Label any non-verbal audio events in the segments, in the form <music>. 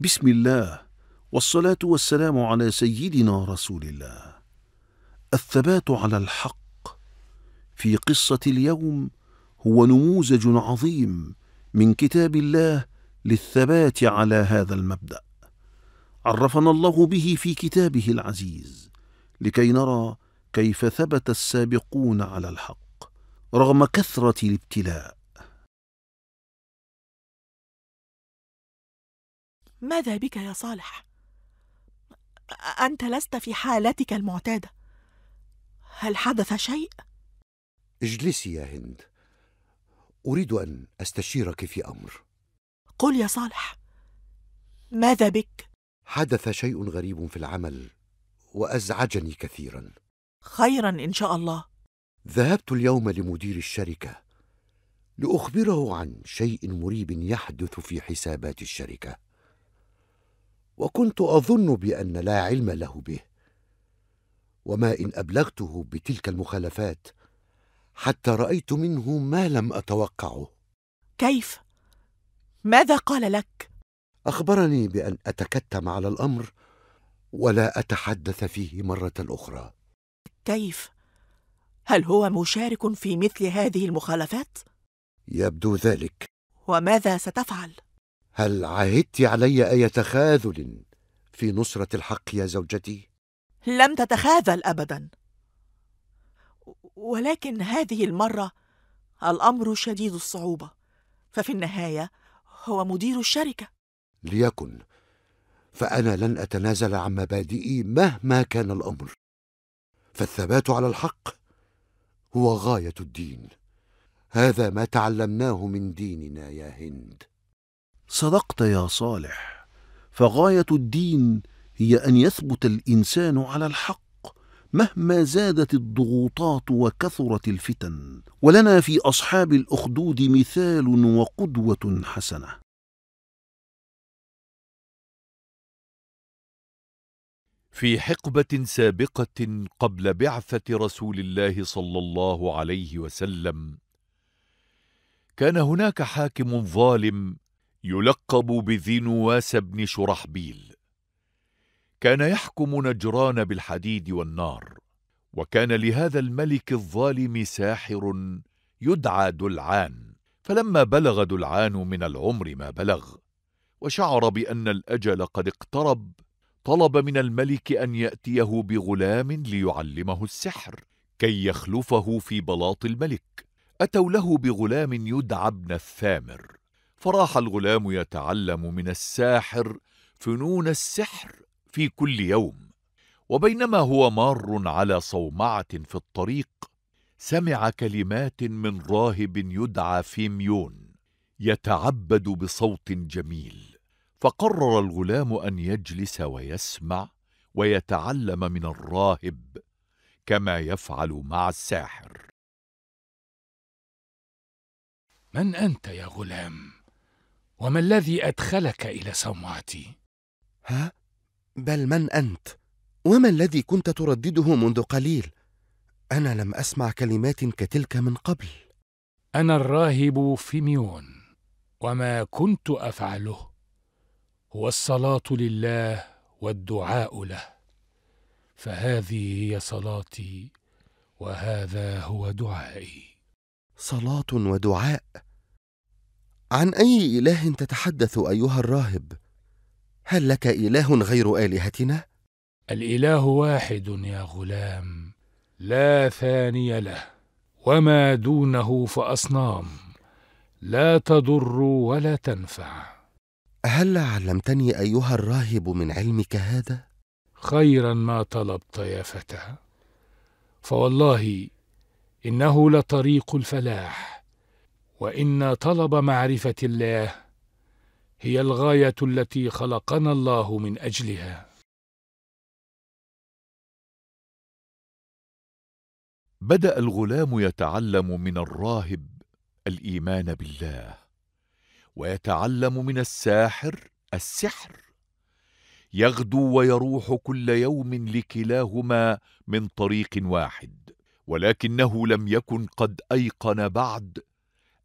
بسم الله والصلاة والسلام على سيدنا رسول الله الثبات على الحق في قصة اليوم هو نموذج عظيم من كتاب الله للثبات على هذا المبدأ عرفنا الله به في كتابه العزيز لكي نرى كيف ثبت السابقون على الحق رغم كثرة الابتلاء ماذا بك يا صالح انت لست في حالتك المعتاده هل حدث شيء اجلسي يا هند اريد ان استشيرك في امر قل يا صالح ماذا بك حدث شيء غريب في العمل وازعجني كثيرا خيرا ان شاء الله ذهبت اليوم لمدير الشركه لاخبره عن شيء مريب يحدث في حسابات الشركه وكنت اظن بان لا علم له به وما ان ابلغته بتلك المخالفات حتى رايت منه ما لم اتوقعه كيف ماذا قال لك اخبرني بان اتكتم على الامر ولا اتحدث فيه مره اخرى كيف هل هو مشارك في مثل هذه المخالفات يبدو ذلك وماذا ستفعل هل عهدت علي أي تخاذل في نصرة الحق يا زوجتي؟ لم تتخاذل أبدا ولكن هذه المرة الأمر شديد الصعوبة ففي النهاية هو مدير الشركة ليكن فأنا لن أتنازل عن مبادئي مهما كان الأمر فالثبات على الحق هو غاية الدين هذا ما تعلمناه من ديننا يا هند صدقت يا صالح فغايه الدين هي ان يثبت الانسان على الحق مهما زادت الضغوطات وكثرت الفتن ولنا في اصحاب الاخدود مثال وقدوه حسنه في حقبه سابقه قبل بعثه رسول الله صلى الله عليه وسلم كان هناك حاكم ظالم يلقب بذي نواس بن شرحبيل كان يحكم نجران بالحديد والنار وكان لهذا الملك الظالم ساحر يدعى دلعان فلما بلغ دلعان من العمر ما بلغ وشعر بأن الأجل قد اقترب طلب من الملك أن يأتيه بغلام ليعلمه السحر كي يخلفه في بلاط الملك أتوا له بغلام يدعى ابن الثامر فراح الغلام يتعلم من الساحر فنون السحر في كل يوم وبينما هو مار على صومعه في الطريق سمع كلمات من راهب يدعى فيميون يتعبد بصوت جميل فقرر الغلام ان يجلس ويسمع ويتعلم من الراهب كما يفعل مع الساحر من انت يا غلام وما الذي أدخلك إلى صومعتي؟ ها؟ بل من أنت؟ وما الذي كنت تردده منذ قليل؟ أنا لم أسمع كلمات كتلك من قبل أنا الراهب فيميون وما كنت أفعله هو الصلاة لله والدعاء له فهذه هي صلاتي وهذا هو دعائي صلاة ودعاء عن اي اله تتحدث ايها الراهب هل لك اله غير الهتنا الاله واحد يا غلام لا ثاني له وما دونه فاصنام لا تضر ولا تنفع هل علمتني ايها الراهب من علمك هذا خيرا ما طلبت يا فتى فوالله انه لطريق الفلاح وان طلب معرفه الله هي الغايه التي خلقنا الله من اجلها بدا الغلام يتعلم من الراهب الايمان بالله ويتعلم من الساحر السحر يغدو ويروح كل يوم لكلاهما من طريق واحد ولكنه لم يكن قد ايقن بعد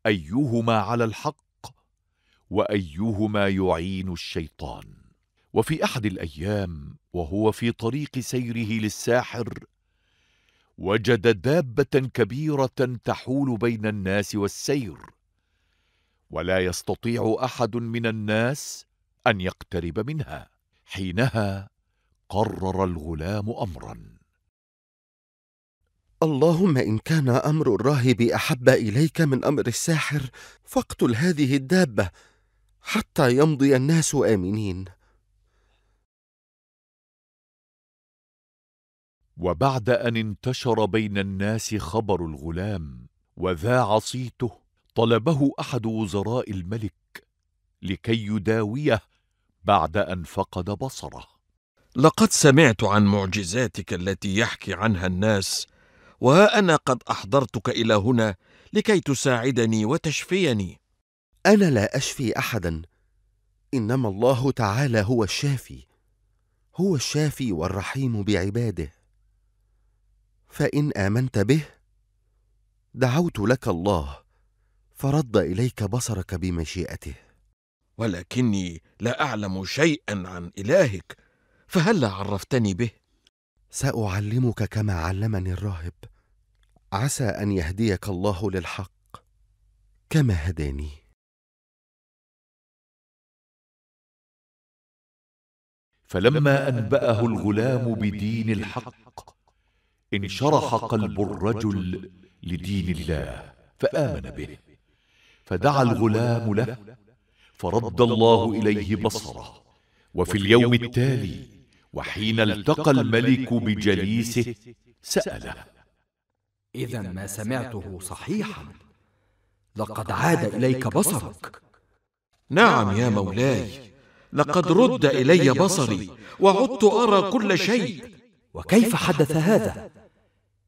ايهما على الحق وايهما يعين الشيطان وفي احد الايام وهو في طريق سيره للساحر وجد دابه كبيره تحول بين الناس والسير ولا يستطيع احد من الناس ان يقترب منها حينها قرر الغلام امرا اللهم ان كان امر الراهب احب اليك من امر الساحر فاقتل هذه الدابه حتى يمضي الناس امنين وبعد ان انتشر بين الناس خبر الغلام وذاع صيته طلبه احد وزراء الملك لكي يداويه بعد ان فقد بصره لقد سمعت عن معجزاتك التي يحكي عنها الناس وها انا قد احضرتك الى هنا لكي تساعدني وتشفيني انا لا اشفي احدا انما الله تعالى هو الشافي هو الشافي والرحيم بعباده فان امنت به دعوت لك الله فرد اليك بصرك بمشيئته ولكني لا اعلم شيئا عن الهك فهلا عرفتني به ساعلمك كما علمني الراهب عسى ان يهديك الله للحق كما هداني فلما انباه الغلام بدين الحق انشرح قلب الرجل لدين الله فامن به فدعا الغلام له فرد الله اليه بصره وفي اليوم التالي وحين التقى الملك بجليسه سأله إذا ما سمعته صحيحا لقد عاد إليك بصرك نعم يا نعم مولاي لقد رد إلي بصري وعدت أرى كل شيء وكيف حدث هذا؟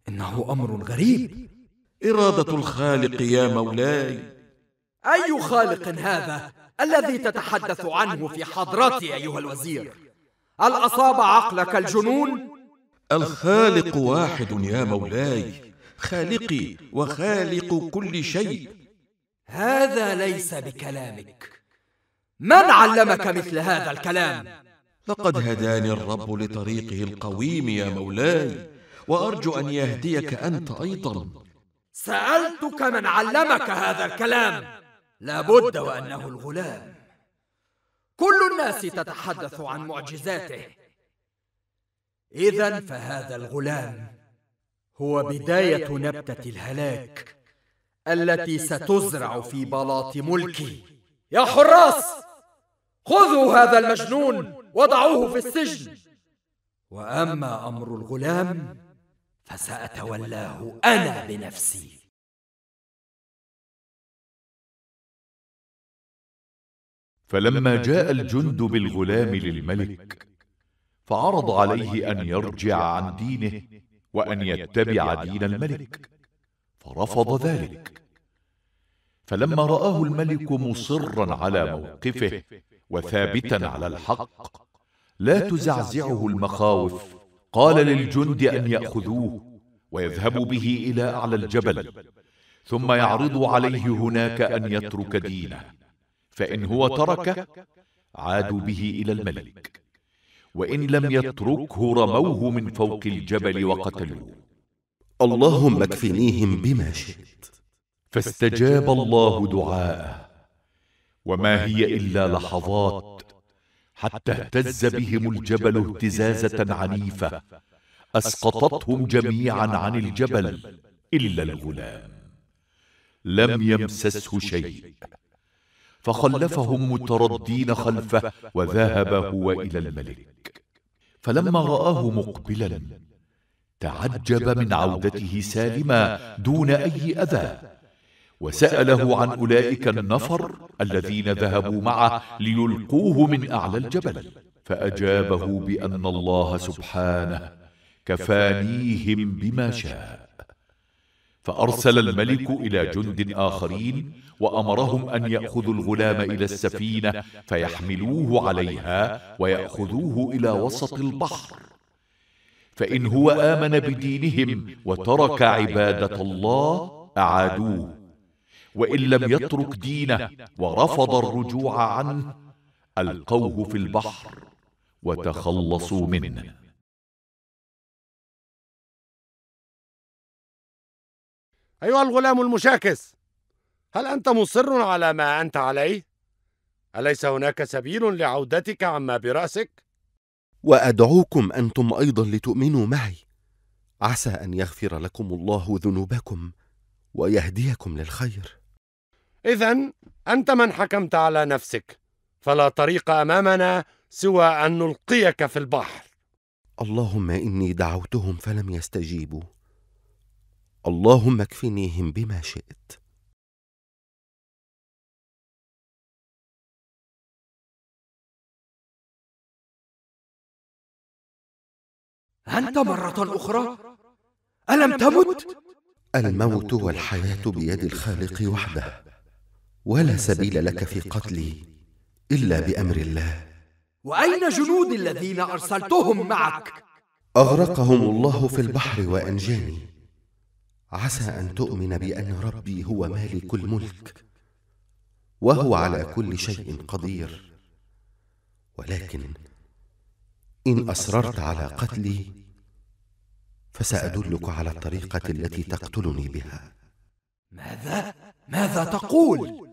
إنه أمر غريب إرادة الخالق يا مولاي أي خالق هذا الذي تتحدث عنه في حضرتي أيها الوزير؟ هل أصاب عقلك الجنون؟ الخالق واحد يا مولاي خالقي وخالق كل شيء هذا ليس بكلامك من علمك مثل هذا الكلام لقد هداني الرب لطريقه القويم يا مولاي وارجو ان يهديك انت ايضا سالتك من علمك هذا الكلام لابد وانه الغلام كل الناس تتحدث عن معجزاته اذا فهذا الغلام هو بدايه نبته الهلاك التي ستزرع في بلاط ملكي يا حراس خذوا هذا المجنون وضعوه في السجن واما امر الغلام فساتولاه انا بنفسي فلما جاء الجند بالغلام للملك فعرض عليه أن يرجع عن دينه وأن يتبع دين الملك فرفض ذلك فلما رآه الملك مصرا على موقفه وثابتا على الحق لا تزعزعه المخاوف قال للجند أن يأخذوه ويذهبوا به إلى أعلى الجبل ثم يعرضوا عليه هناك أن يترك دينه فإن هو تركه عادوا به إلى الملك وإن لم يتركه رموه من فوق الجبل وقتلوه اللهم اكفنيهم بما شئت فاستجاب الله دعاءه وما هي إلا لحظات حتى اهتز بهم الجبل اهتزازة عنيفة أسقطتهم جميعا عن الجبل إلا الغلام لم يمسسه شيء فخلفهم متردين خلفه وذهب هو إلى الملك فلما رآه مقبلا تعجب من عودته سالما دون أي أذى وسأله عن أولئك النفر الذين ذهبوا معه ليلقوه من أعلى الجبل فأجابه بأن الله سبحانه كفانيهم بما شاء فأرسل الملك إلى جند آخرين وأمرهم أن يأخذوا الغلام إلى السفينة فيحملوه عليها ويأخذوه إلى وسط البحر فإن هو آمن بدينهم وترك عبادة الله أعادوه وإن لم يترك دينه ورفض الرجوع عنه ألقوه في البحر وتخلصوا منه أيها الغلام المشاكس هل أنت مصر على ما أنت عليه؟ أليس هناك سبيل لعودتك عما برأسك؟ وأدعوكم أنتم أيضا لتؤمنوا معي عسى أن يغفر لكم الله ذنوبكم ويهديكم للخير إذا أنت من حكمت على نفسك فلا طريق أمامنا سوى أن نلقيك في البحر اللهم إني دعوتهم فلم يستجيبوا اللهم اكفنيهم بما شئت أنت مرة أخرى؟ ألم تمت؟ الموت والحياة بيد الخالق وحده ولا سبيل لك في قتلي إلا بأمر الله وأين جنود الذين أرسلتهم معك؟ أغرقهم الله في البحر وأنجاني عسى ان تؤمن بان ربي هو مالك الملك وهو على كل شيء قدير ولكن ان اصررت على قتلي فسادلك على الطريقه التي تقتلني بها ماذا ماذا تقول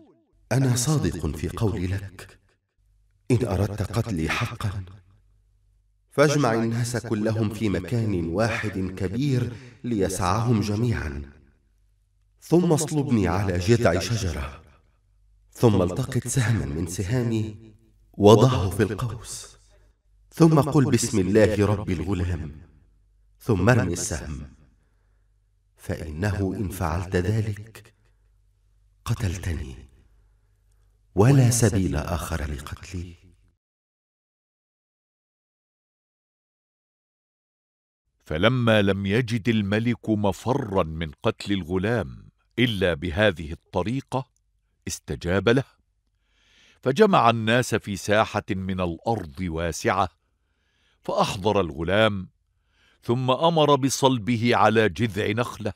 انا صادق في قولي لك ان اردت قتلي حقا فاجمع الناس كلهم في مكان واحد كبير ليسعهم جميعا ثم اصلبني على جذع شجره ثم التقط سهما من سهامي وضعه في القوس ثم قل بسم الله رب الغلام ثم ارمي السهم فانه ان فعلت ذلك قتلتني ولا سبيل اخر لقتلي فلما لم يجد الملك مفرا من قتل الغلام إلا بهذه الطريقة استجاب له فجمع الناس في ساحة من الأرض واسعة فأحضر الغلام ثم أمر بصلبه على جذع نخلة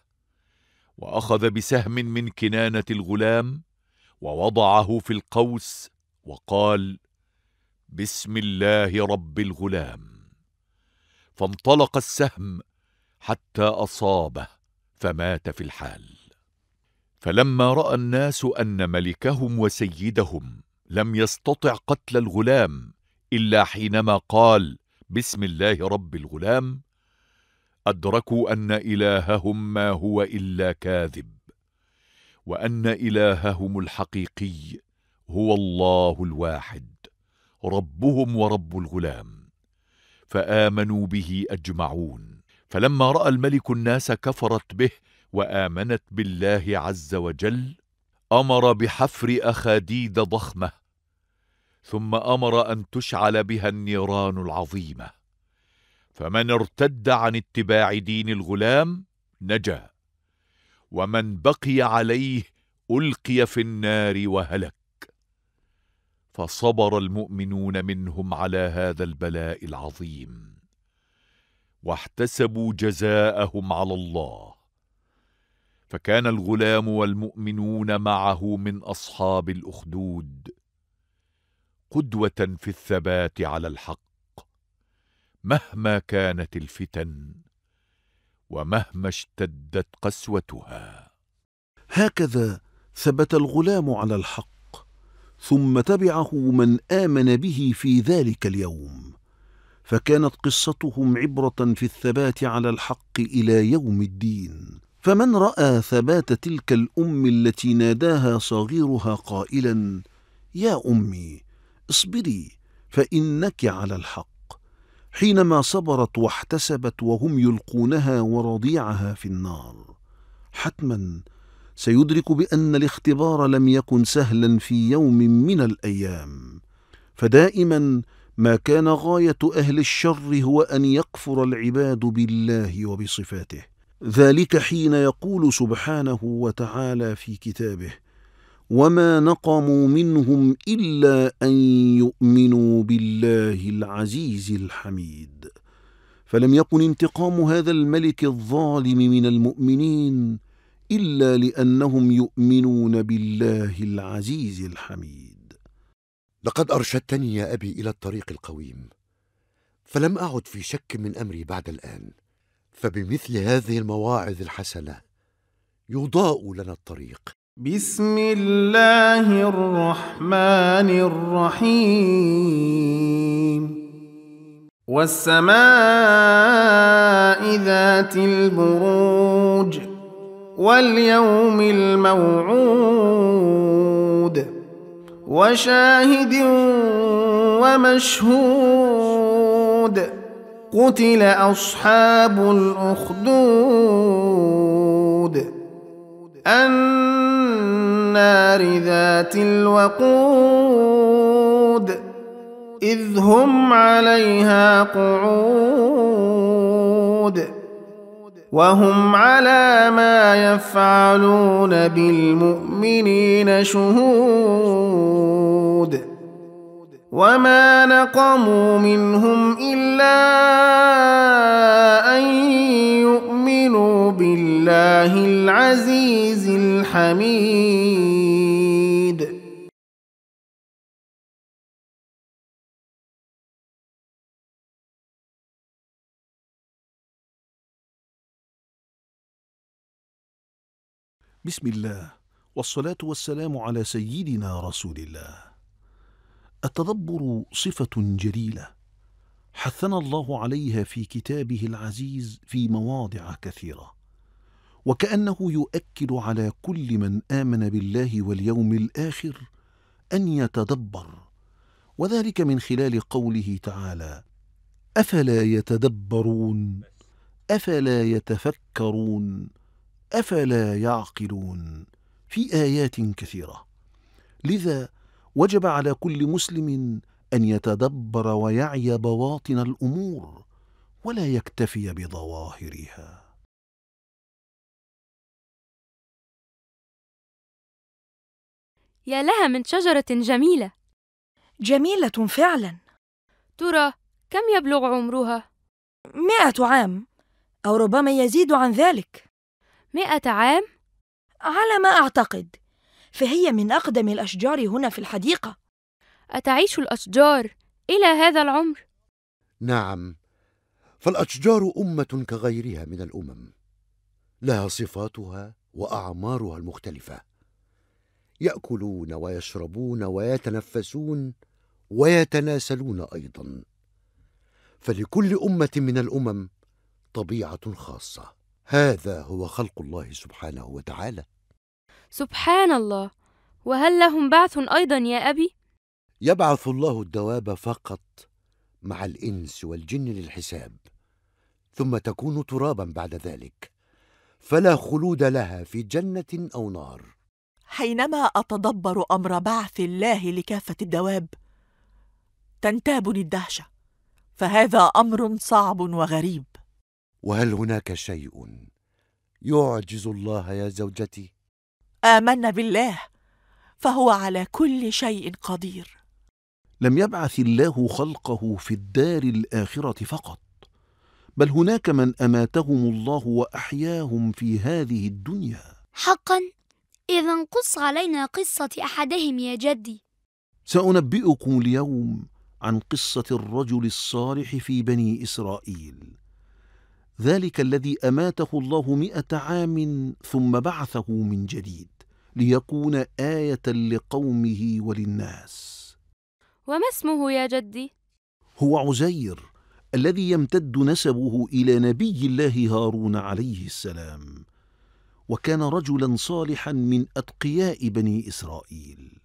وأخذ بسهم من كنانة الغلام ووضعه في القوس وقال بسم الله رب الغلام فانطلق السهم حتى اصابه فمات في الحال فلما راى الناس ان ملكهم وسيدهم لم يستطع قتل الغلام الا حينما قال بسم الله رب الغلام ادركوا ان الههم ما هو الا كاذب وان الههم الحقيقي هو الله الواحد ربهم ورب الغلام فامنوا به اجمعون فلما راى الملك الناس كفرت به وامنت بالله عز وجل امر بحفر اخاديد ضخمه ثم امر ان تشعل بها النيران العظيمه فمن ارتد عن اتباع دين الغلام نجا ومن بقي عليه القي في النار وهلك فصبر المؤمنون منهم على هذا البلاء العظيم واحتسبوا جزاءهم على الله فكان الغلام والمؤمنون معه من أصحاب الأخدود قدوة في الثبات على الحق مهما كانت الفتن ومهما اشتدت قسوتها هكذا ثبت الغلام على الحق ثم تبعه من آمن به في ذلك اليوم فكانت قصتهم عبرة في الثبات على الحق إلى يوم الدين فمن رأى ثبات تلك الأم التي ناداها صغيرها قائلا يا أمي اصبري فإنك على الحق حينما صبرت واحتسبت وهم يلقونها ورضيعها في النار حتما سيدرك بأن الاختبار لم يكن سهلا في يوم من الأيام فدائما ما كان غاية أهل الشر هو أن يكفر العباد بالله وبصفاته ذلك حين يقول سبحانه وتعالى في كتابه وما نقموا منهم إلا أن يؤمنوا بالله العزيز الحميد فلم يكن انتقام هذا الملك الظالم من المؤمنين إلا لأنهم يؤمنون بالله العزيز الحميد لقد أرشدتني يا أبي إلى الطريق القويم فلم أعد في شك من أمري بعد الآن فبمثل هذه المواعظ الحسنة يضاء لنا الطريق بسم الله الرحمن الرحيم والسماء ذات البروج واليوم الموعود وشاهد ومشهود قتل اصحاب الاخدود النار ذات الوقود اذ هم عليها قعود وهم على ما يفعلون بالمؤمنين شهود وما نقموا منهم الا ان يؤمنوا بالله العزيز الحميد بسم الله والصلاة والسلام على سيدنا رسول الله. التدبر صفة جليلة حثنا الله عليها في كتابه العزيز في مواضع كثيرة، وكأنه يؤكد على كل من آمن بالله واليوم الآخر أن يتدبر، وذلك من خلال قوله تعالى: أفلا يتدبرون أفلا يتفكرون أفلا يعقلون في آيات كثيرة لذا وجب على كل مسلم أن يتدبر ويعي بواطن الأمور ولا يكتفي بظواهرها يا لها من شجرة جميلة جميلة فعلا ترى كم يبلغ عمرها؟ مائه عام أو ربما يزيد عن ذلك مئة عام؟ على ما أعتقد فهي من أقدم الأشجار هنا في الحديقة أتعيش الأشجار إلى هذا العمر؟ نعم فالأشجار أمة كغيرها من الأمم لها صفاتها وأعمارها المختلفة يأكلون ويشربون ويتنفسون ويتناسلون أيضاً فلكل أمة من الأمم طبيعة خاصة هذا هو خلق الله سبحانه وتعالى سبحان الله وهل لهم بعث ايضا يا ابي يبعث الله الدواب فقط مع الانس والجن للحساب ثم تكون ترابا بعد ذلك فلا خلود لها في جنه او نار حينما اتدبر امر بعث الله لكافه الدواب تنتابني الدهشه فهذا امر صعب وغريب وهل هناك شيء يعجز الله يا زوجتي امنا بالله فهو على كل شيء قدير لم يبعث الله خلقه في الدار الاخره فقط بل هناك من اماتهم الله واحياهم في هذه الدنيا حقا اذا قص علينا قصه احدهم يا جدي سانبئكم اليوم عن قصه الرجل الصالح في بني اسرائيل ذلك الذي أماته الله مئة عام ثم بعثه من جديد ليكون آية لقومه وللناس وما اسمه يا جدي؟ هو عزير الذي يمتد نسبه إلى نبي الله هارون عليه السلام وكان رجلا صالحا من أتقياء بني إسرائيل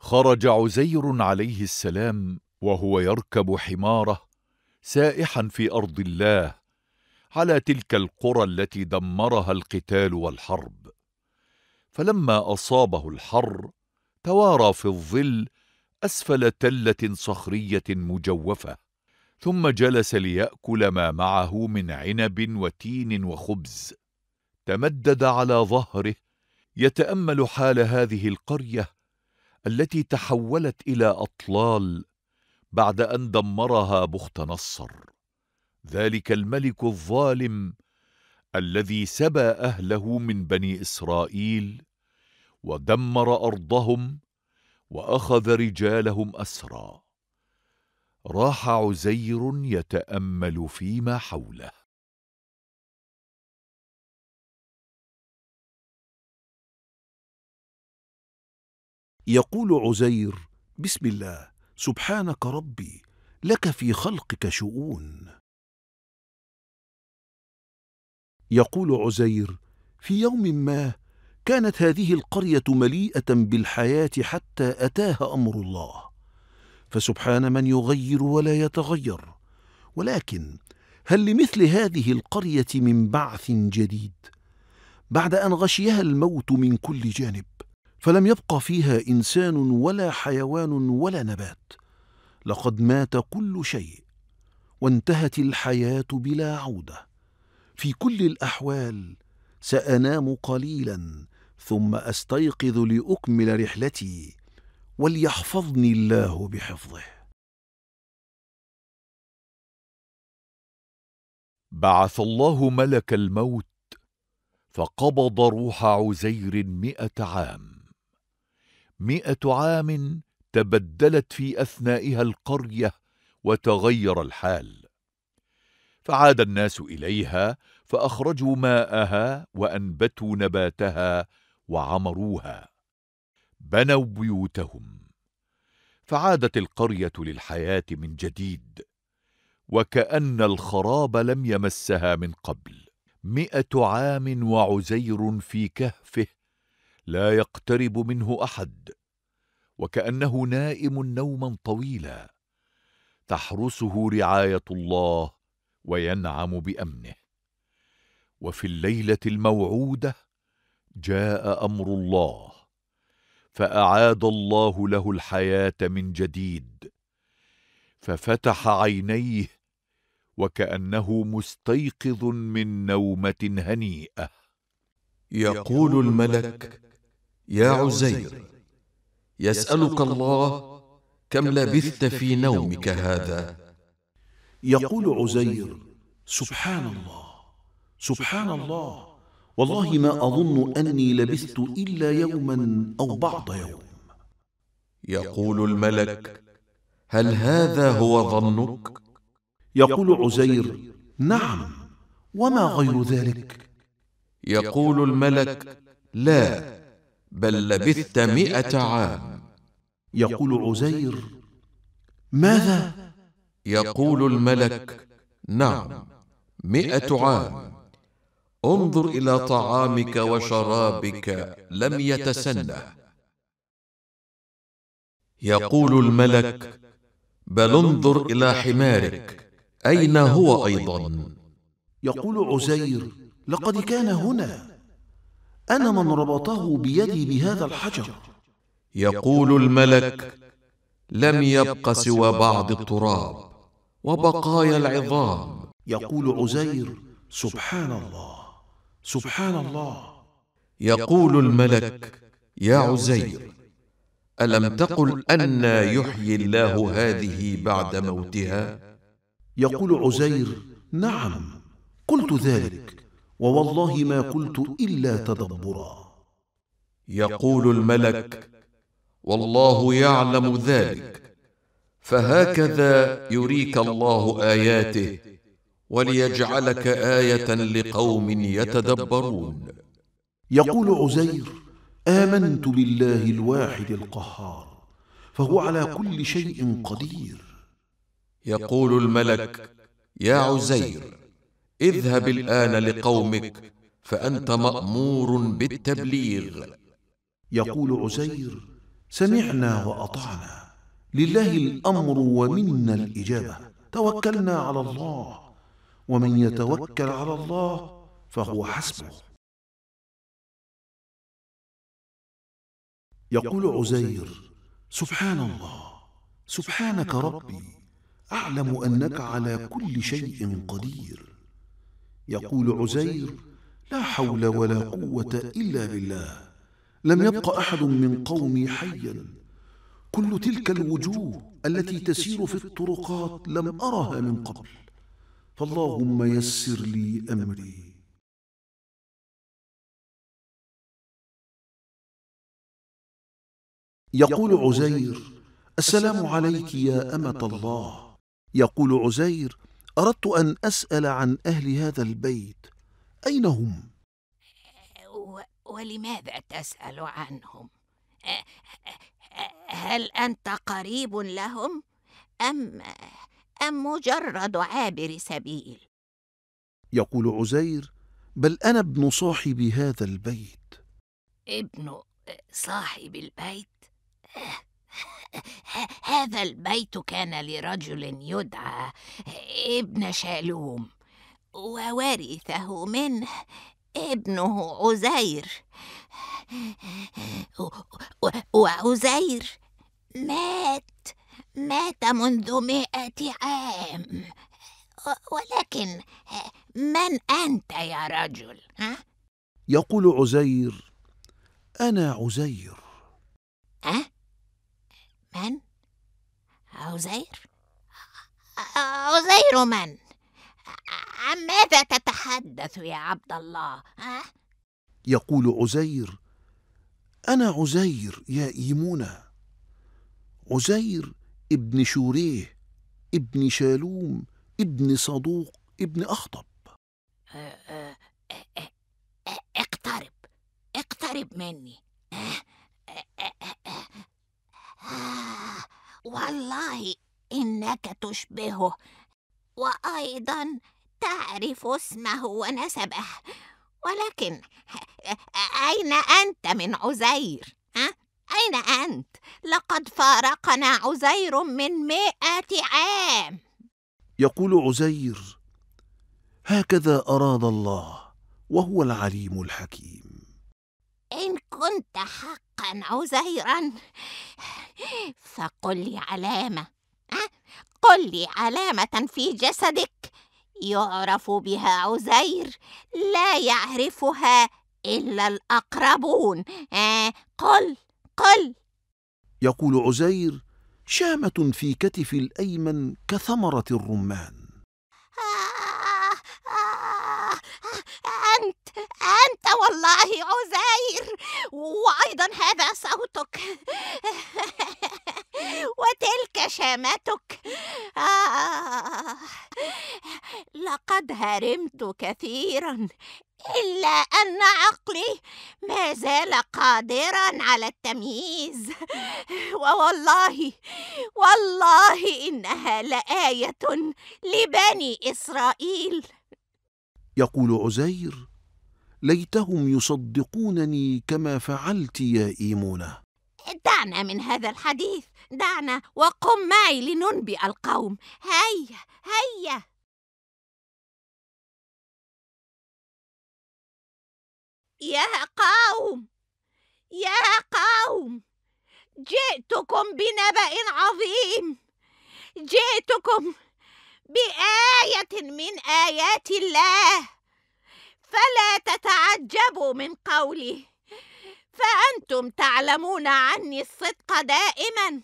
خرج عزير عليه السلام وهو يركب حماره سائحا في ارض الله على تلك القرى التي دمرها القتال والحرب فلما اصابه الحر توارى في الظل اسفل تله صخريه مجوفه ثم جلس لياكل ما معه من عنب وتين وخبز تمدد على ظهره يتامل حال هذه القريه التي تحولت الى اطلال بعد أن دمرها بخت نصر ذلك الملك الظالم الذي سبى أهله من بني إسرائيل ودمر أرضهم وأخذ رجالهم أسرى راح عزير يتأمل فيما حوله يقول عزير بسم الله سبحانك ربي لك في خلقك شؤون يقول عزير في يوم ما كانت هذه القرية مليئة بالحياة حتى أتاها أمر الله فسبحان من يغير ولا يتغير ولكن هل لمثل هذه القرية من بعث جديد بعد أن غشيها الموت من كل جانب فلم يبق فيها انسان ولا حيوان ولا نبات لقد مات كل شيء وانتهت الحياه بلا عوده في كل الاحوال سانام قليلا ثم استيقظ لاكمل رحلتي وليحفظني الله بحفظه بعث الله ملك الموت فقبض روح عزير مئة عام مئة عام تبدلت في أثنائها القرية وتغير الحال فعاد الناس إليها فأخرجوا ماءها وأنبتوا نباتها وعمروها بنوا بيوتهم فعادت القرية للحياة من جديد وكأن الخراب لم يمسها من قبل مئة عام وعزير في كهفه لا يقترب منه احد وكانه نائم نوما طويلا تحرسه رعايه الله وينعم بامنه وفي الليله الموعوده جاء امر الله فاعاد الله له الحياه من جديد ففتح عينيه وكانه مستيقظ من نومه هنيئه يقول الملك يا عزير يسألك الله كم لبثت في نومك هذا يقول عزير سبحان الله سبحان الله والله ما أظن أني لبثت إلا يوما أو بعض يوم يقول الملك هل هذا هو ظنك يقول عزير نعم وما غير ذلك يقول الملك لا بل لبثت مئة عام يقول عزير ماذا؟ يقول الملك نعم, نعم، مئة عام انظر إلى طعامك وشرابك لم يتسنه يقول الملك بل انظر إلى حمارك أين هو أيضا؟ يقول عزير لقد كان هنا أنا من ربطه بيدي بهذا الحجر يقول الملك لم يبق سوى بعض التراب وبقايا العظام يقول عزير سبحان الله سبحان الله يقول الملك يا عزير ألم تقل أنى يحيي الله هذه بعد موتها؟ يقول عزير نعم قلت ذلك ووالله ما قلت الا تدبرا يقول الملك والله يعلم ذلك فهكذا يريك الله اياته وليجعلك ايه لقوم يتدبرون يقول عزير امنت بالله الواحد القهار فهو على كل شيء قدير يقول الملك يا عزير اذهب الان لقومك فانت مامور بالتبليغ يقول عزير سمعنا واطعنا لله الامر ومنا الاجابه توكلنا على الله ومن يتوكل على الله فهو حسبه يقول عزير سبحان الله سبحانك ربي اعلم انك على كل شيء قدير يقول عزير لا حول ولا قوة إلا بالله لم يبق أحد من قومي حيا كل تلك الوجوه التي تسير في الطرقات لم أرها من قبل فاللهم يسر لي أمري يقول عزير السلام عليك يا أمة الله يقول عزير أردت أن أسأل عن أهل هذا البيت أين هم؟ ولماذا تسأل عنهم؟ هل أنت قريب لهم؟ أم أم مجرد عابر سبيل؟ يقول عزير: بل أنا ابن صاحب هذا البيت. ابن صاحب البيت؟ <laughs> هذا البيت كان لرجل يدعى ابن شالوم وورثه منه ابنه عزير وعزير مات مات منذ مائة عام ولكن من أنت يا رجل؟ ها؟ يقول عزير أنا عزير أه؟ عزير عزير من عن ماذا تتحدث يا عبد الله يقول عزير انا عزير يا ايمونه عزير ابن شوريه ابن شالوم ابن صدوق ابن اخطب أه، أه، أه، اقترب اقترب مني والله إنك تشبهه وأيضا تعرف اسمه ونسبه ولكن أين أنت من عزير؟ ها؟ أين أنت؟ لقد فارقنا عزير من مئة عام يقول عزير هكذا أراد الله وهو العليم الحكيم إن كنت حقا عزيرا فقل لي علامة قل لي علامة في جسدك يعرف بها عزير لا يعرفها إلا الأقربون آه، قل قل يقول عزير شامة في كتفي الأيمن كثمرة الرمان آه، أنت والله عزير وأيضا هذا صوتك <laughs> وتلك شامتك آه لقد هرمت كثيرا إلا أن عقلي ما زال قادرا على التمييز <laughs> ووالله والله إنها لآية لبني إسرائيل يقول عزير ليتهم يصدقونني كما فعلت يا ايمونه دعنا من هذا الحديث دعنا وقم معي لننبئ القوم هيا هيا يا قوم يا قوم جئتكم بنبأ عظيم جئتكم بآية من آيات الله فلا تتعجبوا من قولي فانتم تعلمون عني الصدق دائما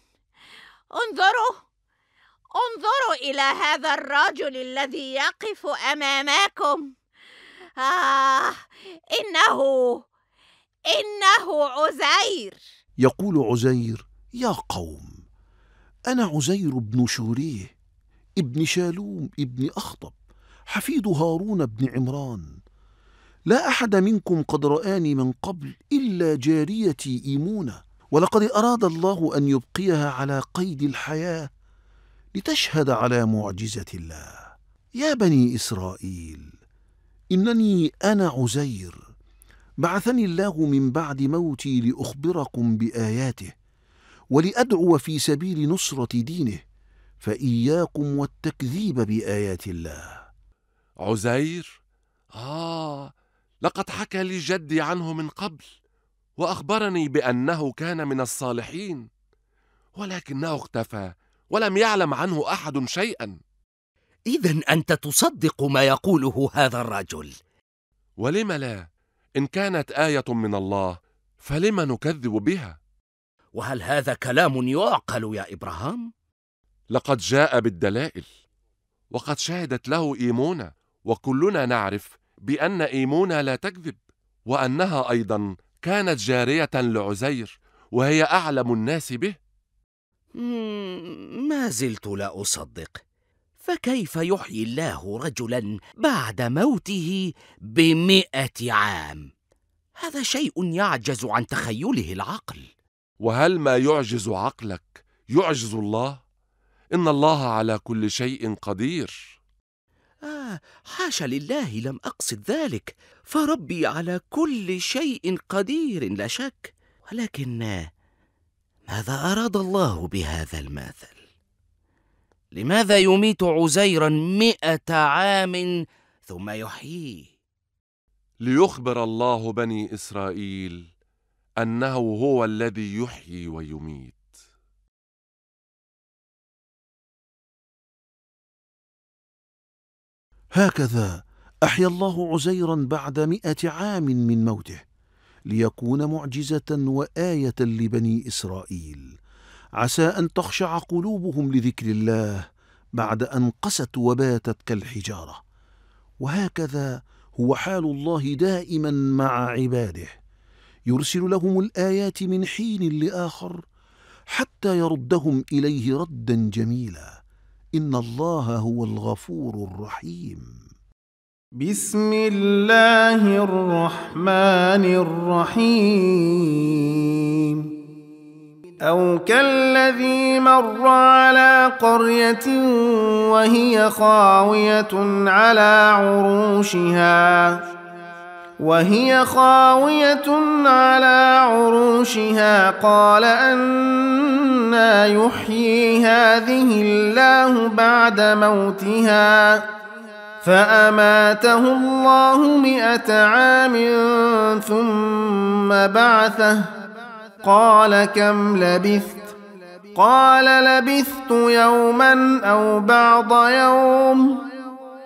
انظروا انظروا الى هذا الرجل الذي يقف امامكم آه إنه إنه عزير يقول عزير يا قوم أنا عزير بن شوريه ابن شالوم ابن أخطب حفيد هارون بن عمران لا أحد منكم قد رآني من قبل إلا جاريتي إيمونة ولقد أراد الله أن يبقيها على قيد الحياة لتشهد على معجزة الله يا بني إسرائيل إنني أنا عزير بعثني الله من بعد موتي لأخبركم بآياته ولأدعو في سبيل نصرة دينه فإياكم والتكذيب بآيات الله عزير آه لقد حكى لي جدي عنه من قبل واخبرني بانه كان من الصالحين ولكنه اختفى ولم يعلم عنه احد شيئا اذا انت تصدق ما يقوله هذا الرجل ولم لا ان كانت ايه من الله فلم نكذب بها وهل هذا كلام يعقل يا ابراهام لقد جاء بالدلائل وقد شهدت له ايمونه وكلنا نعرف بأن إيمونة لا تكذب وأنها أيضا كانت جارية لعزير وهي أعلم الناس به ما زلت لا أصدق فكيف يحيي الله رجلا بعد موته بمئة عام هذا شيء يعجز عن تخيله العقل وهل ما يعجز عقلك يعجز الله إن الله على كل شيء قدير آه حاشا لله لم أقصد ذلك فربي على كل شيء قدير لا شك ولكن ماذا أراد الله بهذا المثل؟ لماذا يميت عزيرا مئة عام ثم يحييه؟ ليخبر الله بني إسرائيل أنه هو الذي يحيي ويميت هكذا أحيا الله عزيرا بعد مئة عام من موته ليكون معجزة وآية لبني إسرائيل عسى أن تخشع قلوبهم لذكر الله بعد أن قست وباتت كالحجارة وهكذا هو حال الله دائما مع عباده يرسل لهم الآيات من حين لآخر حتى يردهم إليه ردا جميلا إن الله هو الغفور الرحيم بسم الله الرحمن الرحيم أو كالذي مر على قرية وهي خاوية على عروشها وهي خاوية على عروشها قال أنا يحيي هذه الله بعد موتها فأماته الله مئة عام ثم بعثه قال كم لبثت قال لبثت يوما أو بعض يوم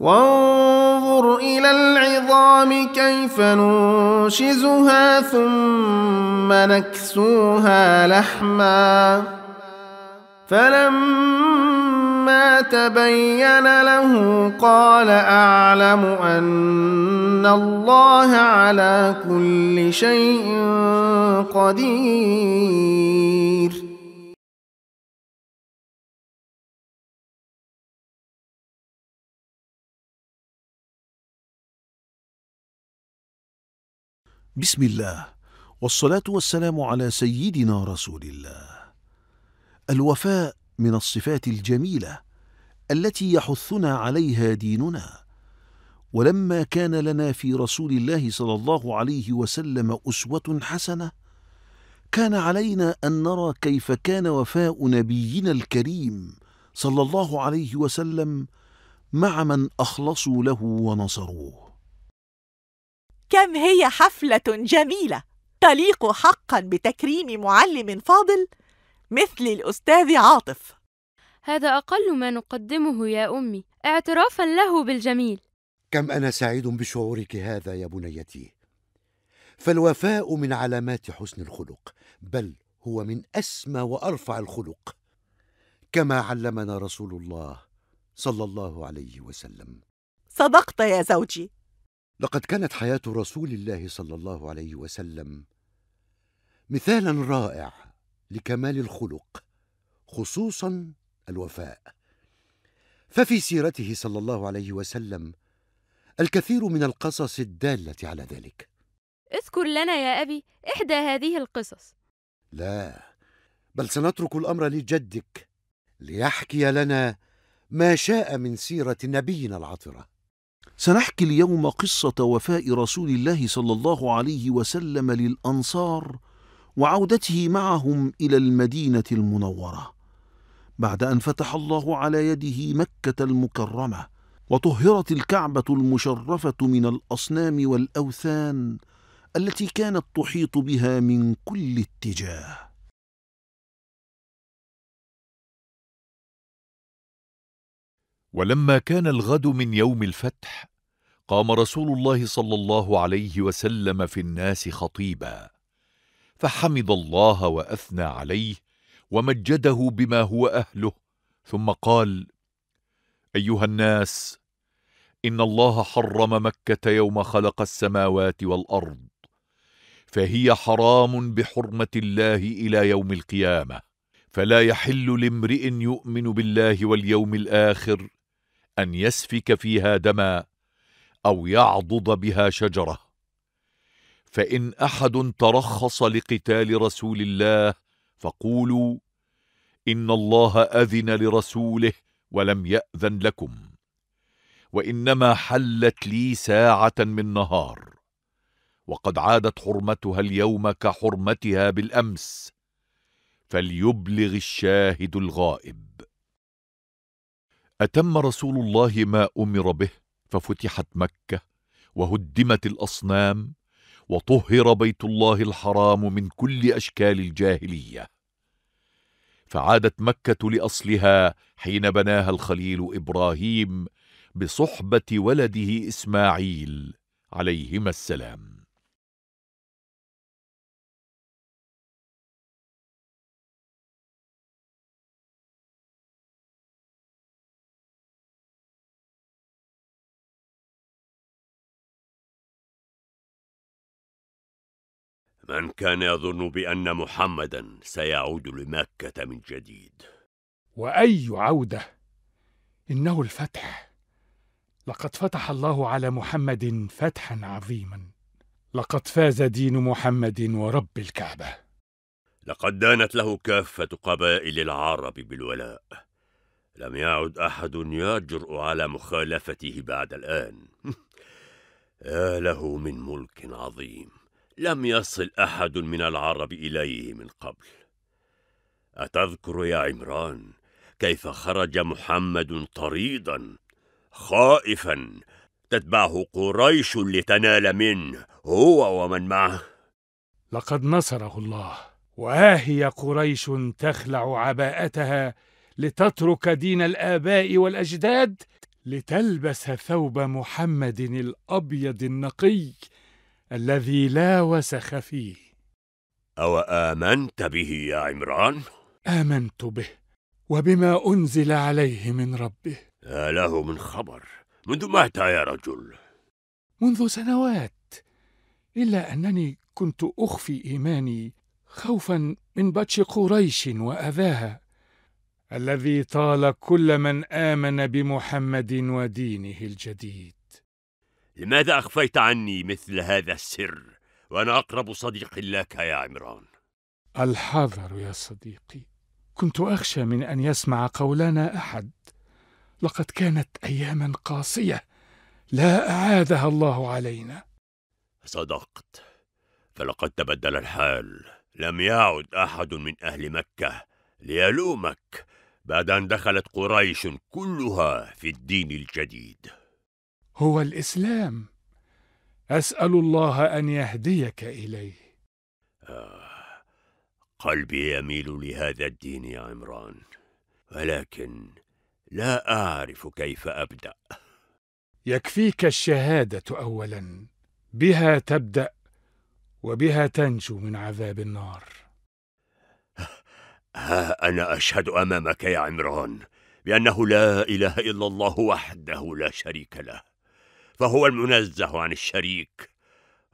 وانظر إلى العظام كيف ننشزها ثم نكسوها لحما فلما تبين له قال أعلم أن الله على كل شيء قدير بسم الله والصلاة والسلام على سيدنا رسول الله. الوفاء من الصفات الجميلة التي يحثنا عليها ديننا. ولما كان لنا في رسول الله صلى الله عليه وسلم أسوة حسنة، كان علينا أن نرى كيف كان وفاء نبينا الكريم صلى الله عليه وسلم مع من أخلصوا له ونصروه. كم هي حفله جميله تليق حقا بتكريم معلم فاضل مثل الاستاذ عاطف هذا اقل ما نقدمه يا امي اعترافا له بالجميل كم انا سعيد بشعورك هذا يا بنيتي فالوفاء من علامات حسن الخلق بل هو من اسمى وارفع الخلق كما علمنا رسول الله صلى الله عليه وسلم صدقت يا زوجي لقد كانت حياة رسول الله صلى الله عليه وسلم مثالا رائع لكمال الخلق خصوصا الوفاء ففي سيرته صلى الله عليه وسلم الكثير من القصص الدالة على ذلك اذكر لنا يا أبي إحدى هذه القصص لا بل سنترك الأمر لجدك ليحكي لنا ما شاء من سيرة نبينا العطرة سنحكي اليوم قصة وفاء رسول الله صلى الله عليه وسلم للأنصار وعودته معهم إلى المدينة المنورة بعد أن فتح الله على يده مكة المكرمة وطهرت الكعبة المشرفة من الأصنام والأوثان التي كانت تحيط بها من كل اتجاه ولما كان الغد من يوم الفتح قام رسول الله صلى الله عليه وسلم في الناس خطيبا فحمد الله واثنى عليه ومجده بما هو اهله ثم قال ايها الناس ان الله حرم مكه يوم خلق السماوات والارض فهي حرام بحرمه الله الى يوم القيامه فلا يحل لامرئ يؤمن بالله واليوم الاخر ان يسفك فيها دما او يعضد بها شجره فان احد ترخص لقتال رسول الله فقولوا ان الله اذن لرسوله ولم ياذن لكم وانما حلت لي ساعه من نهار وقد عادت حرمتها اليوم كحرمتها بالامس فليبلغ الشاهد الغائب اتم رسول الله ما امر به ففتحت مكة وهدمت الأصنام وطهر بيت الله الحرام من كل أشكال الجاهلية فعادت مكة لأصلها حين بناها الخليل إبراهيم بصحبة ولده إسماعيل عليهما السلام من كان يظن بأن محمدا سيعود لمكة من جديد وأي عودة إنه الفتح لقد فتح الله على محمد فتحا عظيما لقد فاز دين محمد ورب الكعبة لقد دانت له كافة قبائل العرب بالولاء لم يعد أحد يجرؤ على مخالفته بعد الآن يا <laughs> له من ملك عظيم لم يصل أحد من العرب إليه من قبل أتذكر يا عمران كيف خرج محمد طريدا خائفا تتبعه قريش لتنال منه هو ومن معه لقد نصره الله وها هي قريش تخلع عباءتها لتترك دين الآباء والأجداد لتلبس ثوب محمد الأبيض النقي الذي لا وسخ فيه أو آمنت به يا عمران؟ آمنت به وبما أنزل عليه من ربه يا له من خبر منذ متى يا رجل؟ منذ سنوات إلا أنني كنت أخفي إيماني خوفا من بطش قريش وأذاها الذي طال كل من آمن بمحمد ودينه الجديد لماذا أخفيت عني مثل هذا السر وأنا أقرب صديق لك يا عمران الحذر يا صديقي كنت أخشى من أن يسمع قولنا أحد لقد كانت أياما قاسية لا أعادها الله علينا صدقت فلقد تبدل الحال لم يعد أحد من أهل مكة ليلومك بعد أن دخلت قريش كلها في الدين الجديد هو الإسلام أسأل الله أن يهديك إليه آه قلبي يميل لهذا الدين يا عمران ولكن لا أعرف كيف أبدأ يكفيك الشهادة أولا بها تبدأ وبها تنجو من عذاب النار <laughs> ها أنا أشهد أمامك يا عمران بأنه لا إله إلا الله وحده لا شريك له فهو المنزه عن الشريك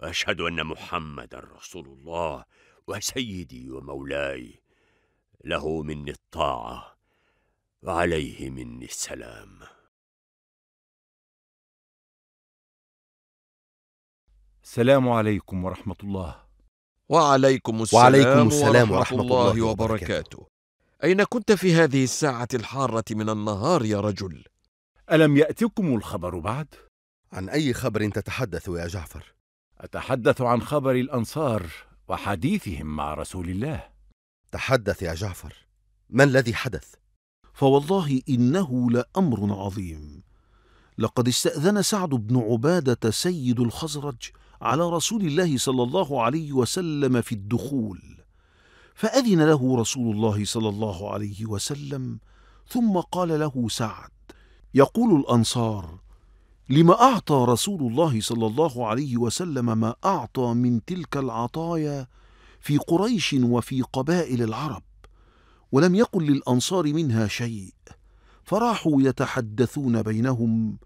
واشهد ان محمدا رسول الله وسيدي ومولاي له مني الطاعه وعليه مني السلام السلام عليكم ورحمه الله وعليكم السلام, وعليكم السلام ورحمة, ورحمة الله, الله وبركاته أين كنت في هذه الساعة الحارة من النهار يا رجل؟ ألم يأتكم الخبر بعد؟ عن أي خبر تتحدث يا جعفر؟ أتحدث عن خبر الأنصار وحديثهم مع رسول الله تحدث يا جعفر ما الذي حدث؟ فوالله إنه لأمر عظيم لقد استأذن سعد بن عبادة سيد الخزرج على رسول الله صلى الله عليه وسلم في الدخول فأذن له رسول الله صلى الله عليه وسلم ثم قال له سعد يقول الأنصار لما أعطى رسول الله صلى الله عليه وسلم ما أعطى من تلك العطايا في قريش وفي قبائل العرب ولم يقل للأنصار منها شيء فراحوا يتحدثون بينهم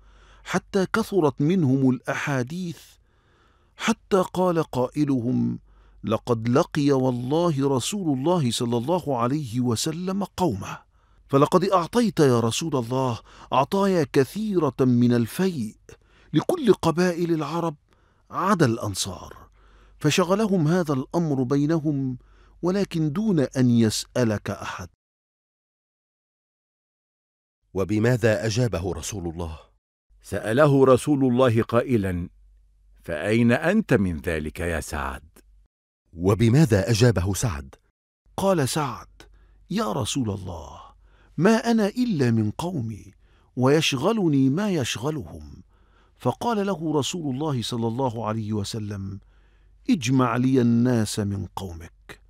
حتى كثرت منهم الأحاديث حتى قال قائلهم لقد لقي والله رسول الله صلى الله عليه وسلم قومه فلقد أعطيت يا رسول الله عطايا كثيرة من الفيء لكل قبائل العرب عدا الأنصار فشغلهم هذا الأمر بينهم ولكن دون أن يسألك أحد وبماذا أجابه رسول الله؟ سأله رسول الله قائلا فأين أنت من ذلك يا سعد؟ وبماذا أجابه سعد؟ قال سعد يا رسول الله ما أنا إلا من قومي ويشغلني ما يشغلهم فقال له رسول الله صلى الله عليه وسلم اجمع لي الناس من قومك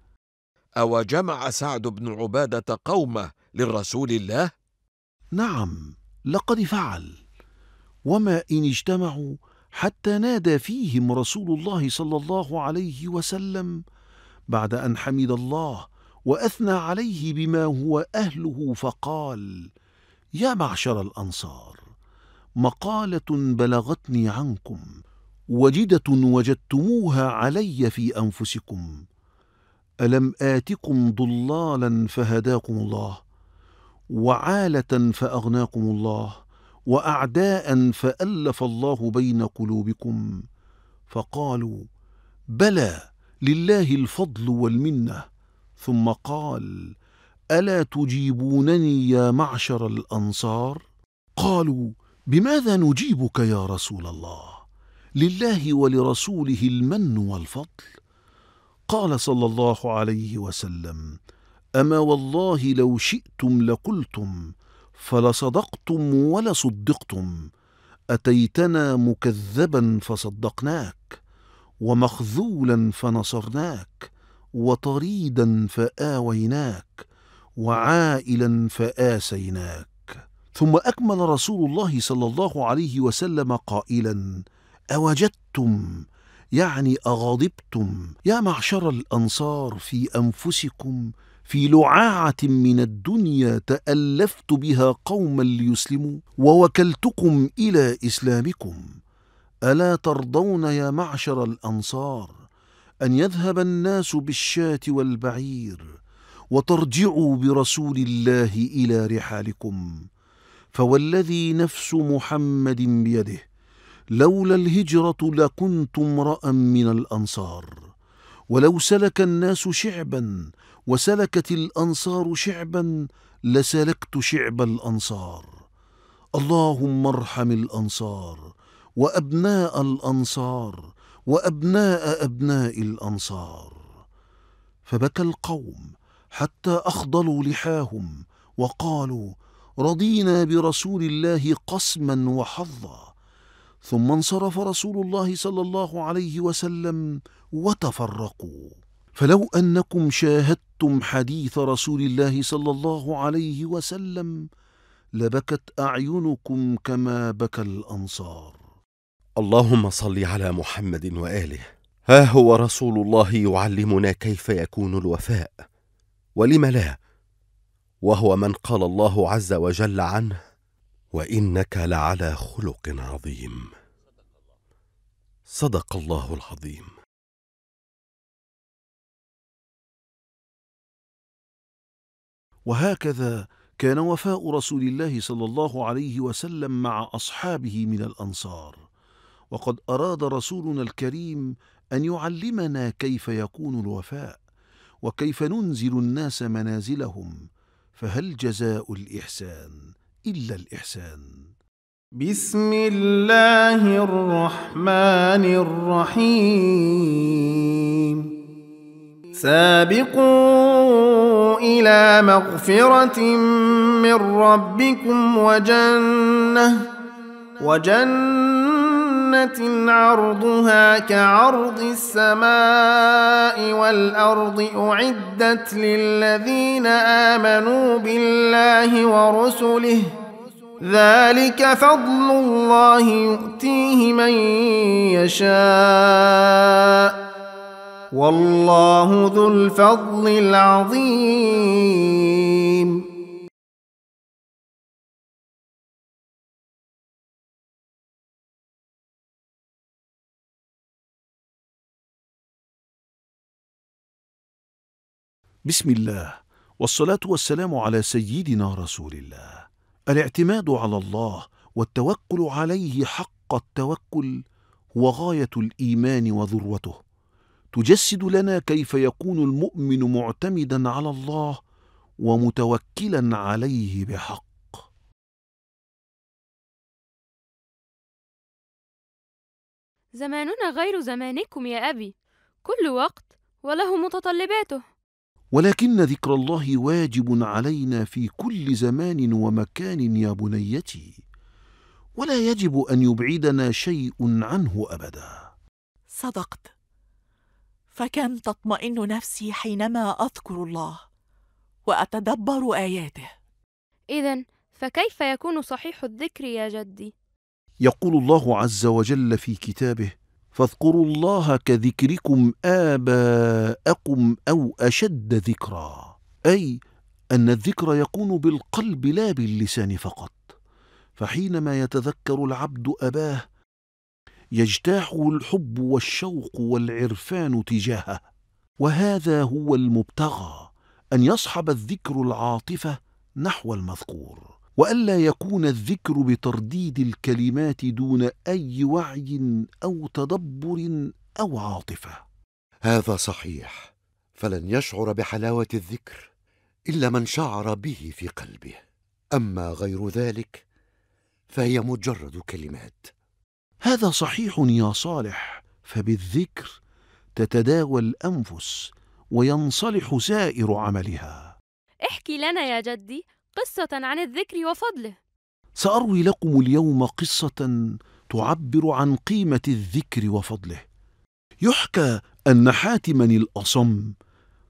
أو جمع سعد بن عبادة قومه للرسول الله؟ نعم لقد فعل وما إن اجتمعوا حتى نادى فيهم رسول الله صلى الله عليه وسلم بعد أن حمد الله وأثنى عليه بما هو أهله فقال يا معشر الأنصار مقالة بلغتني عنكم وجدة وجدتموها علي في أنفسكم ألم آتكم ضلالا فهداكم الله وعالة فأغناكم الله وأعداء فألف الله بين قلوبكم فقالوا بلى لله الفضل والمنه ثم قال الا تجيبونني يا معشر الانصار قالوا بماذا نجيبك يا رسول الله لله ولرسوله المن والفضل قال صلى الله عليه وسلم اما والله لو شئتم لقلتم فلصدقتم ولصدقتم اتيتنا مكذبا فصدقناك ومخذولا فنصرناك وطريدا فآويناك وعائلا فآسيناك ثم أكمل رسول الله صلى الله عليه وسلم قائلا أوجدتم يعني أغضبتم يا معشر الأنصار في أنفسكم في لعاعة من الدنيا تألفت بها قوما ليسلموا ووكلتكم إلى إسلامكم ألا ترضون يا معشر الأنصار أن يذهب الناس بالشاة والبعير وترجعوا برسول الله إلى رحالكم فوالذي نفس محمد بيده لولا الهجرة لكنت امرأ من الأنصار ولو سلك الناس شعبا وسلكت الأنصار شعبا لسلكت شعب الأنصار اللهم ارحم الأنصار وأبناء الأنصار وأبناء أبناء الأنصار فبكى القوم حتى أخضلوا لحاهم وقالوا رضينا برسول الله قسما وحظا ثم انصرف رسول الله صلى الله عليه وسلم وتفرقوا فلو أنكم شاهدتم حديث رسول الله صلى الله عليه وسلم لبكت أعينكم كما بكى الأنصار اللهم صل على محمد واله ها هو رسول الله يعلمنا كيف يكون الوفاء ولم لا وهو من قال الله عز وجل عنه وانك لعلى خلق عظيم صدق الله العظيم وهكذا كان وفاء رسول الله صلى الله عليه وسلم مع اصحابه من الانصار وقد أراد رسولنا الكريم أن يعلمنا كيف يكون الوفاء وكيف ننزل الناس منازلهم فهل جزاء الإحسان إلا الإحسان بسم الله الرحمن الرحيم سابقوا إلى مغفرة من ربكم وجنة وجنة جنة عرضها كعرض السماء والأرض أعدت للذين آمنوا بالله ورسله ذلك فضل الله يؤتيه من يشاء والله ذو الفضل العظيم بسم الله والصلاة والسلام على سيدنا رسول الله الاعتماد على الله والتوكل عليه حق التوكل هو غاية الإيمان وذروته تجسد لنا كيف يكون المؤمن معتمدا على الله ومتوكلا عليه بحق زماننا غير زمانكم يا أبي كل وقت وله متطلباته ولكن ذكر الله واجب علينا في كل زمان ومكان يا بنيتي ولا يجب ان يبعدنا شيء عنه ابدا صدقت فكم تطمئن نفسي حينما اذكر الله واتدبر اياته اذا فكيف يكون صحيح الذكر يا جدي يقول الله عز وجل في كتابه فاذكروا الله كذكركم آباءكم أو أشد ذكرا أي أن الذكر يكون بالقلب لا باللسان فقط فحينما يتذكر العبد أباه يجتاحه الحب والشوق والعرفان تجاهه وهذا هو المبتغى أن يصحب الذكر العاطفة نحو المذكور والا يكون الذكر بترديد الكلمات دون اي وعي او تدبر او عاطفه هذا صحيح فلن يشعر بحلاوه الذكر الا من شعر به في قلبه اما غير ذلك فهي مجرد كلمات هذا صحيح يا صالح فبالذكر تتداوى الانفس وينصلح سائر عملها احكي لنا يا جدي قصة عن الذكر وفضله سأروي لكم اليوم قصة تعبر عن قيمة الذكر وفضله يحكى أن حاتما الأصم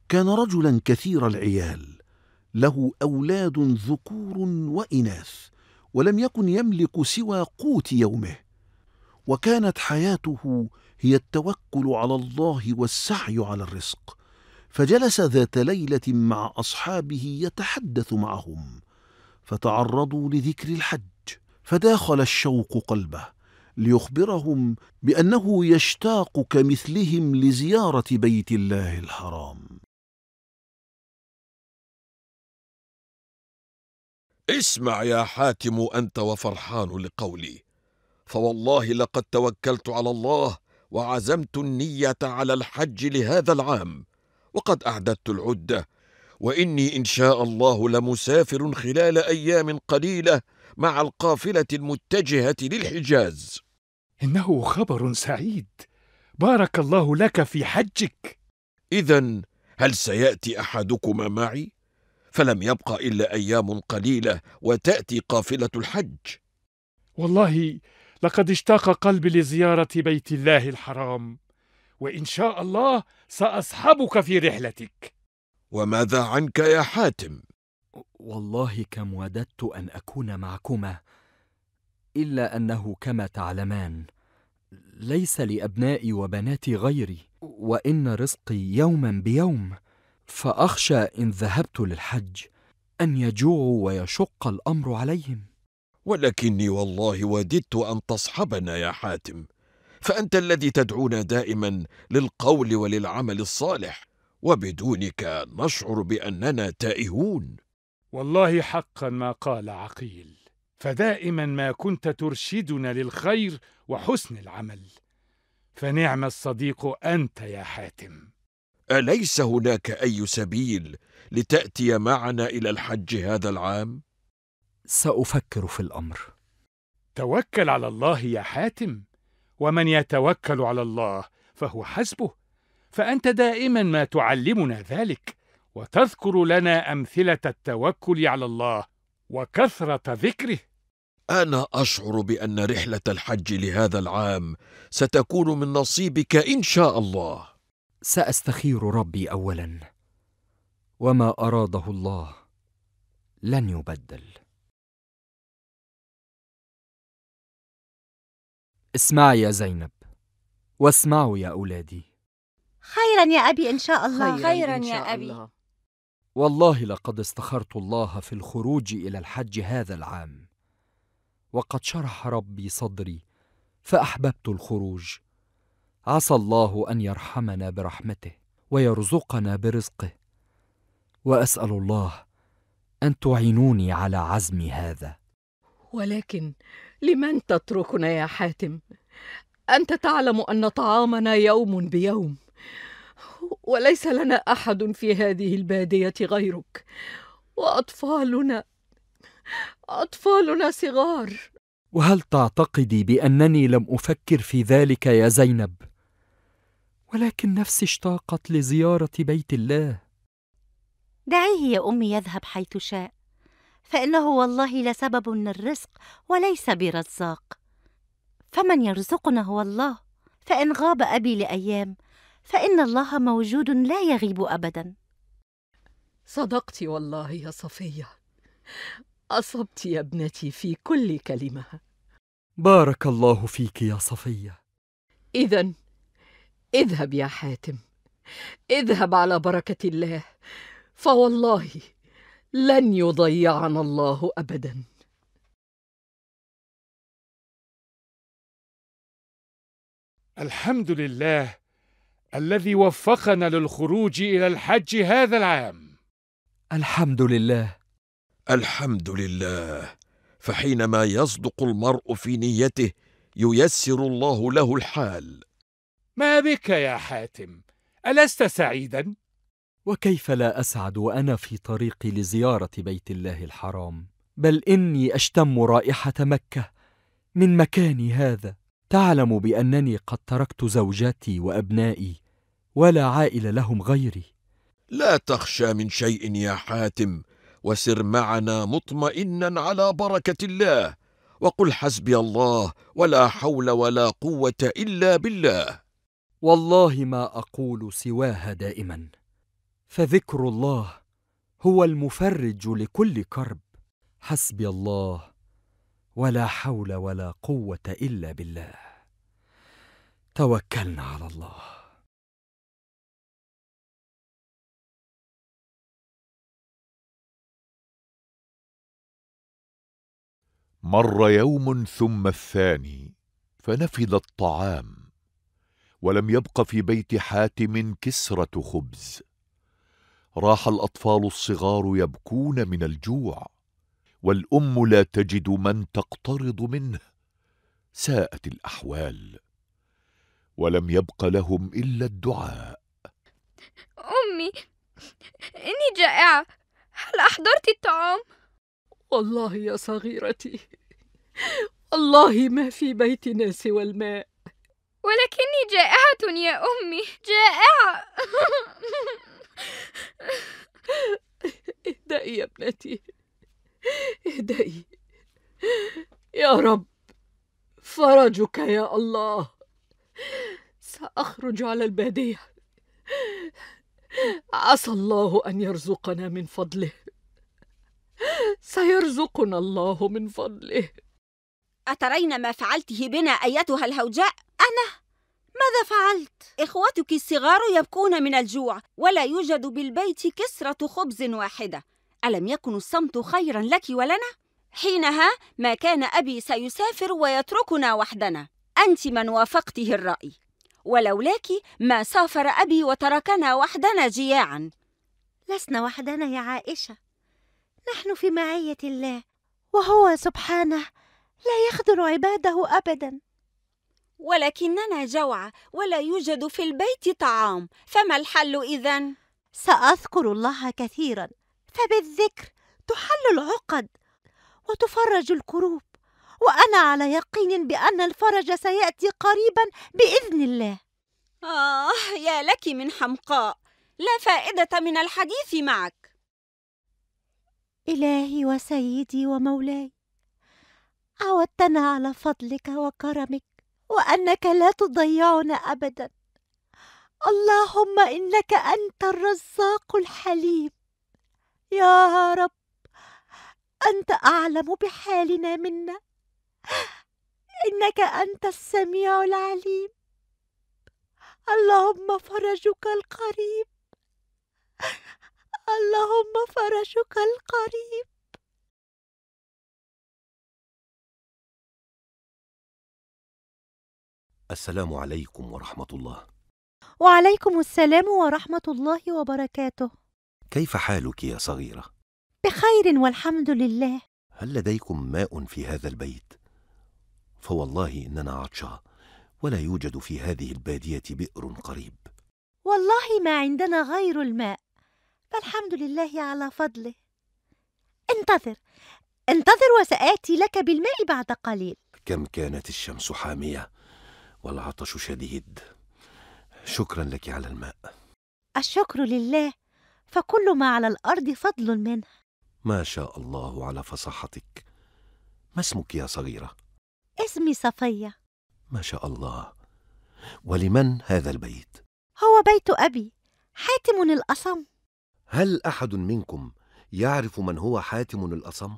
كان رجلا كثير العيال له أولاد ذكور وإناث ولم يكن يملك سوى قوت يومه وكانت حياته هي التوكل على الله والسعي على الرزق فجلس ذات ليلة مع أصحابه يتحدث معهم فتعرضوا لذكر الحج فداخل الشوق قلبه ليخبرهم بأنه يشتاق كمثلهم لزيارة بيت الله الحرام اسمع يا حاتم أنت وفرحان لقولي فوالله لقد توكلت على الله وعزمت النية على الحج لهذا العام وقد اعددت العده واني ان شاء الله لمسافر خلال ايام قليله مع القافله المتجهه للحجاز انه خبر سعيد بارك الله لك في حجك اذا هل سياتي احدكما معي فلم يبق الا ايام قليله وتاتي قافله الحج والله لقد اشتاق قلبي لزياره بيت الله الحرام وان شاء الله ساصحبك في رحلتك وماذا عنك يا حاتم والله كم وددت ان اكون معكما الا انه كما تعلمان ليس لابنائي وبناتي غيري وان رزقي يوما بيوم فاخشى ان ذهبت للحج ان يجوعوا ويشق الامر عليهم ولكني والله وددت ان تصحبنا يا حاتم فانت الذي تدعونا دائما للقول وللعمل الصالح وبدونك نشعر باننا تائهون والله حقا ما قال عقيل فدائما ما كنت ترشدنا للخير وحسن العمل فنعم الصديق انت يا حاتم اليس هناك اي سبيل لتاتي معنا الى الحج هذا العام سافكر في الامر توكل على الله يا حاتم ومن يتوكل على الله فهو حسبه فانت دائما ما تعلمنا ذلك وتذكر لنا امثله التوكل على الله وكثره ذكره انا اشعر بان رحله الحج لهذا العام ستكون من نصيبك ان شاء الله ساستخير ربي اولا وما اراده الله لن يبدل اسمعي يا زينب واسمعوا يا أولادي خيرا يا أبي إن شاء الله خيرا, خيراً إن شاء يا أبي الله. والله لقد استخرت الله في الخروج إلى الحج هذا العام وقد شرح ربي صدري فأحببت الخروج عسى الله أن يرحمنا برحمته ويرزقنا برزقه وأسأل الله أن تعينوني على عزمي هذا ولكن لمن تتركنا يا حاتم انت تعلم ان طعامنا يوم بيوم وليس لنا احد في هذه الباديه غيرك واطفالنا اطفالنا صغار وهل تعتقدي بانني لم افكر في ذلك يا زينب ولكن نفسي اشتاقت لزياره بيت الله دعيه يا امي يذهب حيث شاء فإنه والله لسبب للرزق وليس برزاق فمن يرزقنا هو الله فإن غاب أبي لأيام فإن الله موجود لا يغيب أبدا صدقت والله يا صفية أصبت يا ابنتي في كل كلمة بارك الله فيك يا صفية إذا اذهب يا حاتم اذهب على بركة الله فوالله لن يضيعنا الله ابدا الحمد لله الذي وفقنا للخروج الى الحج هذا العام الحمد لله الحمد لله فحينما يصدق المرء في نيته ييسر الله له الحال ما بك يا حاتم الست سعيدا وكيف لا اسعد وانا في طريقي لزياره بيت الله الحرام بل اني اشتم رائحه مكه من مكاني هذا تعلم بانني قد تركت زوجاتي وابنائي ولا عائل لهم غيري لا تخشى من شيء يا حاتم وسر معنا مطمئنا على بركه الله وقل حسبي الله ولا حول ولا قوه الا بالله والله ما اقول سواها دائما فذكر الله هو المفرج لكل كرب حسبي الله ولا حول ولا قوه الا بالله توكلنا على الله مر يوم ثم الثاني فنفذ الطعام ولم يبق في بيت حاتم كسره خبز راح الاطفال الصغار يبكون من الجوع والام لا تجد من تقترض منه ساءت الاحوال ولم يبق لهم الا الدعاء امي اني جائعه هل احضرت الطعام والله يا صغيرتي والله ما في بيتنا سوى الماء ولكني جائعه يا امي جائعه <laughs> اهدئي يا ابنتي اهدئي يا رب فرجك يا الله ساخرج على الباديه عسى الله ان يرزقنا من فضله سيرزقنا الله من فضله اترين ما فعلته بنا ايتها الهوجاء انا ماذا فعلت؟ إخوتك الصغار يبكون من الجوع ولا يوجد بالبيت كسرة خبز واحدة ألم يكن الصمت خيرا لك ولنا؟ حينها ما كان أبي سيسافر ويتركنا وحدنا أنت من وافقته الرأي ولولاك ما سافر أبي وتركنا وحدنا جياعا لسنا وحدنا يا عائشة نحن في معية الله وهو سبحانه لا يخذل عباده أبدا ولكننا جوع ولا يوجد في البيت طعام فما الحل إذا؟ سأذكر الله كثيرا فبالذكر تحل العقد وتفرج الكروب وأنا على يقين بأن الفرج سيأتي قريبا بإذن الله آه يا لك من حمقاء لا فائدة من الحديث معك إلهي وسيدي ومولاي عودتنا على فضلك وكرمك وانك لا تضيعنا ابدا اللهم انك انت الرزاق الحليم يا رب انت اعلم بحالنا منا انك انت السميع العليم اللهم فرجك القريب اللهم فرجك القريب السلام عليكم ورحمة الله. وعليكم السلام ورحمة الله وبركاته. كيف حالك يا صغيرة؟ بخير والحمد لله. هل لديكم ماء في هذا البيت؟ فوالله إننا عطشى، ولا يوجد في هذه البادية بئر قريب. والله ما عندنا غير الماء، فالحمد لله على فضله. انتظر، انتظر وسآتي لك بالماء بعد قليل. كم كانت الشمس حامية؟ والعطش شديد شكرا لك على الماء الشكر لله فكل ما على الارض فضل منه ما شاء الله على فصاحتك ما اسمك يا صغيره اسمي صفيه ما شاء الله ولمن هذا البيت هو بيت ابي حاتم الاصم هل احد منكم يعرف من هو حاتم الاصم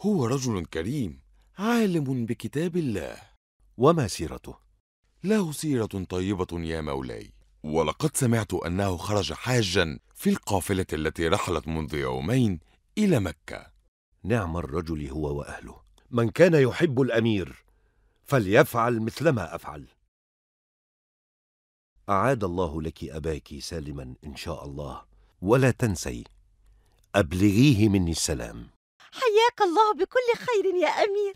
هو رجل كريم عالم بكتاب الله وما سيرته له سيرة طيبة يا مولاي ولقد سمعت أنه خرج حاجا في القافلة التي رحلت منذ يومين إلى مكة نعم الرجل هو وأهله من كان يحب الأمير فليفعل مثلما أفعل أعاد الله لك أباك سالما إن شاء الله ولا تنسي أبلغيه مني السلام حياك الله بكل خير يا أمير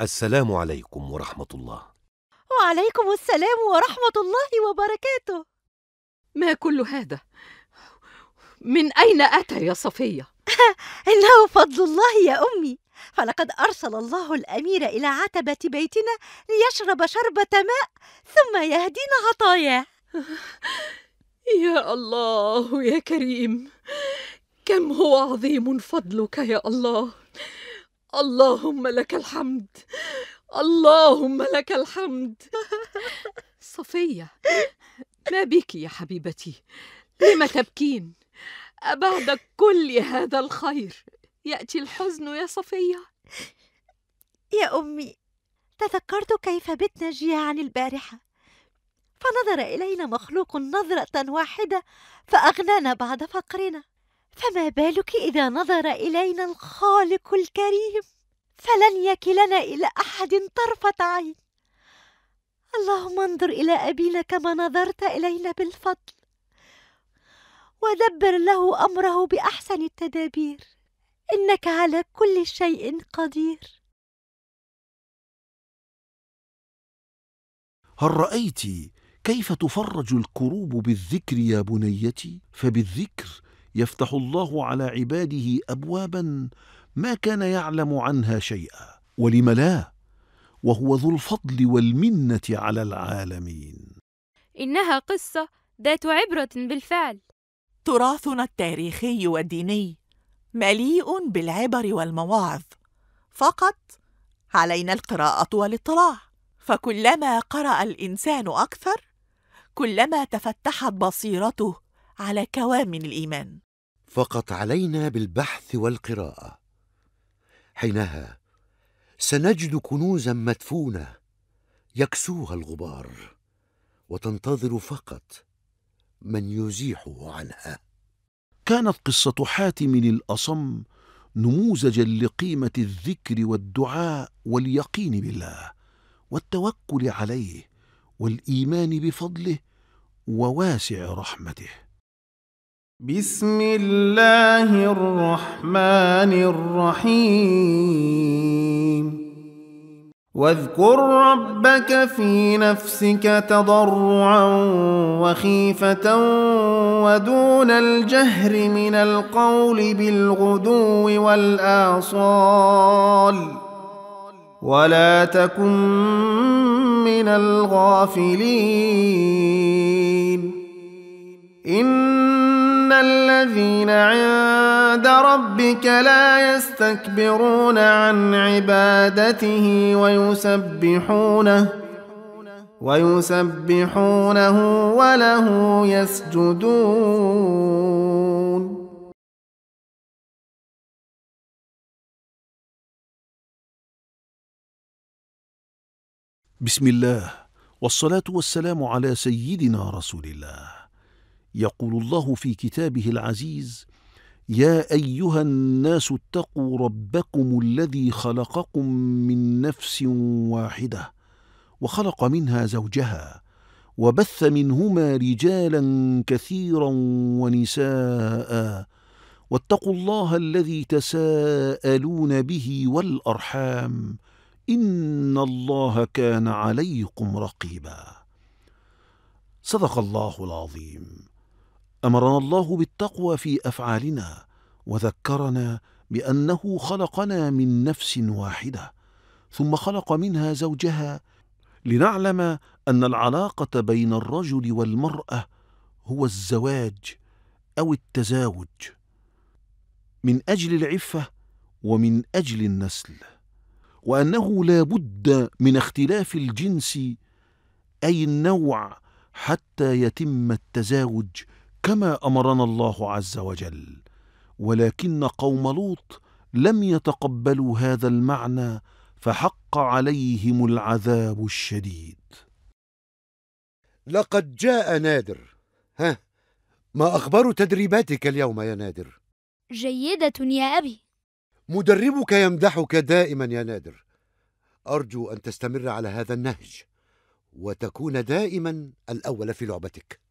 السلام عليكم ورحمة الله وعليكم السلام ورحمة الله وبركاته ما كل هذا؟ من أين أتى يا صفية؟ <laughs> إنه فضل الله يا أمي فلقد أرسل الله الأمير إلى عتبة بيتنا ليشرب شربة ماء ثم يهدينا عطاياه <laughs> يا الله يا كريم كم هو عظيم فضلك يا الله اللهم لك الحمد اللهم لك الحمد <laughs> صفية ما بك يا حبيبتي لم تبكين أبعد كل هذا الخير يأتي الحزن يا صفية يا أمي تذكرت كيف بتنا جياعا البارحة فنظر إلينا مخلوق نظرة واحدة فأغنانا بعد فقرنا فما بالك إذا نظر إلينا الخالق الكريم فلن يكلنا الى احد طرفه عين اللهم انظر الى ابينا كما نظرت الينا بالفضل ودبر له امره باحسن التدابير انك على كل شيء قدير هل رايت كيف تفرج الكروب بالذكر يا بنيتي فبالذكر يفتح الله على عباده ابوابا ما كان يعلم عنها شيئا ولم لا وهو ذو الفضل والمنه على العالمين انها قصه ذات عبره بالفعل تراثنا التاريخي والديني مليء بالعبر والمواعظ فقط علينا القراءه والاطلاع فكلما قرا الانسان اكثر كلما تفتحت بصيرته على كوامن الايمان فقط علينا بالبحث والقراءه حينها سنجد كنوزا مدفونه يكسوها الغبار وتنتظر فقط من يزيحه عنها كانت قصه حاتم الاصم نموذجا لقيمه الذكر والدعاء واليقين بالله والتوكل عليه والايمان بفضله وواسع رحمته بسم الله الرحمن الرحيم واذكر ربك في نفسك تضرعا وخيفة ودون الجهر من القول بالغدو والآصال ولا تكن من الغافلين إن ان الذين عند ربك لا يستكبرون عن عبادته ويسبحونه ويسبحونه وله يسجدون بسم الله والصلاه والسلام على سيدنا رسول الله يقول الله في كتابه العزيز يا ايها الناس اتقوا ربكم الذي خلقكم من نفس واحده وخلق منها زوجها وبث منهما رجالا كثيرا ونساء واتقوا الله الذي تساءلون به والارحام ان الله كان عليكم رقيبا صدق الله العظيم امرنا الله بالتقوى في افعالنا وذكرنا بانه خلقنا من نفس واحده ثم خلق منها زوجها لنعلم ان العلاقه بين الرجل والمراه هو الزواج او التزاوج من اجل العفه ومن اجل النسل وانه لا بد من اختلاف الجنس اي النوع حتى يتم التزاوج كما امرنا الله عز وجل ولكن قوم لوط لم يتقبلوا هذا المعنى فحق عليهم العذاب الشديد لقد جاء نادر ها ما اخبار تدريباتك اليوم يا نادر جيده يا ابي مدربك يمدحك دائما يا نادر ارجو ان تستمر على هذا النهج وتكون دائما الاول في لعبتك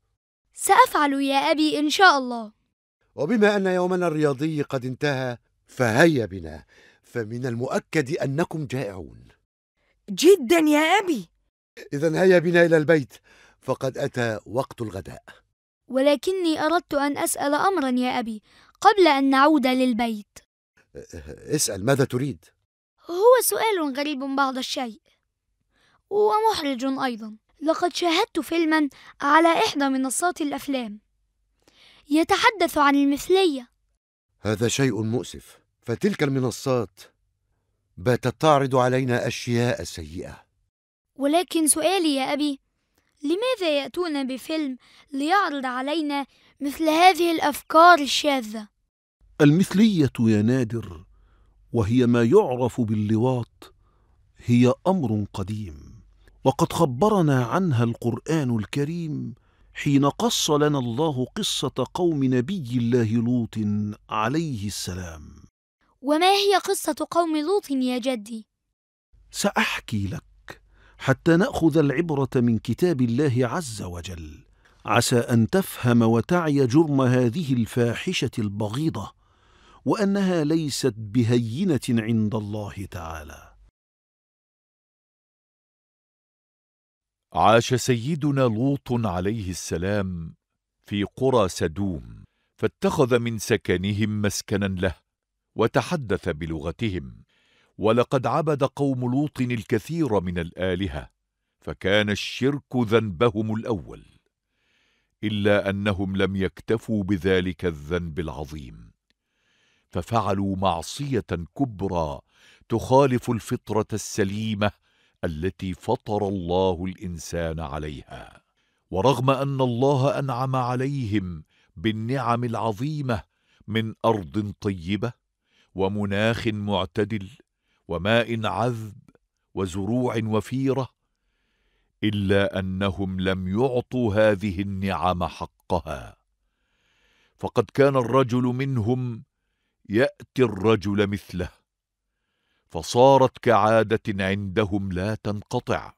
سأفعل يا أبي إن شاء الله وبما أن يومنا الرياضي قد انتهى فهيا بنا فمن المؤكد أنكم جائعون جدا يا أبي إذا هيا بنا إلى البيت فقد أتى وقت الغداء ولكني أردت أن أسأل أمرا يا أبي قبل أن نعود للبيت اسأل ماذا تريد؟ هو سؤال غريب بعض الشيء ومحرج أيضا لقد شاهدت فيلما على إحدى منصات الأفلام يتحدث عن المثلية هذا شيء مؤسف فتلك المنصات باتت تعرض علينا أشياء سيئة ولكن سؤالي يا أبي لماذا يأتون بفيلم ليعرض علينا مثل هذه الأفكار الشاذة؟ المثلية يا نادر وهي ما يعرف باللواط هي أمر قديم وقد خبرنا عنها القرآن الكريم حين قص لنا الله قصة قوم نبي الله لوط عليه السلام وما هي قصة قوم لوط يا جدي؟ سأحكي لك حتى نأخذ العبرة من كتاب الله عز وجل عسى أن تفهم وتعي جرم هذه الفاحشة البغيضة وأنها ليست بهينة عند الله تعالى عاش سيدنا لوط عليه السلام في قرى سدوم فاتخذ من سكنهم مسكنا له وتحدث بلغتهم ولقد عبد قوم لوط الكثير من الالهه فكان الشرك ذنبهم الاول الا انهم لم يكتفوا بذلك الذنب العظيم ففعلوا معصيه كبرى تخالف الفطره السليمه التي فطر الله الانسان عليها ورغم ان الله انعم عليهم بالنعم العظيمه من ارض طيبه ومناخ معتدل وماء عذب وزروع وفيره الا انهم لم يعطوا هذه النعم حقها فقد كان الرجل منهم ياتي الرجل مثله فصارت كعاده عندهم لا تنقطع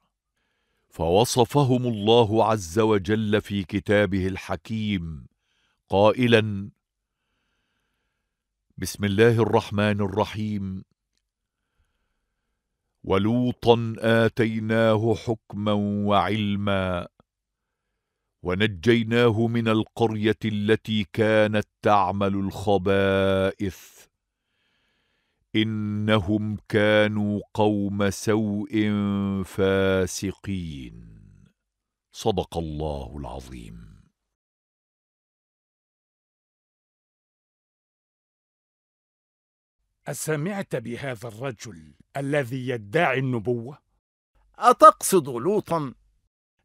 فوصفهم الله عز وجل في كتابه الحكيم قائلا بسم الله الرحمن الرحيم ولوطا اتيناه حكما وعلما ونجيناه من القريه التي كانت تعمل الخبائث انهم كانوا قوم سوء فاسقين صدق الله العظيم أسمعت بهذا الرجل الذي يدعي النبوة؟ أتقصد لوطا؟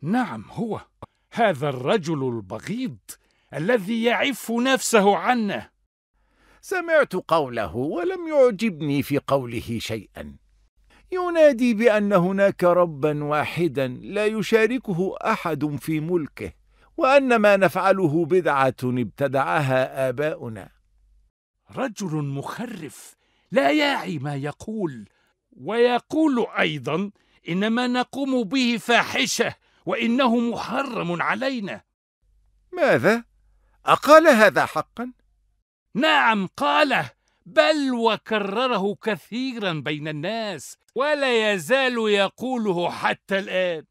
نعم هو هذا الرجل البغيض الذي يعف نفسه عنه سمعت قوله ولم يعجبني في قوله شيئا ينادي بان هناك ربا واحدا لا يشاركه احد في ملكه وان ما نفعله بدعه ابتدعها اباؤنا رجل مخرف لا يعي ما يقول ويقول ايضا ان ما نقوم به فاحشه وانه محرم علينا ماذا اقال هذا حقا نعم قاله بل وكرره كثيرا بين الناس ولا يزال يقوله حتى الان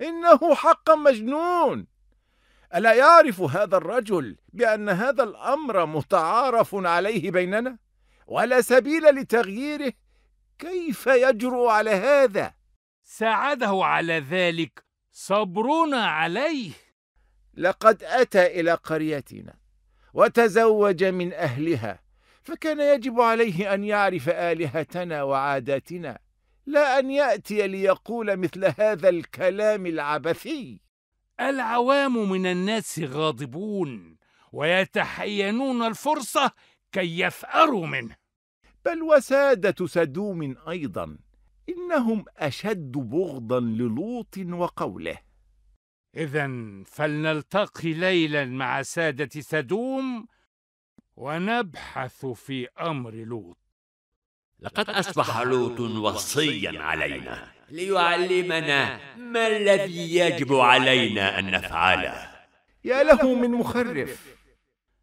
انه حقا مجنون الا يعرف هذا الرجل بان هذا الامر متعارف عليه بيننا ولا سبيل لتغييره كيف يجرؤ على هذا ساعده على ذلك صبرنا عليه لقد اتى الى قريتنا وتزوج من أهلها فكان يجب عليه أن يعرف آلهتنا وعاداتنا لا أن يأتي ليقول مثل هذا الكلام العبثي العوام من الناس غاضبون ويتحينون الفرصة كي يثأروا منه بل وسادة سدوم أيضا إنهم أشد بغضا للوط وقوله إذا فلنلتقي ليلا مع سادة سدوم ونبحث في أمر لوط لقد أصبح لوط وصيا علينا ليعلمنا ما الذي يجب علينا أن نفعله يا له من مخرف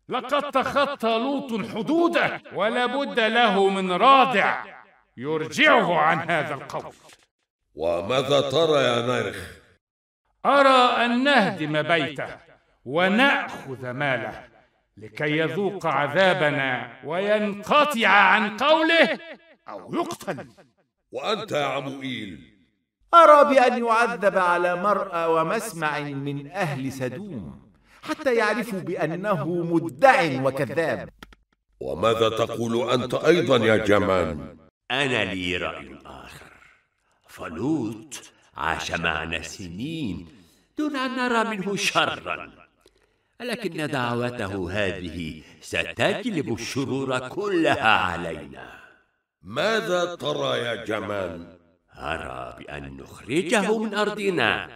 لقد تخطى لوط حدوده ولا بد له من رادع يرجعه عن هذا القول وماذا ترى يا نرخ أرى أن نهدم بيته ونأخذ ماله لكي يذوق عذابنا وينقطع عن قوله أو يقتل وأنت يا عموئيل أرى بأن يعذب على مرأى ومسمع من أهل سدوم حتى يعرفوا بأنه مدع وكذاب وماذا تقول أنت أيضا يا جمان؟ أنا لي رأي آخر فلوط عاش معنا سنين دون أن نرى منه شرا لكن دعوته هذه ستجلب الشرور كلها علينا ماذا ترى يا جمال؟ أرى بأن نخرجه من أرضنا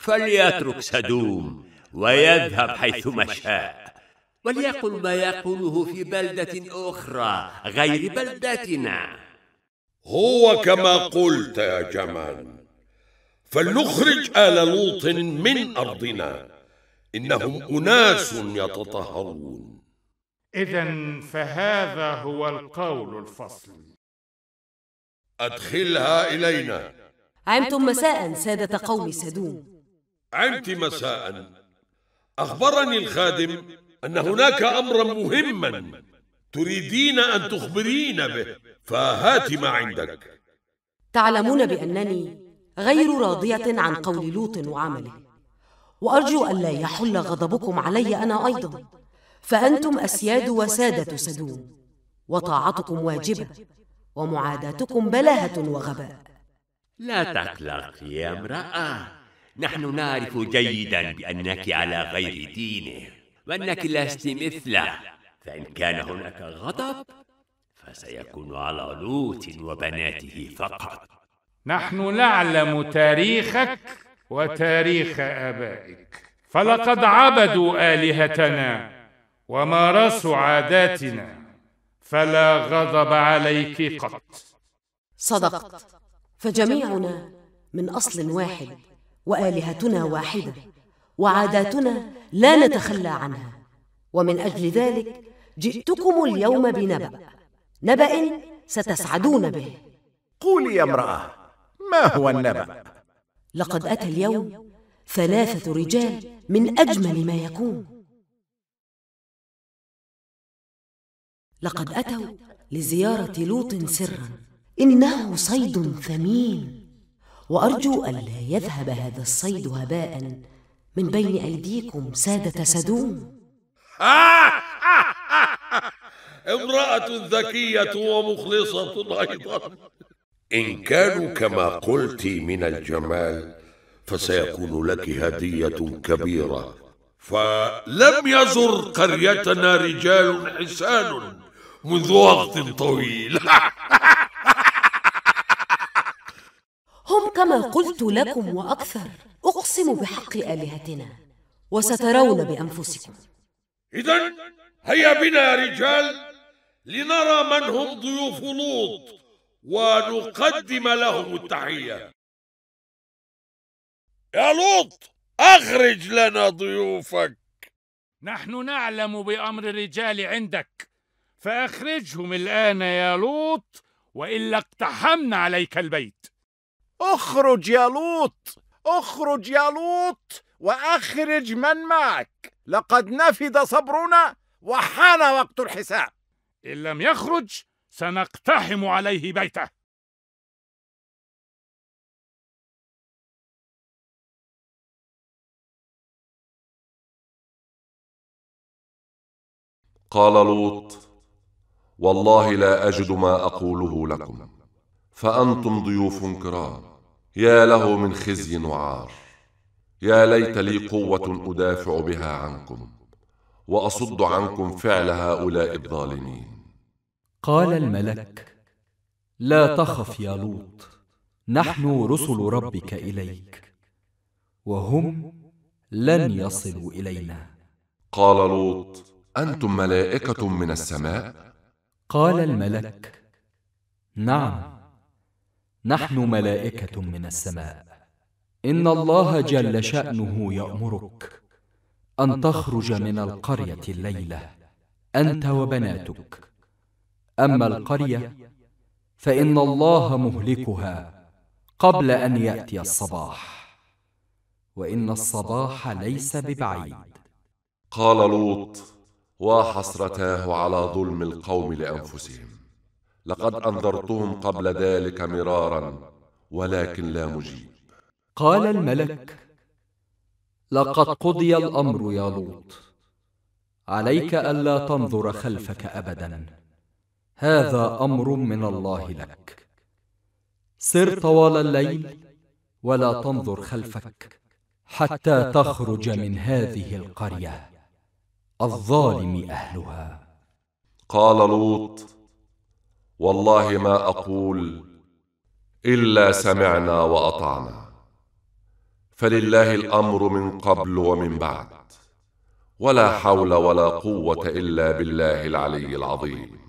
فليترك سدوم ويذهب حيثما شاء وليقل ما يقوله في بلدة أخرى غير بلدتنا هو كما قلت يا جمال فلنخرج آل لوط من أرضنا إنهم أناس يتطهرون إذا فهذا هو القول الفصل أدخلها إلينا عمتم مساء سادة قوم سدوم عمت مساء أخبرني الخادم أن هناك أمرا مهما تريدين أن تخبرين به فهات ما عندك تعلمون بأنني غير راضية عن قول لوط وعمله وأرجو ألا يحل غضبكم علي أنا أيضا فأنتم أسياد وسادة سدوم وطاعتكم واجبة ومعاداتكم بلاهة وغباء لا تقلق يا امرأة نحن نعرف جيدا بأنك على غير دينه وأنك لست مثله فإن كان هناك غضب فسيكون على لوط وبناته فقط نحن نعلم تاريخك وتاريخ آبائك فلقد عبدوا آلهتنا ومارسوا عاداتنا فلا غضب عليك قط صدقت فجميعنا من أصل واحد وآلهتنا واحدة وعاداتنا لا نتخلى عنها ومن أجل ذلك جئتكم اليوم بنبأ نبأ ستسعدون به قولي يا امرأة ما هو النبأ؟ لقد أتى اليوم ثلاثة رجال من أجمل ما يكون لقد أتوا لزيارة لوط سرا إنه صيد ثمين وأرجو ألا يذهب هذا الصيد هباء من بين أيديكم سادة سدوم امرأة ذكية ومخلصة أيضا إن كانوا كما قلت من الجمال فسيكون لك هدية كبيرة فلم يزر قريتنا رجال حسان منذ وقت طويل هم كما قلت لكم وأكثر أقسم بحق آلهتنا وسترون بأنفسكم إذا هيا بنا يا رجال لنرى من هم ضيوف لوط ونقدم لهم التحية يا لوط أخرج لنا ضيوفك نحن نعلم بأمر الرجال عندك فأخرجهم الآن يا لوط وإلا اقتحمنا عليك البيت اخرج يا لوط اخرج يا لوط وأخرج من معك لقد نفد صبرنا وحان وقت الحساب إن لم يخرج سنقتحم عليه بيته قال لوط والله لا اجد ما اقوله لكم فانتم ضيوف كرام يا له من خزي وعار يا ليت لي قوه ادافع بها عنكم واصد عنكم فعل هؤلاء الظالمين قال الملك لا تخف يا لوط نحن رسل ربك إليك وهم لن يصلوا إلينا قال لوط أنتم ملائكة من السماء؟ قال الملك نعم, نعم. نحن ملائكة من السماء إن الله جل شأنه يأمرك أن تخرج من القرية الليلة أنت وبناتك أما القرية فإن الله مهلكها قبل أن يأتي الصباح وإن الصباح ليس ببعيد قال لوط وحسرتاه على ظلم القوم لأنفسهم لقد أنذرتهم قبل ذلك مرارا ولكن لا مجيب قال الملك لقد قضي الأمر يا لوط عليك ألا تنظر خلفك أبداً هذا امر من الله لك سر طوال الليل ولا تنظر خلفك حتى تخرج من هذه القريه الظالم اهلها قال لوط والله ما اقول الا سمعنا واطعنا فلله الامر من قبل ومن بعد ولا حول ولا قوه الا بالله العلي العظيم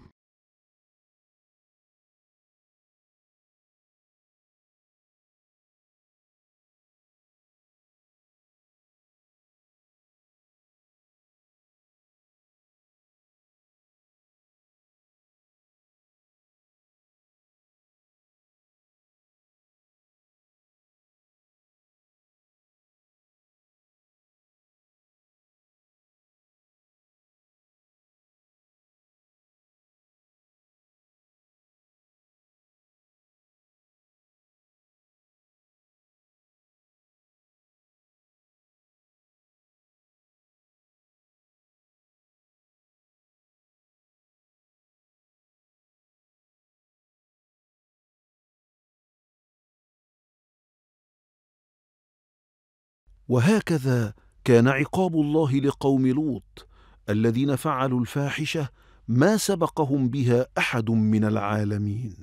وهكذا كان عقاب الله لقوم لوط الذين فعلوا الفاحشه ما سبقهم بها احد من العالمين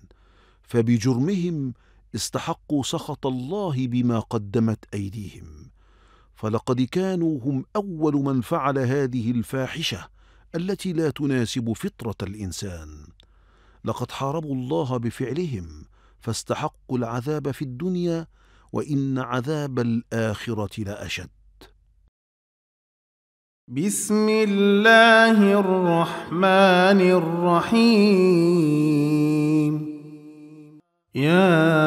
فبجرمهم استحقوا سخط الله بما قدمت ايديهم فلقد كانوا هم اول من فعل هذه الفاحشه التي لا تناسب فطره الانسان لقد حاربوا الله بفعلهم فاستحقوا العذاب في الدنيا وإن عذاب الآخرة لأشد بسم الله الرحمن الرحيم يا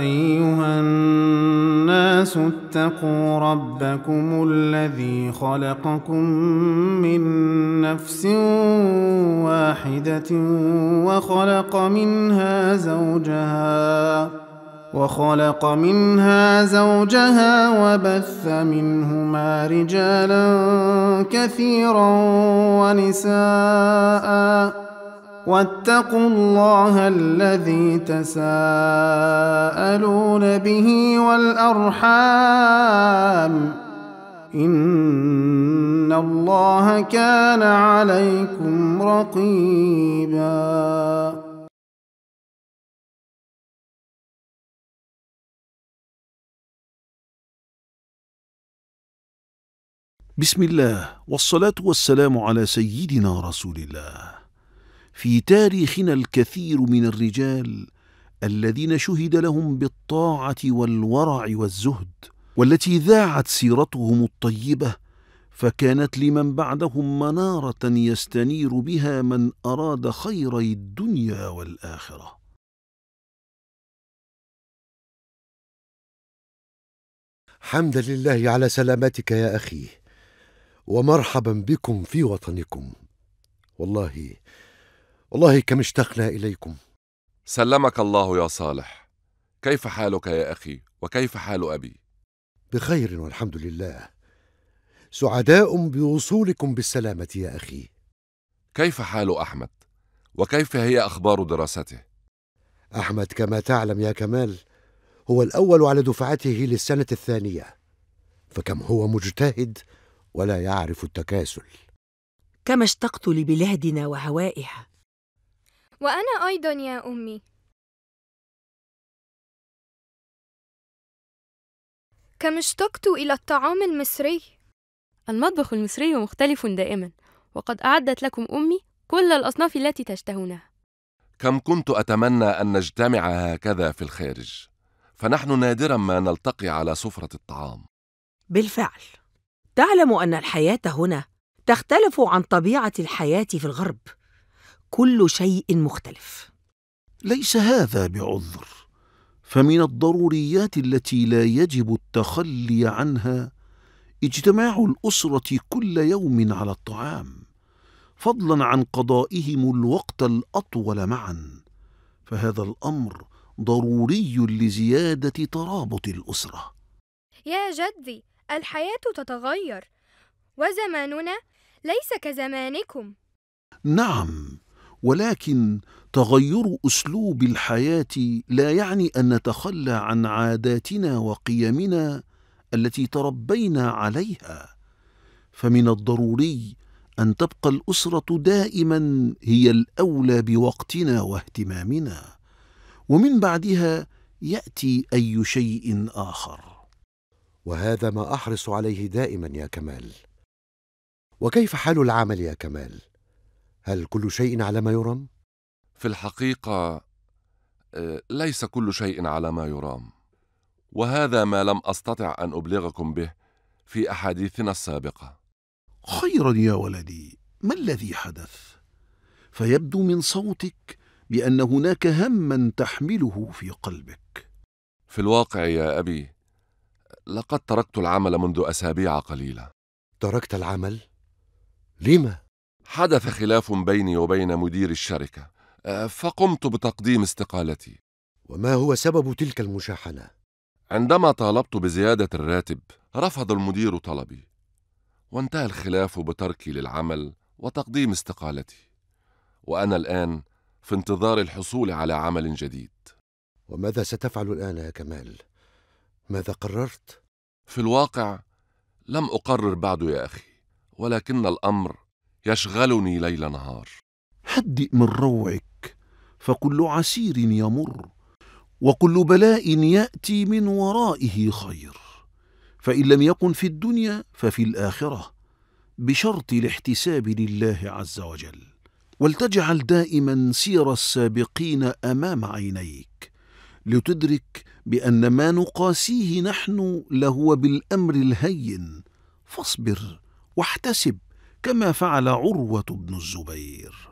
أيها الناس اتقوا ربكم الذي خلقكم من نفس واحدة وخلق منها زوجها وخلق منها زوجها وبث منهما رجالا كثيرا ونساء واتقوا الله الذي تساءلون به والارحام ان الله كان عليكم رقيبا بسم الله والصلاة والسلام على سيدنا رسول الله. في تاريخنا الكثير من الرجال الذين شهد لهم بالطاعة والورع والزهد، والتي ذاعت سيرتهم الطيبة فكانت لمن بعدهم منارة يستنير بها من أراد خيري الدنيا والآخرة. حمدا لله على سلامتك يا أخي. ومرحبا بكم في وطنكم والله والله كم اشتقنا اليكم سلمك الله يا صالح كيف حالك يا اخي وكيف حال ابي بخير والحمد لله سعداء بوصولكم بالسلامه يا اخي كيف حال احمد وكيف هي اخبار دراسته احمد كما تعلم يا كمال هو الاول على دفعته للسنه الثانيه فكم هو مجتهد ولا يعرف التكاسل كما اشتقت لبلادنا وهوائها وانا ايضا يا امي كم اشتقت الى الطعام المصري المطبخ المصري مختلف دائما وقد اعدت لكم امي كل الاصناف التي تشتهونها كم كنت اتمنى ان نجتمع هكذا في الخارج فنحن نادرا ما نلتقي على سفره الطعام بالفعل تعلم ان الحياه هنا تختلف عن طبيعه الحياه في الغرب كل شيء مختلف ليس هذا بعذر فمن الضروريات التي لا يجب التخلي عنها اجتماع الاسره كل يوم على الطعام فضلا عن قضائهم الوقت الاطول معا فهذا الامر ضروري لزياده ترابط الاسره يا جدي الحياة تتغير وزماننا ليس كزمانكم نعم ولكن تغير اسلوب الحياه لا يعني ان نتخلى عن عاداتنا وقيمنا التي تربينا عليها فمن الضروري ان تبقى الاسره دائما هي الاولى بوقتنا واهتمامنا ومن بعدها ياتي اي شيء اخر وهذا ما احرص عليه دائما يا كمال وكيف حال العمل يا كمال هل كل شيء على ما يرام في الحقيقه آه، ليس كل شيء على ما يرام وهذا ما لم استطع ان ابلغكم به في احاديثنا السابقه خيرا يا ولدي ما الذي حدث فيبدو من صوتك بان هناك هما تحمله في قلبك في الواقع يا ابي لقد تركت العمل منذ أسابيع قليلة تركت العمل؟ لما؟ حدث خلاف بيني وبين مدير الشركة آه، فقمت بتقديم استقالتي وما هو سبب تلك المشاحنة؟ عندما طالبت بزيادة الراتب رفض المدير طلبي وانتهى الخلاف بتركي للعمل وتقديم استقالتي وأنا الآن في انتظار الحصول على عمل جديد وماذا ستفعل الآن يا كمال؟ ماذا قررت؟ في الواقع لم أقرر بعد يا أخي ولكن الأمر يشغلني ليل نهار هدئ من روعك فكل عسير يمر وكل بلاء يأتي من ورائه خير فإن لم يكن في الدنيا ففي الآخرة بشرط الاحتساب لله عز وجل ولتجعل دائما سير السابقين أمام عينيك لتدرك بأن ما نقاسيه نحن لهو بالأمر الهين فاصبر واحتسب كما فعل عروة بن الزبير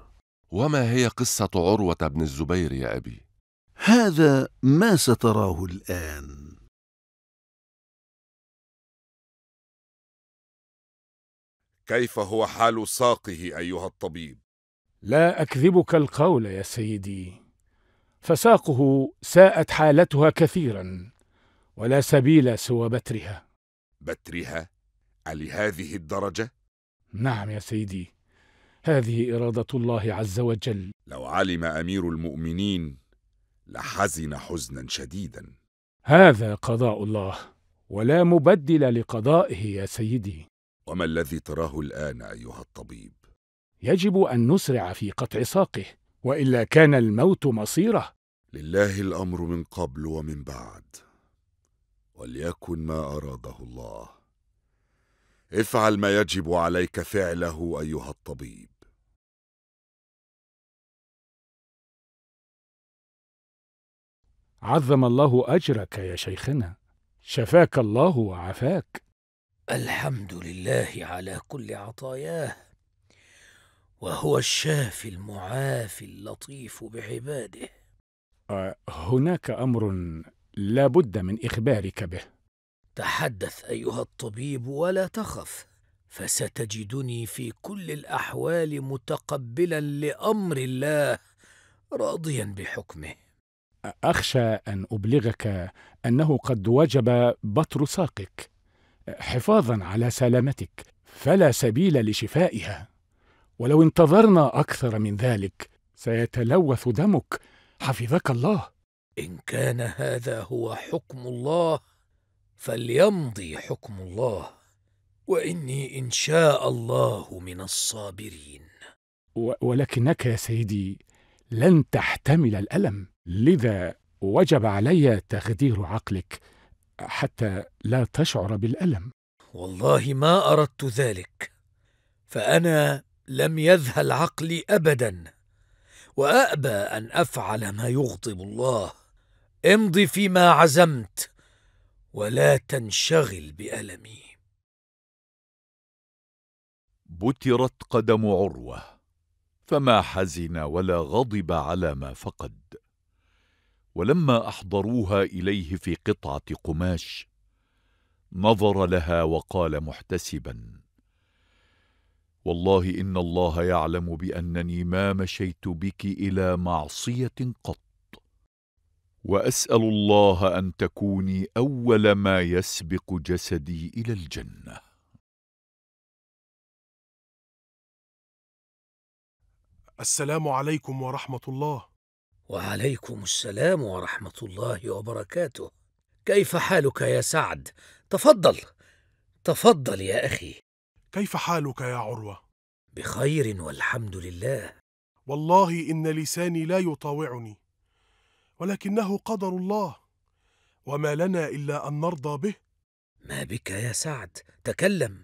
وما هي قصة عروة بن الزبير يا أبي؟ هذا ما ستراه الآن كيف هو حال ساقه أيها الطبيب؟ لا أكذبك القول يا سيدي فساقه ساءت حالتها كثيرا ولا سبيل سوى بترها بترها لهذه الدرجه نعم يا سيدي هذه اراده الله عز وجل لو علم امير المؤمنين لحزن حزنا شديدا هذا قضاء الله ولا مبدل لقضائه يا سيدي وما الذي تراه الان ايها الطبيب يجب ان نسرع في قطع ساقه والا كان الموت مصيره لله الامر من قبل ومن بعد وليكن ما اراده الله افعل ما يجب عليك فعله ايها الطبيب عظم الله اجرك يا شيخنا شفاك الله وعافاك الحمد لله على كل عطاياه وهو الشافي المعافي اللطيف بعباده هناك امر لا بد من اخبارك به تحدث ايها الطبيب ولا تخف فستجدني في كل الاحوال متقبلا لامر الله راضيا بحكمه اخشى ان ابلغك انه قد وجب بطر ساقك حفاظا على سلامتك فلا سبيل لشفائها ولو انتظرنا اكثر من ذلك سيتلوث دمك حفظك الله ان كان هذا هو حكم الله فليمضي حكم الله واني ان شاء الله من الصابرين ولكنك يا سيدي لن تحتمل الالم لذا وجب علي تخدير عقلك حتى لا تشعر بالالم والله ما اردت ذلك فانا لم يذهل عقلي ابدا وأبى أن أفعل ما يغضب الله امض فيما عزمت ولا تنشغل بألمي بترت قدم عروة فما حزن ولا غضب على ما فقد ولما أحضروها إليه في قطعة قماش نظر لها وقال محتسباً والله ان الله يعلم بانني ما مشيت بك الى معصيه قط واسال الله ان تكوني اول ما يسبق جسدي الى الجنه السلام عليكم ورحمه الله وعليكم السلام ورحمه الله وبركاته كيف حالك يا سعد تفضل تفضل يا اخي كيف حالك يا عروة؟ بخير والحمد لله والله إن لساني لا يطاوعني ولكنه قدر الله وما لنا إلا أن نرضى به ما بك يا سعد تكلم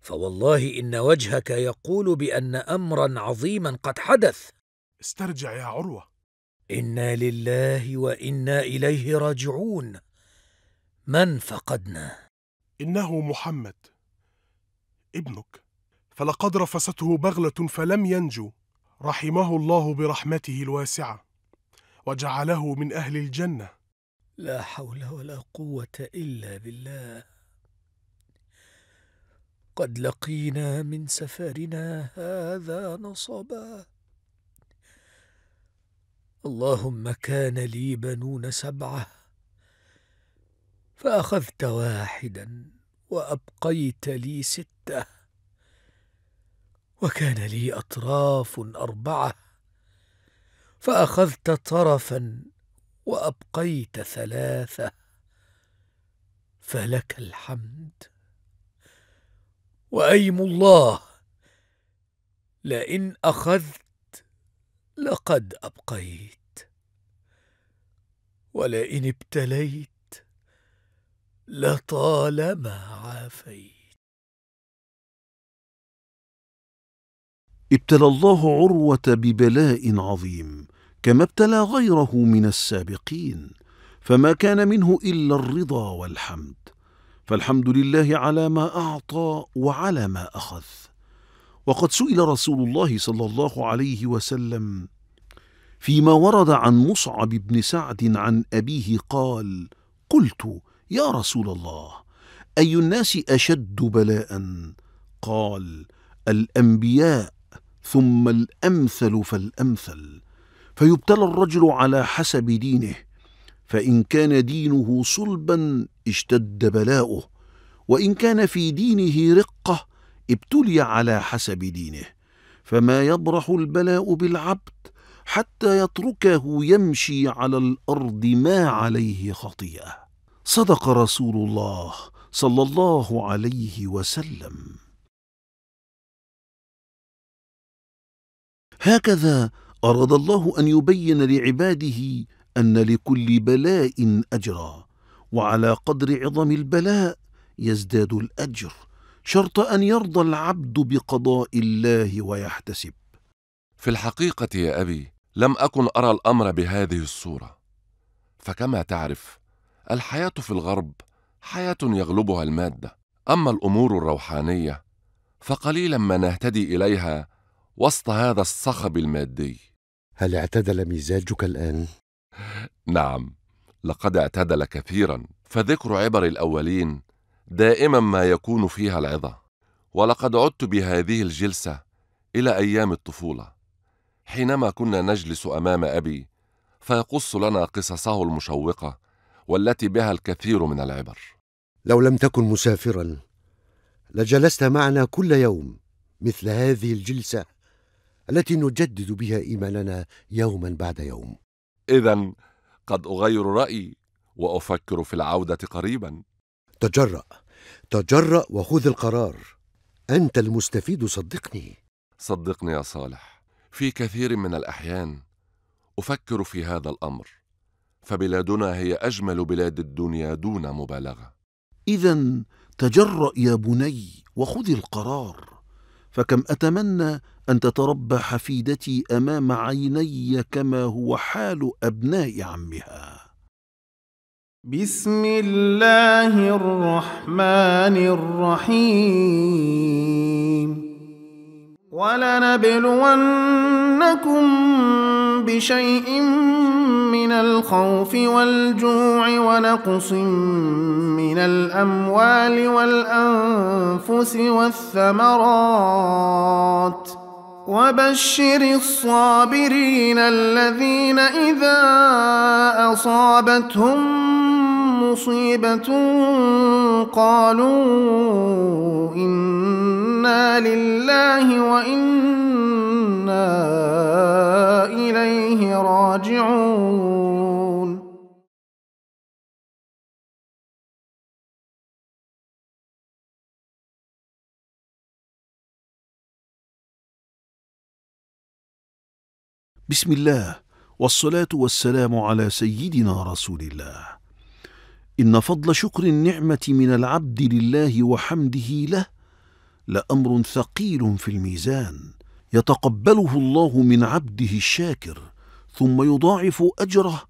فوالله إن وجهك يقول بأن أمرا عظيما قد حدث استرجع يا عروة إنا لله وإنا إليه راجعون من فقدنا إنه محمد ابنك فلقد رفسته بغلة فلم ينجو رحمه الله برحمته الواسعة وجعله من أهل الجنة لا حول ولا قوة إلا بالله قد لقينا من سفرنا هذا نصبا اللهم كان لي بنون سبعه فاخذت واحدا وابقيت لي سته وكان لي اطراف اربعه فاخذت طرفا وابقيت ثلاثه فلك الحمد وايم الله لئن اخذت لقد ابقيت ولئن ابتليت لطالما عافيت ابتلى الله عروه ببلاء عظيم كما ابتلى غيره من السابقين فما كان منه الا الرضا والحمد فالحمد لله على ما اعطى وعلى ما اخذ وقد سئل رسول الله صلى الله عليه وسلم فيما ورد عن مصعب بن سعد عن ابيه قال قلت يا رسول الله اي الناس اشد بلاء قال الانبياء ثم الامثل فالامثل فيبتلى الرجل على حسب دينه فان كان دينه صلبا اشتد بلاؤه وان كان في دينه رقه ابتلي على حسب دينه فما يبرح البلاء بالعبد حتى يتركه يمشي على الارض ما عليه خطيئه صدق رسول الله صلى الله عليه وسلم هكذا أراد الله أن يبين لعباده أن لكل بلاء أجرا وعلى قدر عظم البلاء يزداد الأجر شرط أن يرضى العبد بقضاء الله ويحتسب في الحقيقة يا أبي لم أكن أرى الأمر بهذه الصورة فكما تعرف الحياه في الغرب حياه يغلبها الماده اما الامور الروحانيه فقليلا ما نهتدي اليها وسط هذا الصخب المادي هل اعتدل مزاجك الان نعم لقد اعتدل كثيرا فذكر عبر الاولين دائما ما يكون فيها العظه ولقد عدت بهذه الجلسه الى ايام الطفوله حينما كنا نجلس امام ابي فيقص لنا قصصه المشوقه والتي بها الكثير من العبر لو لم تكن مسافرا لجلست معنا كل يوم مثل هذه الجلسه التي نجدد بها ايماننا يوما بعد يوم اذا قد اغير رايي وافكر في العوده قريبا تجرا تجرا وخذ القرار انت المستفيد صدقني صدقني يا صالح في كثير من الاحيان افكر في هذا الامر فبلادنا هي اجمل بلاد الدنيا دون مبالغه اذا تجرا يا بني وخذ القرار فكم اتمنى ان تتربى حفيدتي امام عيني كما هو حال ابناء عمها بسم الله الرحمن الرحيم ولنبلونكم بشيء من الخوف والجوع ونقص من الاموال والانفس والثمرات وبشر الصابرين الذين اذا اصابتهم مصيبه قالوا إن انا لله وانا اليه راجعون بسم الله والصلاه والسلام على سيدنا رسول الله ان فضل شكر النعمه من العبد لله وحمده له لامر ثقيل في الميزان يتقبله الله من عبده الشاكر ثم يضاعف اجره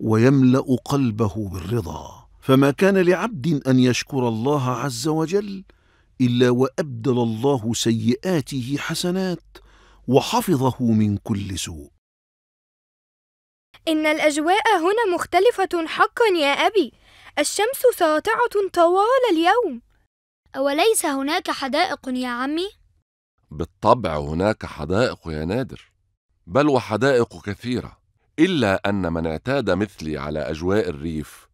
ويملا قلبه بالرضا فما كان لعبد ان يشكر الله عز وجل الا وابدل الله سيئاته حسنات وحفظه من كل سوء ان الاجواء هنا مختلفه حقا يا ابي الشمس ساطعه طوال اليوم أوليس هناك حدائق يا عمي؟ بالطبع هناك حدائق يا نادر بل وحدائق كثيرة إلا أن من اعتاد مثلي على أجواء الريف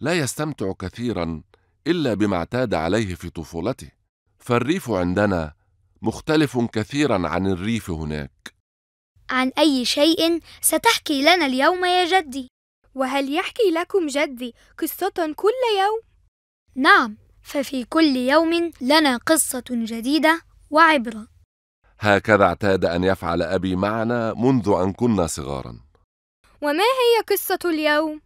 لا يستمتع كثيرا إلا بما اعتاد عليه في طفولته فالريف عندنا مختلف كثيرا عن الريف هناك عن أي شيء ستحكي لنا اليوم يا جدي؟ وهل يحكي لكم جدي قصة كل يوم؟ نعم ففي كل يوم لنا قصة جديدة وعبرة هكذا اعتاد أن يفعل أبي معنا منذ أن كنا صغارا وما هي قصة اليوم؟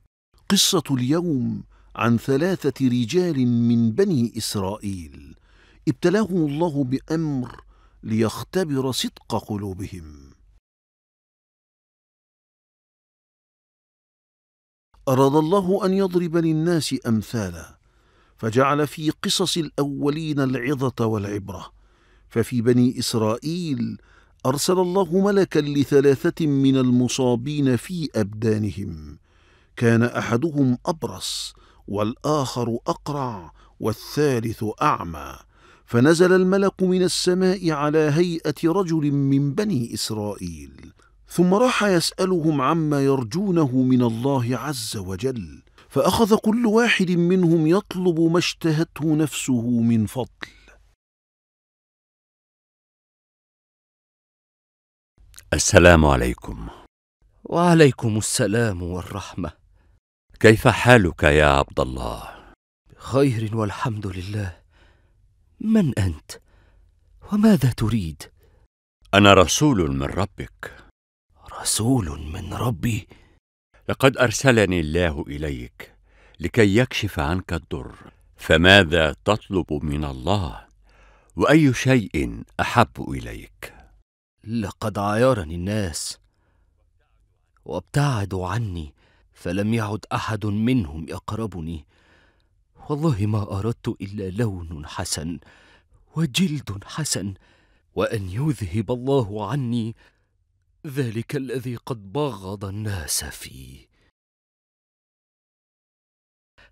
قصة اليوم عن ثلاثة رجال من بني إسرائيل ابتلاهم الله بأمر ليختبر صدق قلوبهم أراد الله أن يضرب للناس أمثالاً فجعل في قصص الاولين العظه والعبره ففي بني اسرائيل ارسل الله ملكا لثلاثه من المصابين في ابدانهم كان احدهم ابرص والاخر اقرع والثالث اعمى فنزل الملك من السماء على هيئه رجل من بني اسرائيل ثم راح يسالهم عما يرجونه من الله عز وجل فأخذ كل واحد منهم يطلب ما اشتهته نفسه من فضل السلام عليكم وعليكم السلام والرحمة كيف حالك يا عبد الله؟ خير والحمد لله من أنت؟ وماذا تريد؟ أنا رسول من ربك رسول من ربي؟ لقد ارسلني الله اليك لكي يكشف عنك الضر فماذا تطلب من الله واي شيء احب اليك لقد عايرني الناس وابتعدوا عني فلم يعد احد منهم يقربني والله ما اردت الا لون حسن وجلد حسن وان يذهب الله عني ذلك الذي قد بغض الناس فيه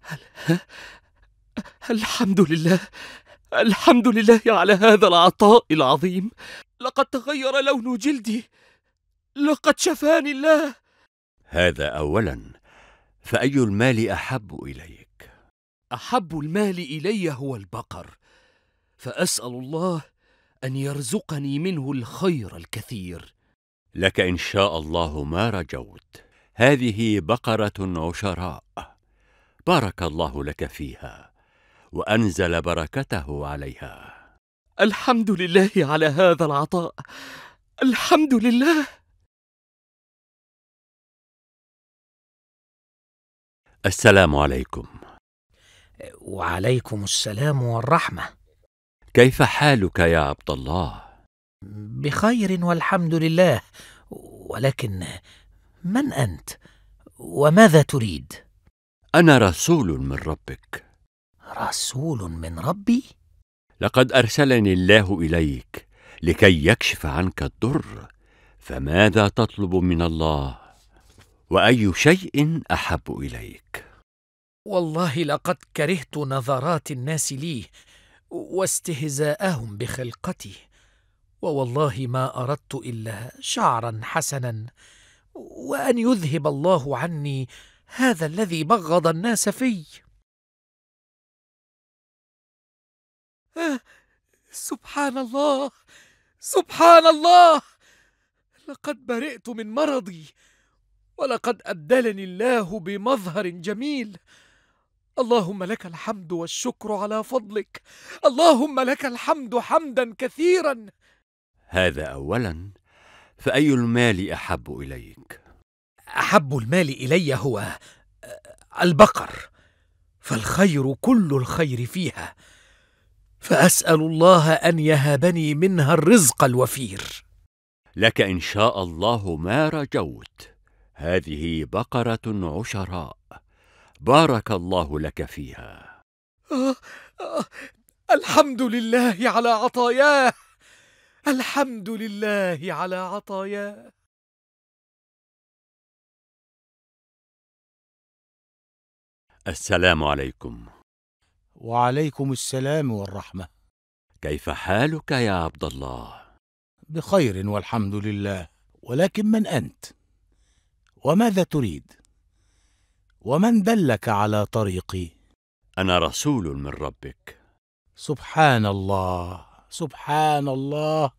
هل الحمد لله الحمد لله على هذا العطاء العظيم لقد تغير لون جلدي لقد شفاني الله هذا اولا فاي المال احب اليك احب المال الي هو البقر فاسال الله ان يرزقني منه الخير الكثير لك إن شاء الله ما رجوت هذه بقرة عشراء بارك الله لك فيها وأنزل بركته عليها الحمد لله على هذا العطاء الحمد لله السلام عليكم وعليكم السلام والرحمه كيف حالك يا عبد الله بخير والحمد لله ولكن من انت وماذا تريد انا رسول من ربك رسول من ربي لقد ارسلني الله اليك لكي يكشف عنك الضر فماذا تطلب من الله واي شيء احب اليك والله لقد كرهت نظرات الناس لي واستهزاءهم بخلقتي ووالله ما اردت الا شعرا حسنا وان يذهب الله عني هذا الذي بغض الناس في آه، سبحان الله سبحان الله لقد برئت من مرضي ولقد أبدلني الله بمظهر جميل اللهم لك الحمد والشكر على فضلك اللهم لك الحمد حمدا كثيرا هذا اولا فاي المال احب اليك احب المال الي هو آه، البقر فالخير كل الخير فيها فاسال الله ان يهبني منها الرزق الوفير لك ان شاء الله ما رجوت هذه بقره عشراء بارك الله لك فيها آه آه الحمد لله على عطاياه الحمد لله على عطاياه السلام عليكم وعليكم السلام والرحمة كيف حالك يا عبد الله؟ بخير والحمد لله ولكن من أنت؟ وماذا تريد؟ ومن دلك على طريقي؟ أنا رسول من ربك سبحان الله سبحان الله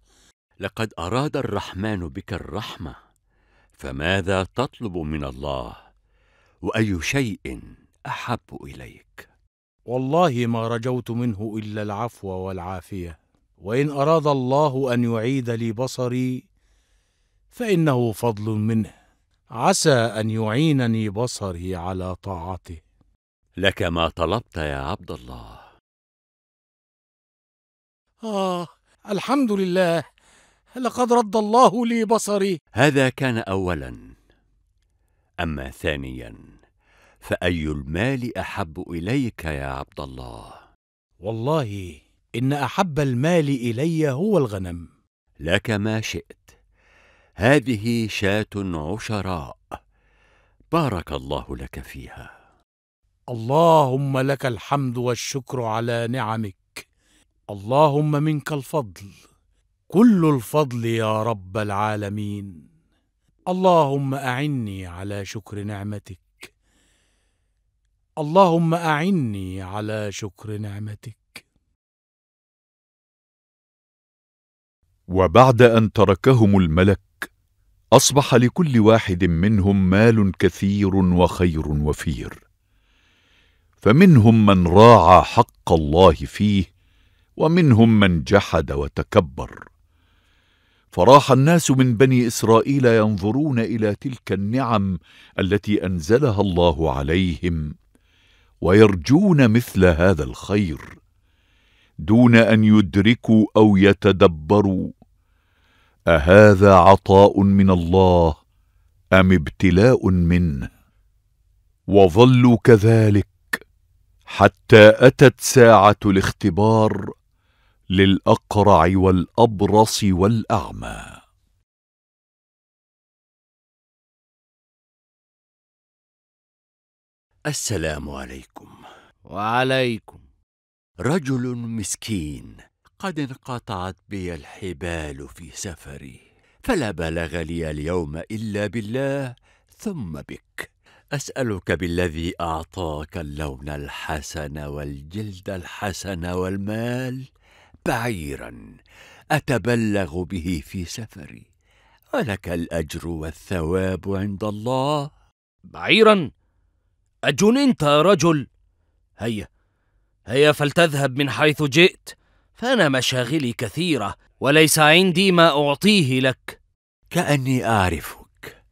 لقد اراد الرحمن بك الرحمه فماذا تطلب من الله واي شيء احب اليك والله ما رجوت منه الا العفو والعافيه وان اراد الله ان يعيد لي بصري فانه فضل منه عسى ان يعينني بصري على طاعته لك ما طلبت يا عبد الله اه الحمد لله لقد رد الله لي بصري هذا كان اولا اما ثانيا فاي المال احب اليك يا عبد الله والله ان احب المال الي هو الغنم لك ما شئت هذه شاه عشراء بارك الله لك فيها اللهم لك الحمد والشكر على نعمك اللهم منك الفضل كل الفضل يا رب العالمين اللهم أعني على شكر نعمتك اللهم أعني على شكر نعمتك وبعد أن تركهم الملك أصبح لكل واحد منهم مال كثير وخير وفير فمنهم من راعى حق الله فيه ومنهم من جحد وتكبر فراح الناس من بني اسرائيل ينظرون الى تلك النعم التي انزلها الله عليهم ويرجون مثل هذا الخير دون ان يدركوا او يتدبروا اهذا عطاء من الله ام ابتلاء منه وظلوا كذلك حتى اتت ساعه الاختبار للأقرع والأبرص والأعمى السلام عليكم وعليكم رجل مسكين قد انقطعت بي الحبال في سفري فلا بلغ لي اليوم إلا بالله ثم بك أسألك بالذي أعطاك اللون الحسن والجلد الحسن والمال بعيرا اتبلغ به في سفري ولك الاجر والثواب عند الله بعيرا اجننت يا رجل هيا هيا فلتذهب من حيث جئت فانا مشاغلي كثيره وليس عندي ما اعطيه لك كاني اعرفك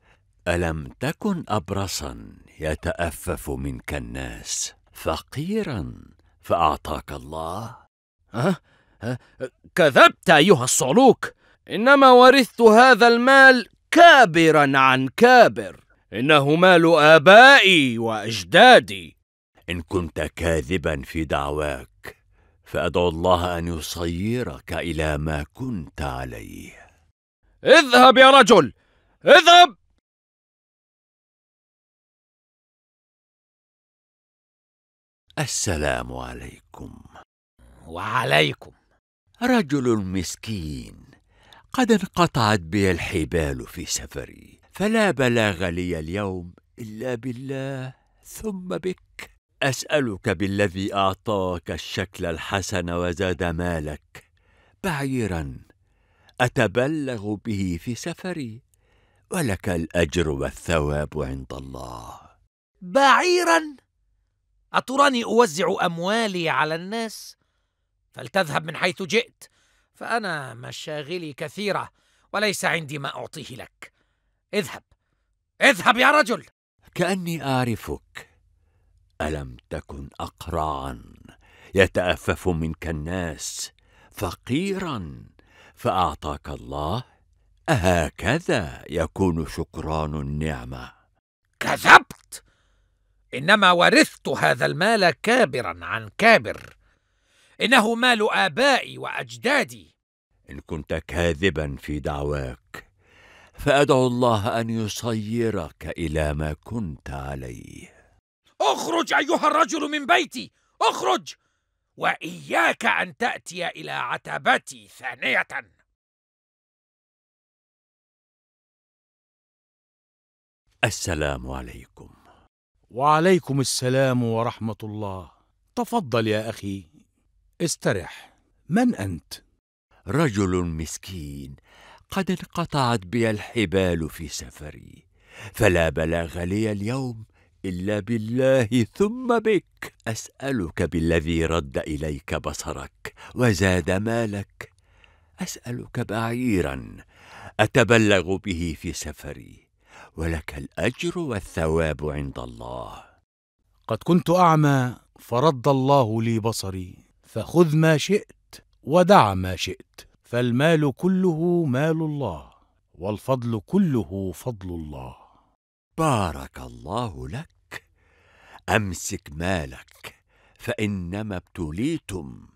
الم تكن ابرصا يتافف منك الناس فقيرا فاعطاك الله أه؟ كذبت أيها الصعلوك إنما ورثت هذا المال كابرا عن كابر إنه مال آبائي وأجدادي إن كنت كاذبا في دعواك فأدعو الله أن يصيرك إلى ما كنت عليه اذهب يا رجل اذهب السلام عليكم وعليكم رجل مسكين قد انقطعت بي الحبال في سفري فلا بلاغ لي اليوم الا بالله ثم بك اسالك بالذي اعطاك الشكل الحسن وزاد مالك بعيرا اتبلغ به في سفري ولك الاجر والثواب عند الله بعيرا اتراني اوزع اموالي على الناس فلتذهب من حيث جئت فانا مشاغلي كثيره وليس عندي ما اعطيه لك اذهب اذهب يا رجل كاني اعرفك الم تكن اقرعا يتافف منك الناس فقيرا فاعطاك الله اهكذا يكون شكران النعمه كذبت انما ورثت هذا المال كابرا عن كابر إنه مال آبائي وأجدادي إن كنت كاذبا في دعواك فأدعو الله أن يصيرك إلى ما كنت عليه اخرج أيها الرجل من بيتي اخرج وإياك أن تأتي إلى عتبتي ثانية السلام عليكم وعليكم السلام ورحمة الله تفضل يا أخي استرح من أنت؟ رجل مسكين قد انقطعت بي الحبال في سفري فلا بلاغ لي اليوم إلا بالله ثم بك أسألك بالذي رد إليك بصرك وزاد مالك أسألك بعيرا أتبلغ به في سفري ولك الأجر والثواب عند الله قد كنت أعمى فرد الله لي بصري فخذ ما شئت ودع ما شئت فالمال كله مال الله والفضل كله فضل الله بارك الله لك امسك مالك فانما ابتليتم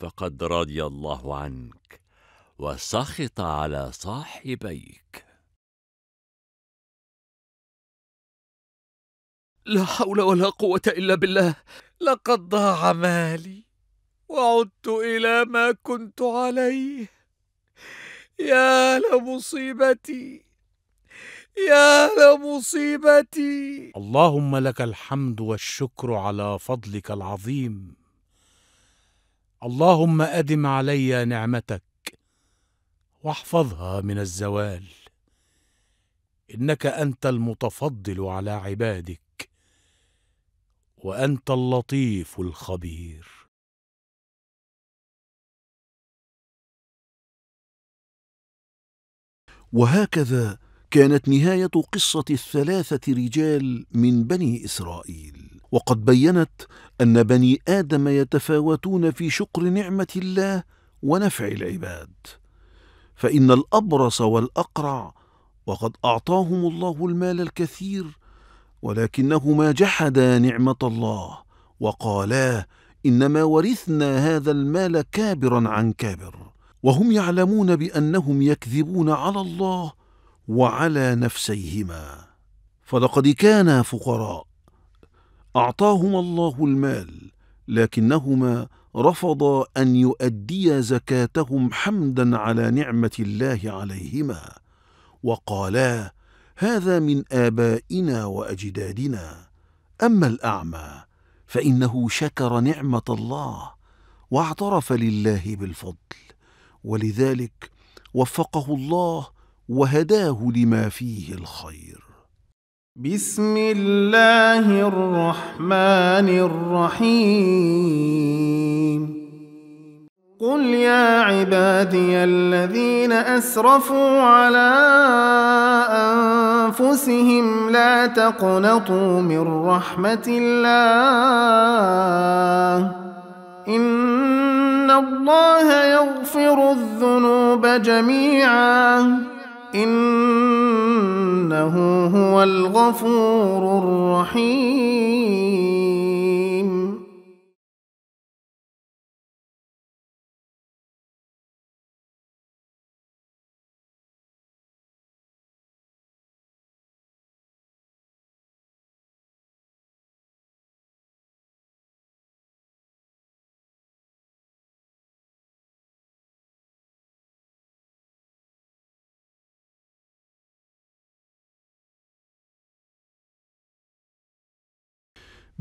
فقد رضي الله عنك وسخط على صاحبيك لا حول ولا قوه الا بالله لقد ضاع مالي وعدت إلى ما كنت عليه يا لمصيبتي يا لمصيبتي اللهم لك الحمد والشكر على فضلك العظيم اللهم أدم علي نعمتك واحفظها من الزوال إنك أنت المتفضل على عبادك وأنت اللطيف الخبير وهكذا كانت نهايه قصه الثلاثه رجال من بني اسرائيل وقد بينت ان بني ادم يتفاوتون في شكر نعمه الله ونفع العباد فان الابرص والاقرع وقد اعطاهم الله المال الكثير ولكنهما جحدا نعمه الله وقالا انما ورثنا هذا المال كابرا عن كابر وهم يعلمون بانهم يكذبون على الله وعلى نفسيهما فلقد كانا فقراء اعطاهما الله المال لكنهما رفضا ان يؤديا زكاتهم حمدا على نعمه الله عليهما وقالا هذا من ابائنا واجدادنا اما الاعمى فانه شكر نعمه الله واعترف لله بالفضل ولذلك وفقه الله وهداه لما فيه الخير بسم الله الرحمن الرحيم قل يا عبادي الذين اسرفوا على انفسهم لا تقنطوا من رحمه الله إن إن الله يغفر الذنوب جميعا إنه هو الغفور الرحيم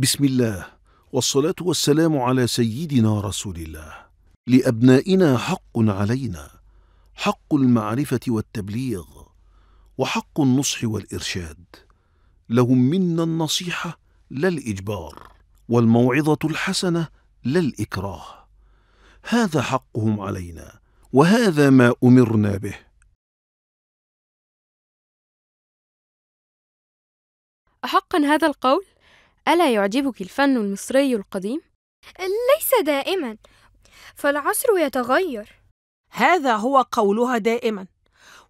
بسم الله والصلاة والسلام على سيدنا رسول الله لأبنائنا حق علينا حق المعرفة والتبليغ وحق النصح والإرشاد لهم منا النصيحة لا الإجبار والموعظة الحسنة لا الإكراه هذا حقهم علينا وهذا ما أمرنا به أحقا هذا القول؟ ألا يعجبك الفن المصري القديم؟ ليس دائما فالعصر يتغير هذا هو قولها دائما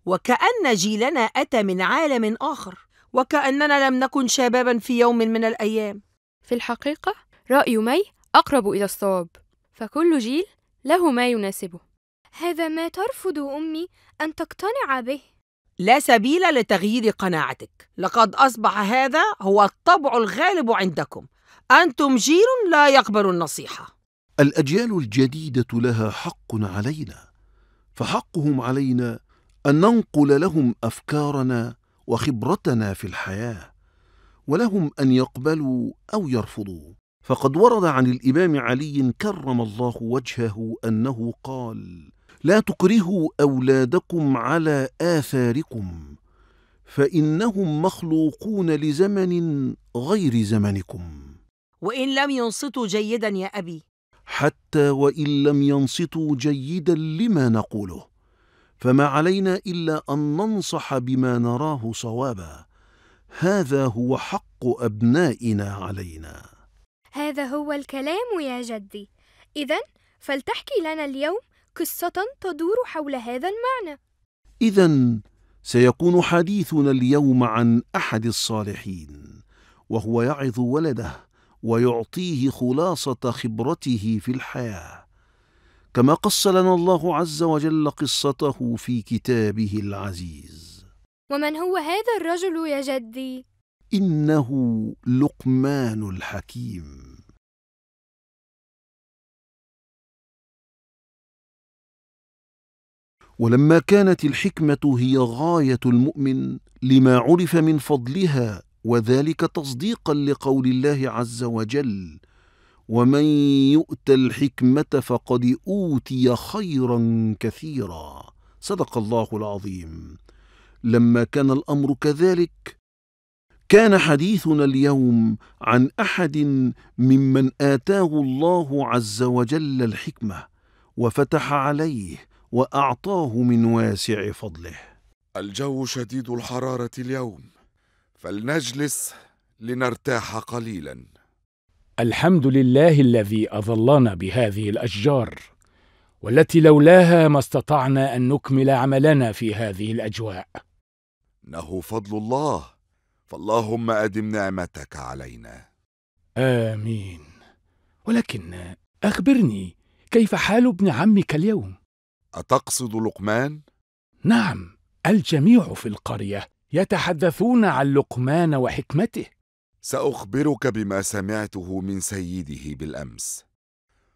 وكأن جيلنا أتى من عالم آخر وكأننا لم نكن شبابا في يوم من الأيام في الحقيقة رأي مي أقرب إلى الصواب فكل جيل له ما يناسبه هذا ما ترفض أمي أن تقتنع به لا سبيل لتغيير قناعتك لقد أصبح هذا هو الطبع الغالب عندكم أنتم جيل لا يقبل النصيحة الأجيال الجديدة لها حق علينا فحقهم علينا أن ننقل لهم أفكارنا وخبرتنا في الحياة ولهم أن يقبلوا أو يرفضوا فقد ورد عن الإمام علي كرم الله وجهه أنه قال لا تكرهوا اولادكم على اثاركم فانهم مخلوقون لزمن غير زمنكم وان لم ينصتوا جيدا يا ابي حتى وان لم ينصتوا جيدا لما نقوله فما علينا الا ان ننصح بما نراه صوابا هذا هو حق ابنائنا علينا هذا هو الكلام يا جدي اذا فلتحكي لنا اليوم قصة تدور حول هذا المعنى إذا سيكون حديثنا اليوم عن أحد الصالحين وهو يعظ ولده ويعطيه خلاصة خبرته في الحياة كما قص لنا الله عز وجل قصته في كتابه العزيز ومن هو هذا الرجل يا جدي؟ إنه لقمان الحكيم ولما كانت الحكمه هي غايه المؤمن لما عرف من فضلها وذلك تصديقا لقول الله عز وجل ومن يؤت الحكمه فقد اوتي خيرا كثيرا صدق الله العظيم لما كان الامر كذلك كان حديثنا اليوم عن احد ممن اتاه الله عز وجل الحكمه وفتح عليه واعطاه من واسع فضله الجو شديد الحراره اليوم فلنجلس لنرتاح قليلا الحمد لله الذي اظلنا بهذه الاشجار والتي لولاها ما استطعنا ان نكمل عملنا في هذه الاجواء انه فضل الله فاللهم ادم نعمتك علينا امين ولكن اخبرني كيف حال ابن عمك اليوم أتقصد لقمان؟ نعم الجميع في القرية يتحدثون عن لقمان وحكمته سأخبرك بما سمعته من سيده بالأمس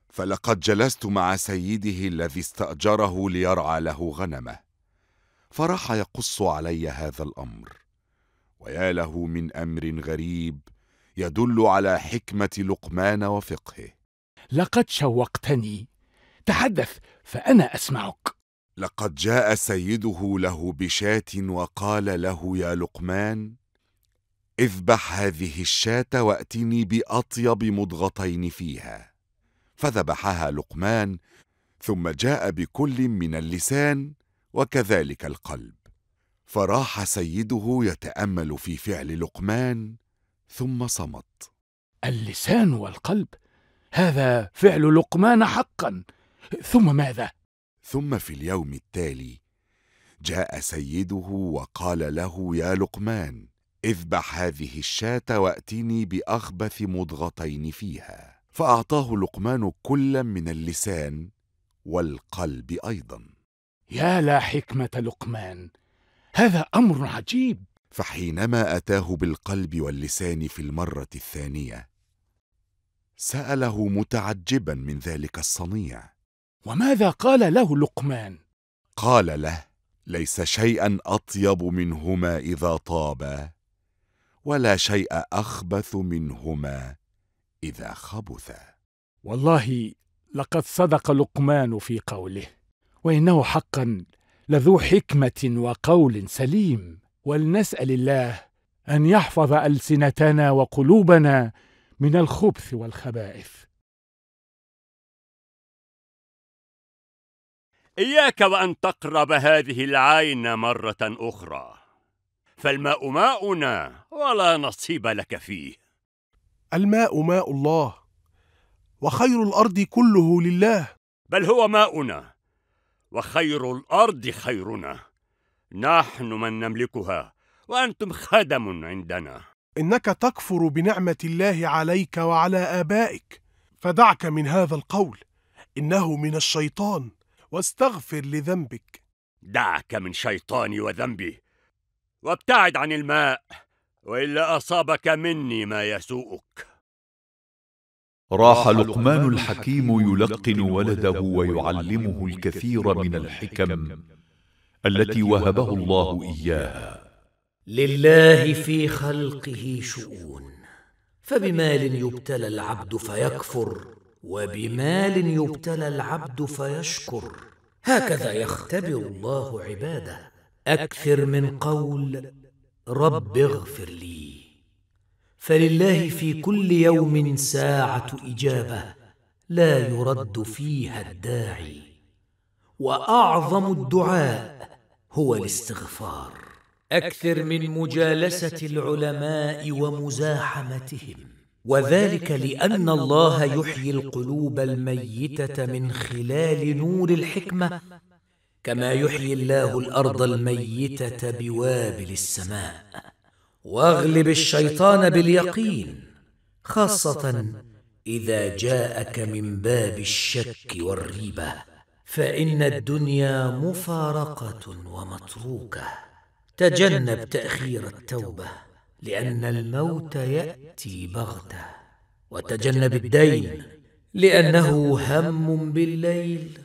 فلقد جلست مع سيده الذي استأجره ليرعى له غنمه فراح يقص علي هذا الأمر ويا له من أمر غريب يدل على حكمة لقمان وفقهه لقد شوقتني تحدث فأنا أسمعك لقد جاء سيده له بشاة وقال له يا لقمان اذبح هذه الشاة وأتني بأطيب مضغتين فيها فذبحها لقمان ثم جاء بكل من اللسان وكذلك القلب فراح سيده يتامل في فعل لقمان ثم صمت اللسان والقلب هذا فعل لقمان حقا ثم ماذا ثم في اليوم التالي جاء سيده وقال له يا لقمان اذبح هذه الشاه واتني باخبث مضغتين فيها فاعطاه لقمان كلا من اللسان والقلب ايضا يا لا حكمه لقمان هذا امر عجيب فحينما اتاه بالقلب واللسان في المره الثانيه ساله متعجبا من ذلك الصنيع وماذا قال له لقمان قال له ليس شيئا اطيب منهما اذا طابا ولا شيء اخبث منهما اذا خبثا والله لقد صدق لقمان في قوله وانه حقا لذو حكمه وقول سليم ولنسال الله ان يحفظ السنتنا وقلوبنا من الخبث والخبائث إياك وأن تقرب هذه العين مرة أخرى فالماء ماؤنا ولا نصيب لك فيه الماء ماء الله وخير الأرض كله لله بل هو ماؤنا وخير الأرض خيرنا نحن من نملكها وأنتم خدم عندنا إنك تكفر بنعمة الله عليك وعلى آبائك فدعك من هذا القول إنه من الشيطان واستغفر لذنبك دعك من شيطاني وذنبي وابتعد عن الماء والا اصابك مني ما يسوءك راح لقمان الحكيم يلقن ولده ويعلمه الكثير من الحكم التي وهبه الله اياها لله في خلقه شؤون فبمال يبتلى العبد فيكفر وبمال يبتلى العبد فيشكر هكذا يختبر الله عباده اكثر من قول رب اغفر لي فلله في كل يوم ساعه اجابه لا يرد فيها الداعي واعظم الدعاء هو الاستغفار اكثر من مجالسه العلماء ومزاحمتهم وذلك لان الله يحيي القلوب الميته من خلال نور الحكمه كما يحيي الله الارض الميته بوابل السماء واغلب الشيطان باليقين خاصه اذا جاءك من باب الشك والريبه فان الدنيا مفارقه ومتروكه تجنب تاخير التوبه لأن الموت يأتي بغتة وتجنب الدين لأنه هم بالليل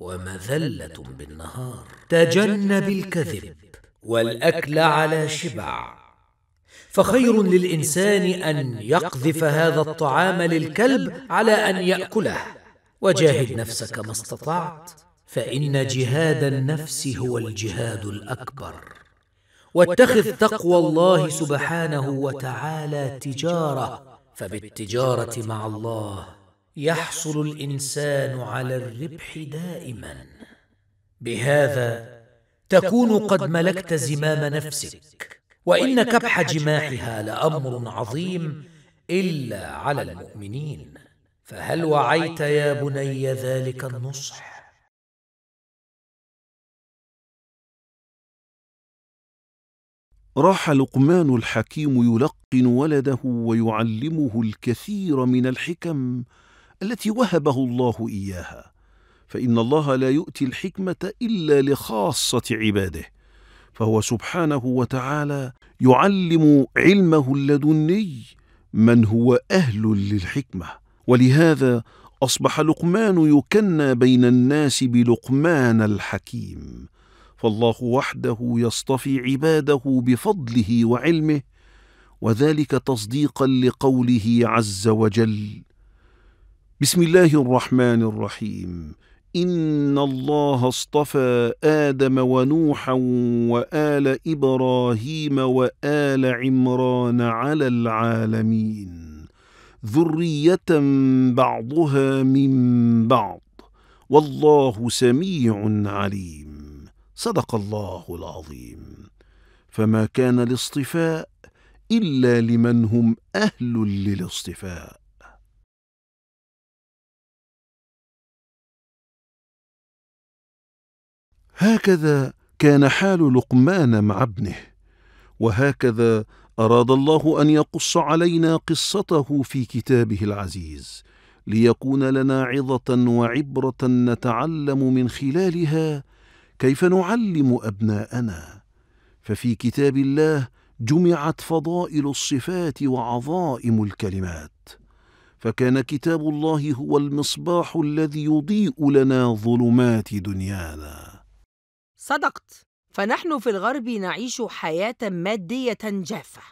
ومذلة بالنهار تجنب الكذب والأكل على شبع فخير للإنسان أن يقذف هذا الطعام للكلب على أن يأكله وجاهد نفسك ما استطعت فإن جهاد النفس هو الجهاد الأكبر واتخذ تقوى الله سبحانه وتعالى تجارة فبالتجارة مع الله يحصل الإنسان على الربح دائما بهذا تكون قد ملكت زمام نفسك وإن كبح جماحها لأمر عظيم إلا على المؤمنين فهل وعيت يا بني ذلك النصح راح لقمان الحكيم يلقن ولده ويعلمه الكثير من الحكم التي وهبه الله إياها فإن الله لا يؤتي الحكمة إلا لخاصة عباده فهو سبحانه وتعالى يعلم علمه اللدني من هو أهل للحكمة ولهذا أصبح لقمان يكنى بين الناس بلقمان الحكيم فالله وحده يصطفي عباده بفضله وعلمه وذلك تصديقا لقوله عز وجل بسم الله الرحمن الرحيم إن الله اصطفى آدم ونوحا وآل إبراهيم وآل عمران على العالمين ذرية بعضها من بعض والله سميع عليم صدق الله العظيم فما كان الاصطفاء إلا لمن هم أهل للاصطفاء هكذا كان حال لقمان مع ابنه وهكذا أراد الله أن يقص علينا قصته في كتابه العزيز ليكون لنا عظة وعبرة نتعلم من خلالها كيف نعلم أبناءنا ففي كتاب الله جمعت فضائل الصفات وعظائم الكلمات فكان كتاب الله هو المصباح الذي يضيء لنا ظلمات دنيانا صدقت فنحن في الغرب نعيش حياه ماديه جافه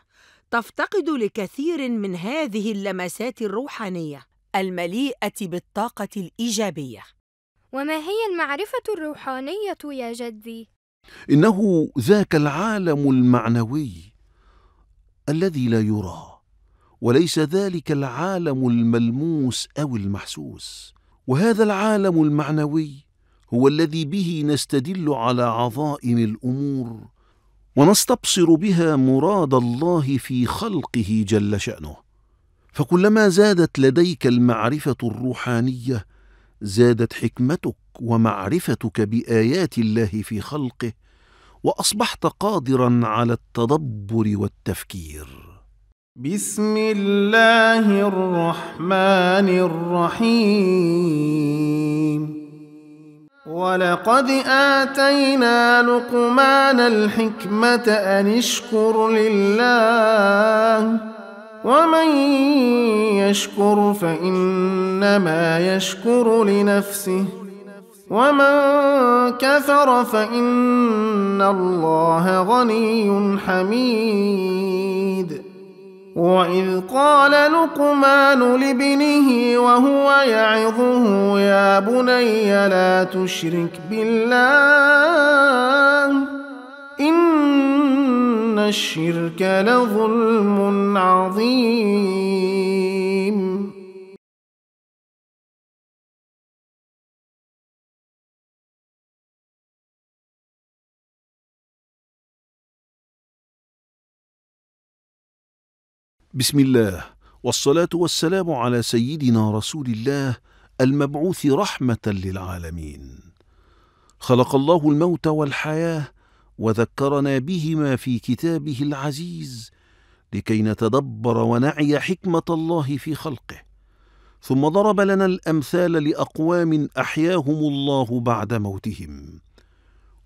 تفتقد لكثير من هذه اللمسات الروحانيه المليئه بالطاقه الايجابيه وما هي المعرفة الروحانية يا جدي؟ إنه ذاك العالم المعنوي الذي لا يرى وليس ذلك العالم الملموس أو المحسوس وهذا العالم المعنوي هو الذي به نستدل على عظائم الأمور ونستبصر بها مراد الله في خلقه جل شأنه فكلما زادت لديك المعرفة الروحانية زادت حكمتك ومعرفتك بايات الله في خلقه واصبحت قادرا على التدبر والتفكير بسم الله الرحمن الرحيم ولقد اتينا لقمان الحكمه ان اشكر لله ومن يشكر فانما يشكر لنفسه ومن كفر فان الله غني حميد واذ قال لقمان لابنه وهو يعظه يا بني لا تشرك بالله إن الشرك لظلم عظيم بسم الله والصلاة والسلام على سيدنا رسول الله المبعوث رحمة للعالمين خلق الله الموت والحياة وذكرنا بهما في كتابه العزيز لكي نتدبر ونعي حكمه الله في خلقه ثم ضرب لنا الامثال لاقوام احياهم الله بعد موتهم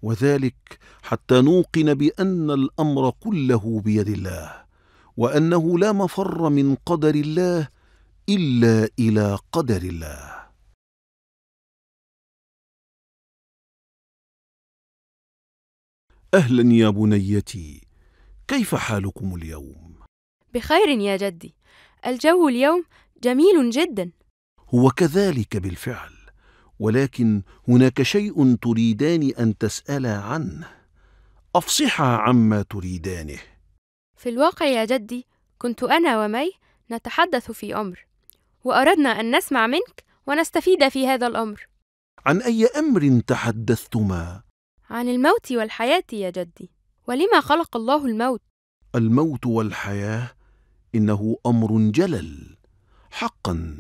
وذلك حتى نوقن بان الامر كله بيد الله وانه لا مفر من قدر الله الا الى قدر الله أهلا يا بنيتي كيف حالكم اليوم؟ بخير يا جدي الجو اليوم جميل جدا هو كذلك بالفعل ولكن هناك شيء تريدان أن تسألا عنه أفصحا عما تريدانه في الواقع يا جدي كنت أنا ومي نتحدث في أمر وأردنا أن نسمع منك ونستفيد في هذا الأمر عن أي أمر تحدثتما؟ عن الموت والحياة يا جدي ولما خلق الله الموت الموت والحياة إنه أمر جلل حقا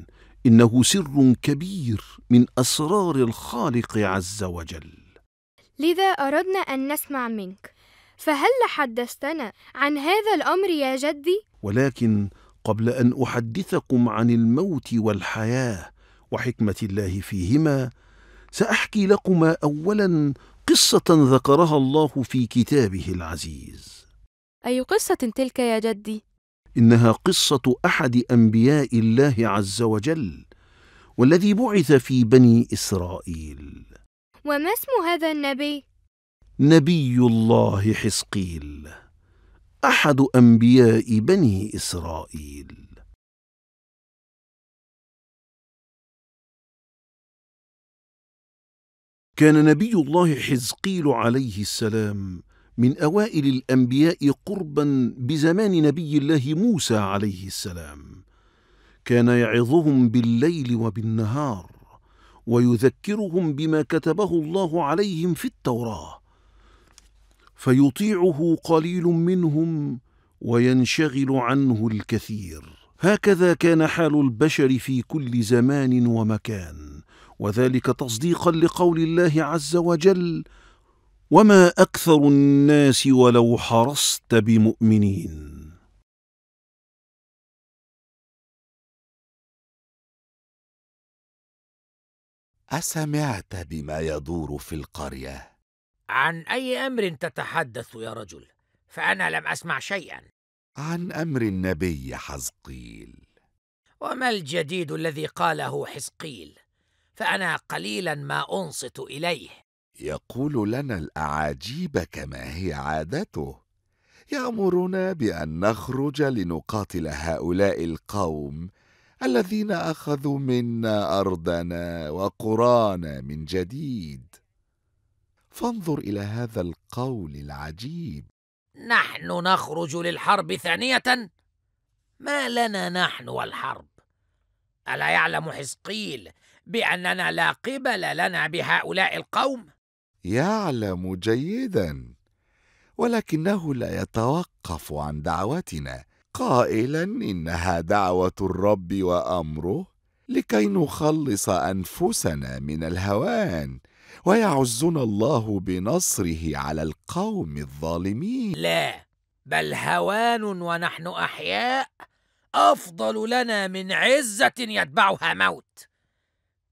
إنه سر كبير من أسرار الخالق عز وجل لذا أردنا أن نسمع منك فهل حدثتنا عن هذا الأمر يا جدي؟ ولكن قبل أن أحدثكم عن الموت والحياة وحكمة الله فيهما سأحكي لكما أولا قصة ذكرها الله في كتابه العزيز أي قصة تلك يا جدي؟ إنها قصة أحد أنبياء الله عز وجل والذي بعث في بني إسرائيل وما اسم هذا النبي؟ نبي الله حسقيل أحد أنبياء بني إسرائيل كان نبي الله حزقيل عليه السلام من اوائل الانبياء قربا بزمان نبي الله موسى عليه السلام كان يعظهم بالليل وبالنهار ويذكرهم بما كتبه الله عليهم في التوراه فيطيعه قليل منهم وينشغل عنه الكثير هكذا كان حال البشر في كل زمان ومكان وذلك تصديقا لقول الله عز وجل وما اكثر الناس ولو حرصت بمؤمنين اسمعت بما يدور في القريه عن اي امر تتحدث يا رجل فانا لم اسمع شيئا عن امر النبي حزقيل وما الجديد الذي قاله حزقيل فأنا قليلا ما أنصت إليه يقول لنا الأعاجيب كما هي عادته يأمرنا بأن نخرج لنقاتل هؤلاء القوم الذين أخذوا منا أرضنا وقرانا من جديد فانظر إلى هذا القول العجيب نحن نخرج للحرب ثانية ما لنا نحن والحرب ألا يعلم حزقيل باننا لا قبل لنا بهؤلاء القوم يعلم جيدا ولكنه لا يتوقف عن دعوتنا قائلا انها دعوه الرب وامره لكي نخلص انفسنا من الهوان ويعزنا الله بنصره على القوم الظالمين لا بل هوان ونحن احياء افضل لنا من عزه يتبعها موت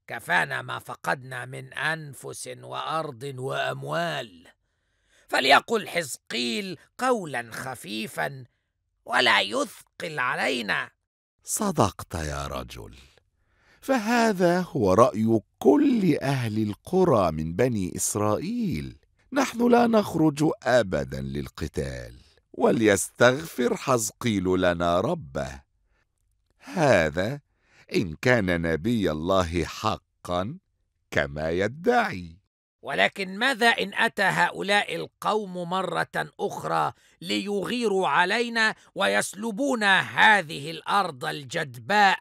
كفانا ما فقدنا من انفس وارض واموال فليقل حزقيل قولا خفيفا ولا يثقل علينا صدقت يا رجل فهذا هو راي كل اهل القرى من بني اسرائيل نحن لا نخرج ابدا للقتال وليستغفر حزقيل لنا ربه هذا ان كان نبي الله حقا كما يدعي ولكن ماذا ان اتى هؤلاء القوم مره اخرى ليغيروا علينا ويسلبونا هذه الارض الجدباء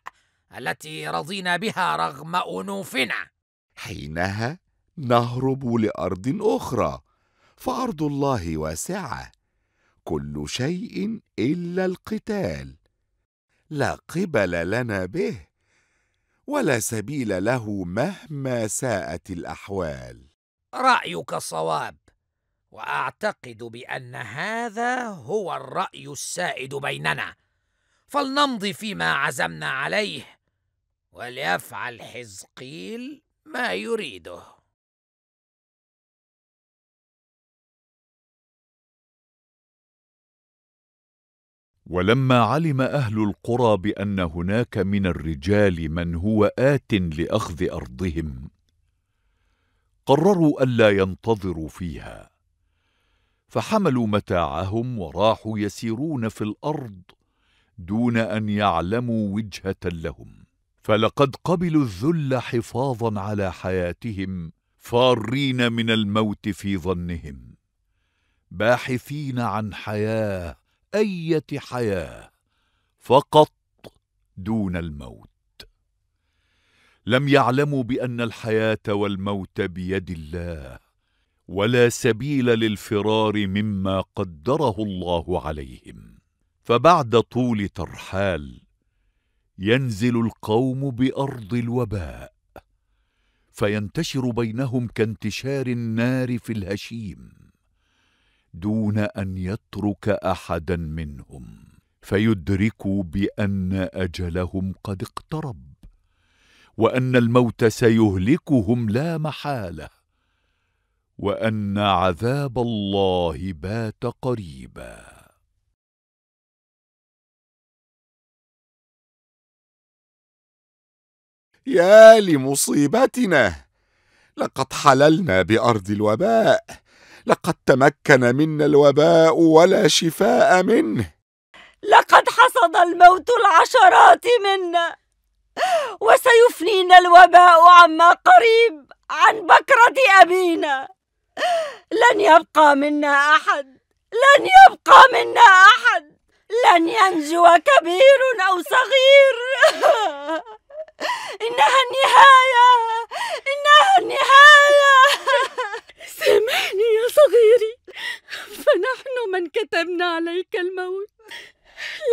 التي رضينا بها رغم انوفنا حينها نهرب لارض اخرى فارض الله واسعه كل شيء الا القتال لا قبل لنا به ولا سبيل له مهما ساءت الاحوال رايك صواب واعتقد بان هذا هو الراي السائد بيننا فلنمضي فيما عزمنا عليه وليفعل حزقيل ما يريده ولما علم اهل القرى بان هناك من الرجال من هو ات لاخذ ارضهم قرروا الا ينتظروا فيها فحملوا متاعهم وراحوا يسيرون في الارض دون ان يعلموا وجهه لهم فلقد قبلوا الذل حفاظا على حياتهم فارين من الموت في ظنهم باحثين عن حياه أية حياة فقط دون الموت لم يعلموا بأن الحياة والموت بيد الله ولا سبيل للفرار مما قدره الله عليهم فبعد طول ترحال ينزل القوم بأرض الوباء فينتشر بينهم كانتشار النار في الهشيم دون ان يترك احدا منهم فيدركوا بان اجلهم قد اقترب وان الموت سيهلكهم لا محاله وان عذاب الله بات قريبا يا لمصيبتنا لقد حللنا بارض الوباء لقد تمكن منا الوباء ولا شفاء منه لقد حصد الموت العشرات منا وسيفنينا الوباء عما قريب عن بكرة أبينا لن يبقى منا أحد لن يبقى منا أحد لن ينجو كبير أو صغير <laughs> إنها النهاية إنها النهاية <laughs> سامحني يا صغيري فنحن من كتبنا عليك الموت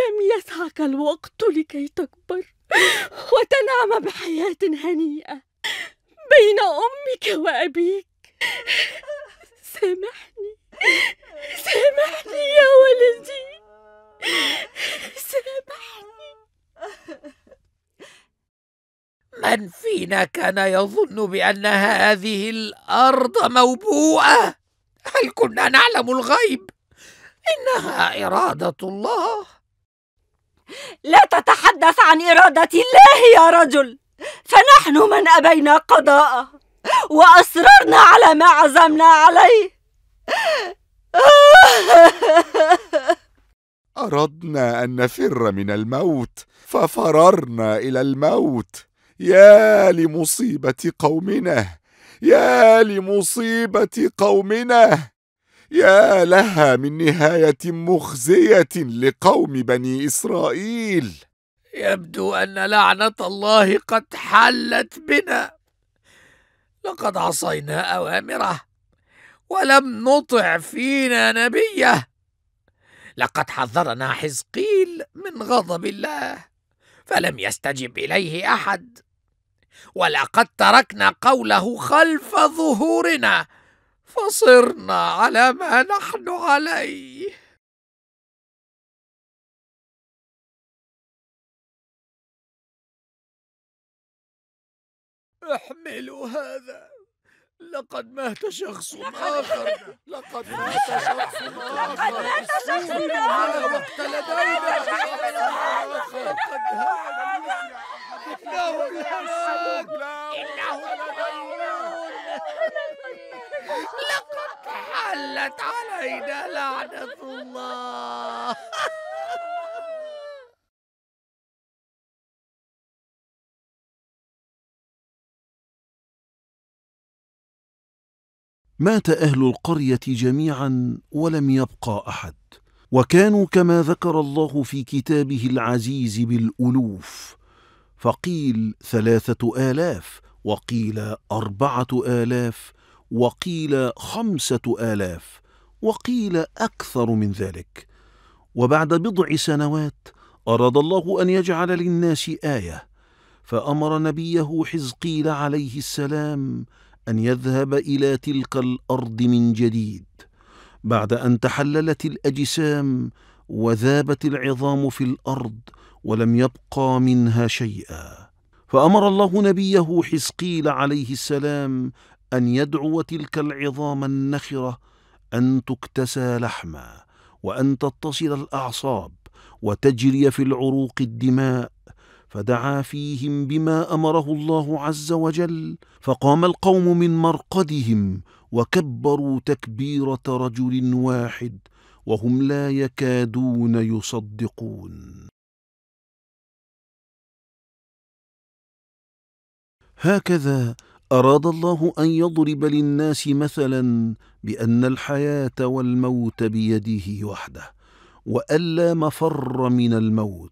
لم يسعك الوقت لكي تكبر وتنعم بحياة هنيئة بين أمك وأبيك سامحني سامحني يا ولدي سامحني من فينا كان يظن بأن هذه الأرض موبوءة؟ هل كنا نعلم الغيب؟ إنها إرادة الله لا تتحدث عن إرادة الله يا رجل فنحن من أبينا قضاءه وأصررنا على ما عزمنا عليه أردنا أن نفر من الموت ففررنا إلى الموت يا لمصيبة قومنا يا لمصيبة قومنا يا لها من نهاية مخزية لقوم بني إسرائيل يبدو أن لعنة الله قد حلت بنا لقد عصينا أوامره ولم نطع فينا نبيه لقد حذرنا حزقيل من غضب الله فلم يستجب إليه أحد ولقد تركنا قوله خلف ظهورنا فصرنا على ما نحن عليه احملوا هذا لقد مات شخص آخر لقد مات شخص آخر لقد مات شخص آخر وقت لدينا شخص آخر لقد هان إنه الهلاك إنه المجنون لقد حلت علينا لعنة الله مات أهل القرية جميعا ولم يبقى أحد وكانوا كما ذكر الله في كتابه العزيز بالألوف فقيل ثلاثة آلاف وقيل أربعة آلاف وقيل خمسة آلاف وقيل أكثر من ذلك وبعد بضع سنوات أراد الله أن يجعل للناس آية فأمر نبيه حزقيل عليه السلام أن يذهب إلى تلك الأرض من جديد بعد أن تحللت الأجسام وذابت العظام في الأرض ولم يبقى منها شيئا فأمر الله نبيه حسقيل عليه السلام أن يدعو تلك العظام النخرة أن تكتسى لحما وأن تتصل الأعصاب وتجري في العروق الدماء فدعا فيهم بما امره الله عز وجل فقام القوم من مرقدهم وكبروا تكبيره رجل واحد وهم لا يكادون يصدقون هكذا اراد الله ان يضرب للناس مثلا بان الحياه والموت بيده وحده والا مفر من الموت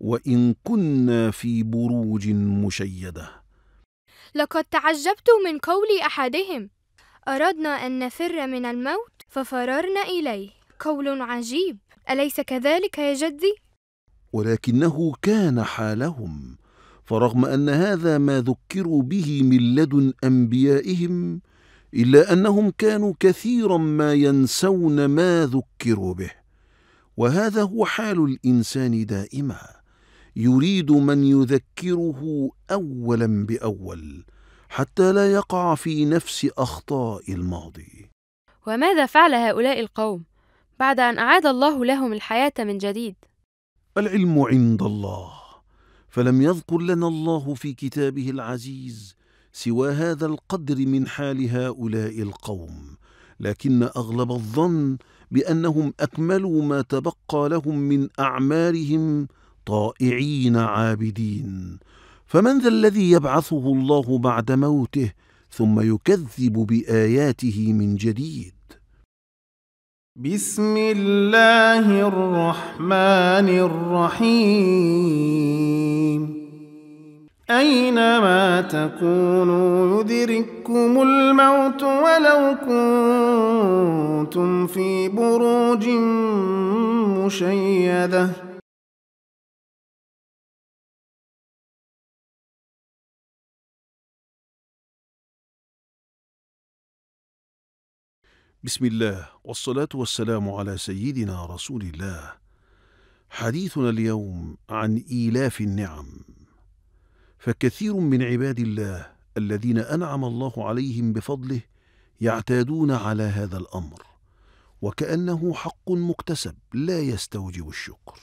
وإن كنا في بروج مشيدة لقد تعجبت من قول أحدهم أردنا أن نفر من الموت ففررنا إليه قول عجيب أليس كذلك يا جدي؟ ولكنه كان حالهم فرغم أن هذا ما ذكروا به من لدن أنبيائهم إلا أنهم كانوا كثيرا ما ينسون ما ذكروا به وهذا هو حال الإنسان دائما يريد من يذكره اولا باول حتى لا يقع في نفس اخطاء الماضي وماذا فعل هؤلاء القوم بعد ان اعاد الله لهم الحياه من جديد العلم عند الله فلم يذكر لنا الله في كتابه العزيز سوى هذا القدر من حال هؤلاء القوم لكن اغلب الظن بانهم اكملوا ما تبقى لهم من اعمارهم طائعين عابدين فمن ذا الذي يبعثه الله بعد موته ثم يكذب باياته من جديد بسم الله الرحمن الرحيم أينما تكونوا يدرككم الموت ولو كنتم في بروج مشيده بسم الله والصلاة والسلام على سيدنا رسول الله. حديثنا اليوم عن إيلاف النعم. فكثير من عباد الله الذين أنعم الله عليهم بفضله يعتادون على هذا الأمر، وكأنه حق مكتسب لا يستوجب الشكر.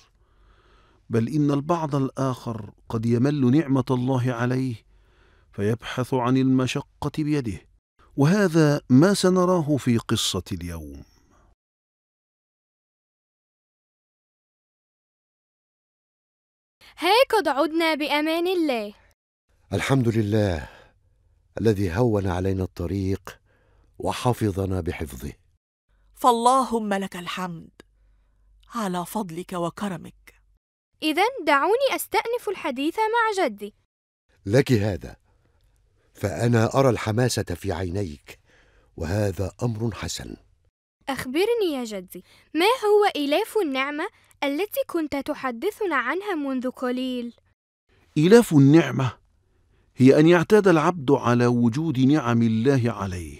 بل إن البعض الآخر قد يمل نعمة الله عليه فيبحث عن المشقة بيده وهذا ما سنراه في قصة اليوم هيك قد عدنا بأمان الله الحمد لله الذي هون علينا الطريق وحفظنا بحفظه فاللهم لك الحمد على فضلك وكرمك إذا دعوني أستأنف الحديث مع جدي لك هذا فانا ارى الحماسه في عينيك وهذا امر حسن اخبرني يا جدي ما هو الاف النعمه التي كنت تحدثنا عنها منذ قليل الاف النعمه هي ان يعتاد العبد على وجود نعم الله عليه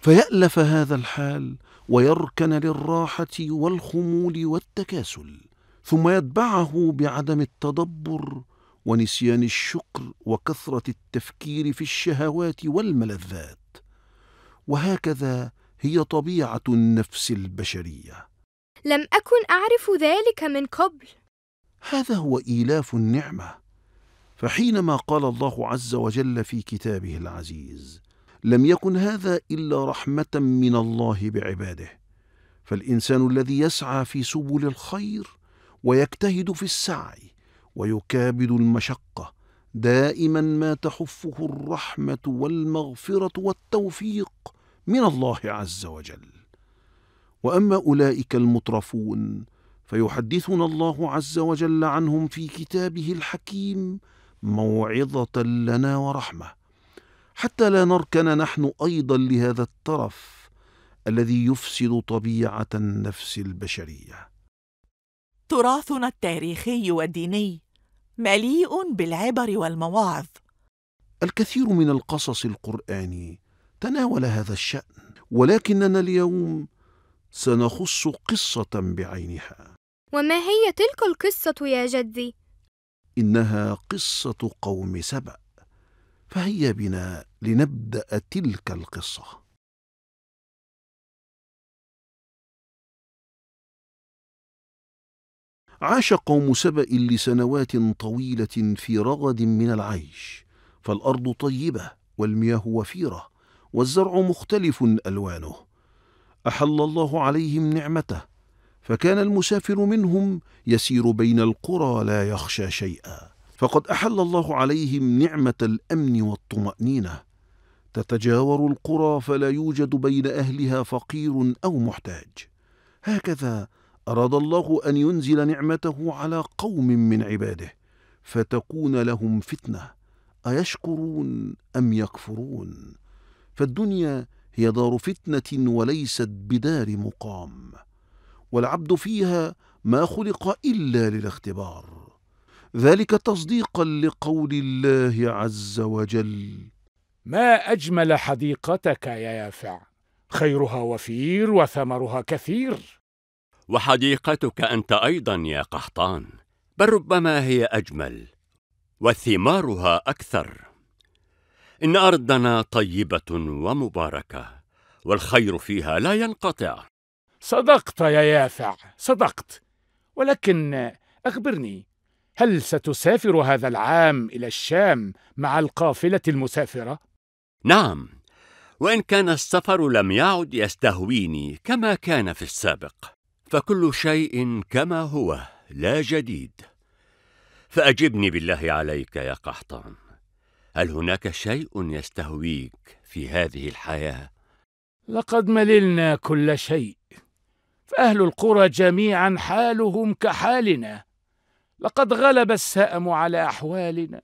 فيالف هذا الحال ويركن للراحه والخمول والتكاسل ثم يتبعه بعدم التدبر ونسيان الشكر وكثرة التفكير في الشهوات والملذات وهكذا هي طبيعة النفس البشرية لم أكن أعرف ذلك من قبل هذا هو إيلاف النعمة فحينما قال الله عز وجل في كتابه العزيز لم يكن هذا إلا رحمة من الله بعباده فالإنسان الذي يسعى في سبل الخير ويجتهد في السعي ويكابد المشقة دائما ما تحفه الرحمة والمغفرة والتوفيق من الله عز وجل وأما أولئك المترفون فيحدثنا الله عز وجل عنهم في كتابه الحكيم موعظة لنا ورحمة حتى لا نركن نحن أيضا لهذا الترف الذي يفسد طبيعة النفس البشرية تراثنا التاريخي والديني مليء بالعبر والمواعظ الكثير من القصص القراني تناول هذا الشان ولكننا اليوم سنخص قصه بعينها وما هي تلك القصه يا جدي انها قصه قوم سبأ فهيا بنا لنبدا تلك القصه عاش قوم سبأ لسنوات طويلة في رغد من العيش فالأرض طيبة والمياه وفيرة والزرع مختلف ألوانه أحل الله عليهم نعمته فكان المسافر منهم يسير بين القرى لا يخشى شيئا فقد أحل الله عليهم نعمة الأمن والطمأنينة تتجاور القرى فلا يوجد بين أهلها فقير أو محتاج هكذا أراد الله أن ينزل نعمته على قوم من عباده فتكون لهم فتنة أيشكرون أم يكفرون فالدنيا هي دار فتنة وليست بدار مقام والعبد فيها ما خلق إلا للاختبار ذلك تصديقا لقول الله عز وجل ما أجمل حديقتك يا يافع خيرها وفير وثمرها كثير وحديقتك أنت أيضا يا قحطان بل ربما هي أجمل وثمارها أكثر إن أرضنا طيبة ومباركة والخير فيها لا ينقطع صدقت يا يافع صدقت ولكن أخبرني هل ستسافر هذا العام إلى الشام مع القافلة المسافرة؟ نعم وإن كان السفر لم يعد يستهويني كما كان في السابق فكل شيء كما هو لا جديد فأجبني بالله عليك يا قحطان هل هناك شيء يستهويك في هذه الحياة؟ لقد مللنا كل شيء فأهل القرى جميعا حالهم كحالنا لقد غلب السأم على أحوالنا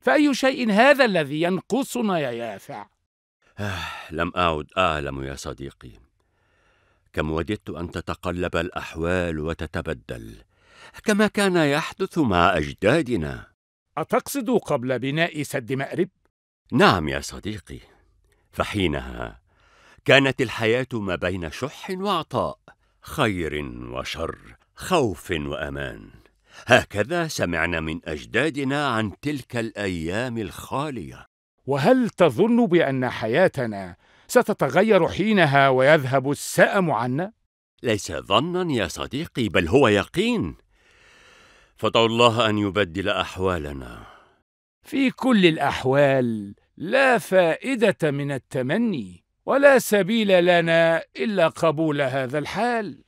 فأي شيء هذا الذي ينقصنا يا يافع؟ آه، لم أعد أعلم يا صديقي كم وددت أن تتقلب الأحوال وتتبدل كما كان يحدث مع أجدادنا أتقصد قبل بناء سد مأرب؟ نعم يا صديقي فحينها كانت الحياة ما بين شح وعطاء خير وشر خوف وأمان هكذا سمعنا من أجدادنا عن تلك الأيام الخالية وهل تظن بأن حياتنا ستتغير حينها ويذهب السأم عنا؟ ليس ظنا يا صديقي بل هو يقين فدعو الله أن يبدل أحوالنا في كل الأحوال لا فائدة من التمني ولا سبيل لنا إلا قبول هذا الحال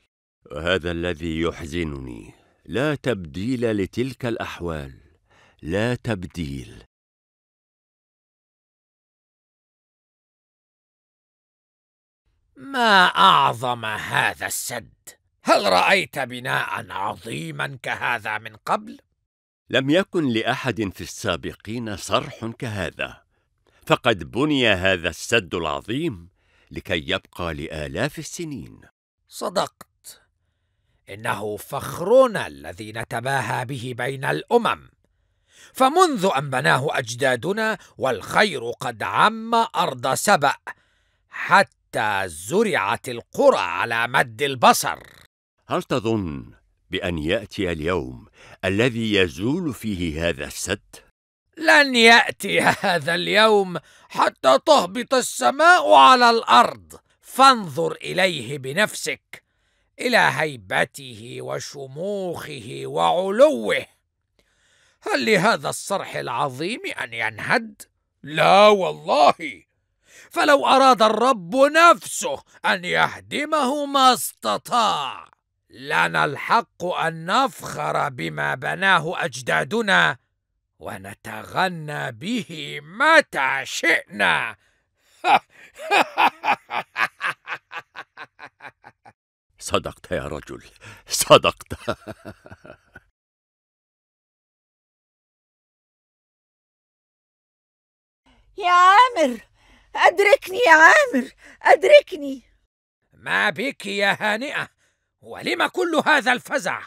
وهذا الذي يحزنني لا تبديل لتلك الأحوال لا تبديل ما اعظم هذا السد هل رايت بناء عظيما كهذا من قبل لم يكن لاحد في السابقين صرح كهذا فقد بني هذا السد العظيم لكي يبقى لالاف السنين صدقت انه فخرنا الذي نتباهى به بين الامم فمنذ ان بناه اجدادنا والخير قد عم ارض سبأ حتى زرعت القرى على مد البصر هل تظن بأن يأتي اليوم الذي يزول فيه هذا السد؟ لن يأتي هذا اليوم حتى تهبط السماء على الأرض فانظر إليه بنفسك إلى هيبته وشموخه وعلوه هل لهذا الصرح العظيم أن ينهد؟ لا والله فلو أراد الرب نفسه أن يهدمه ما استطاع لنا الحق أن نفخر بما بناه أجدادنا ونتغنى به متى شئنا <laughs> صدقت يا رجل صدقت <laughs> يا عامر أدركني يا عامر أدركني ما بك يا هانئة ولم كل هذا الفزع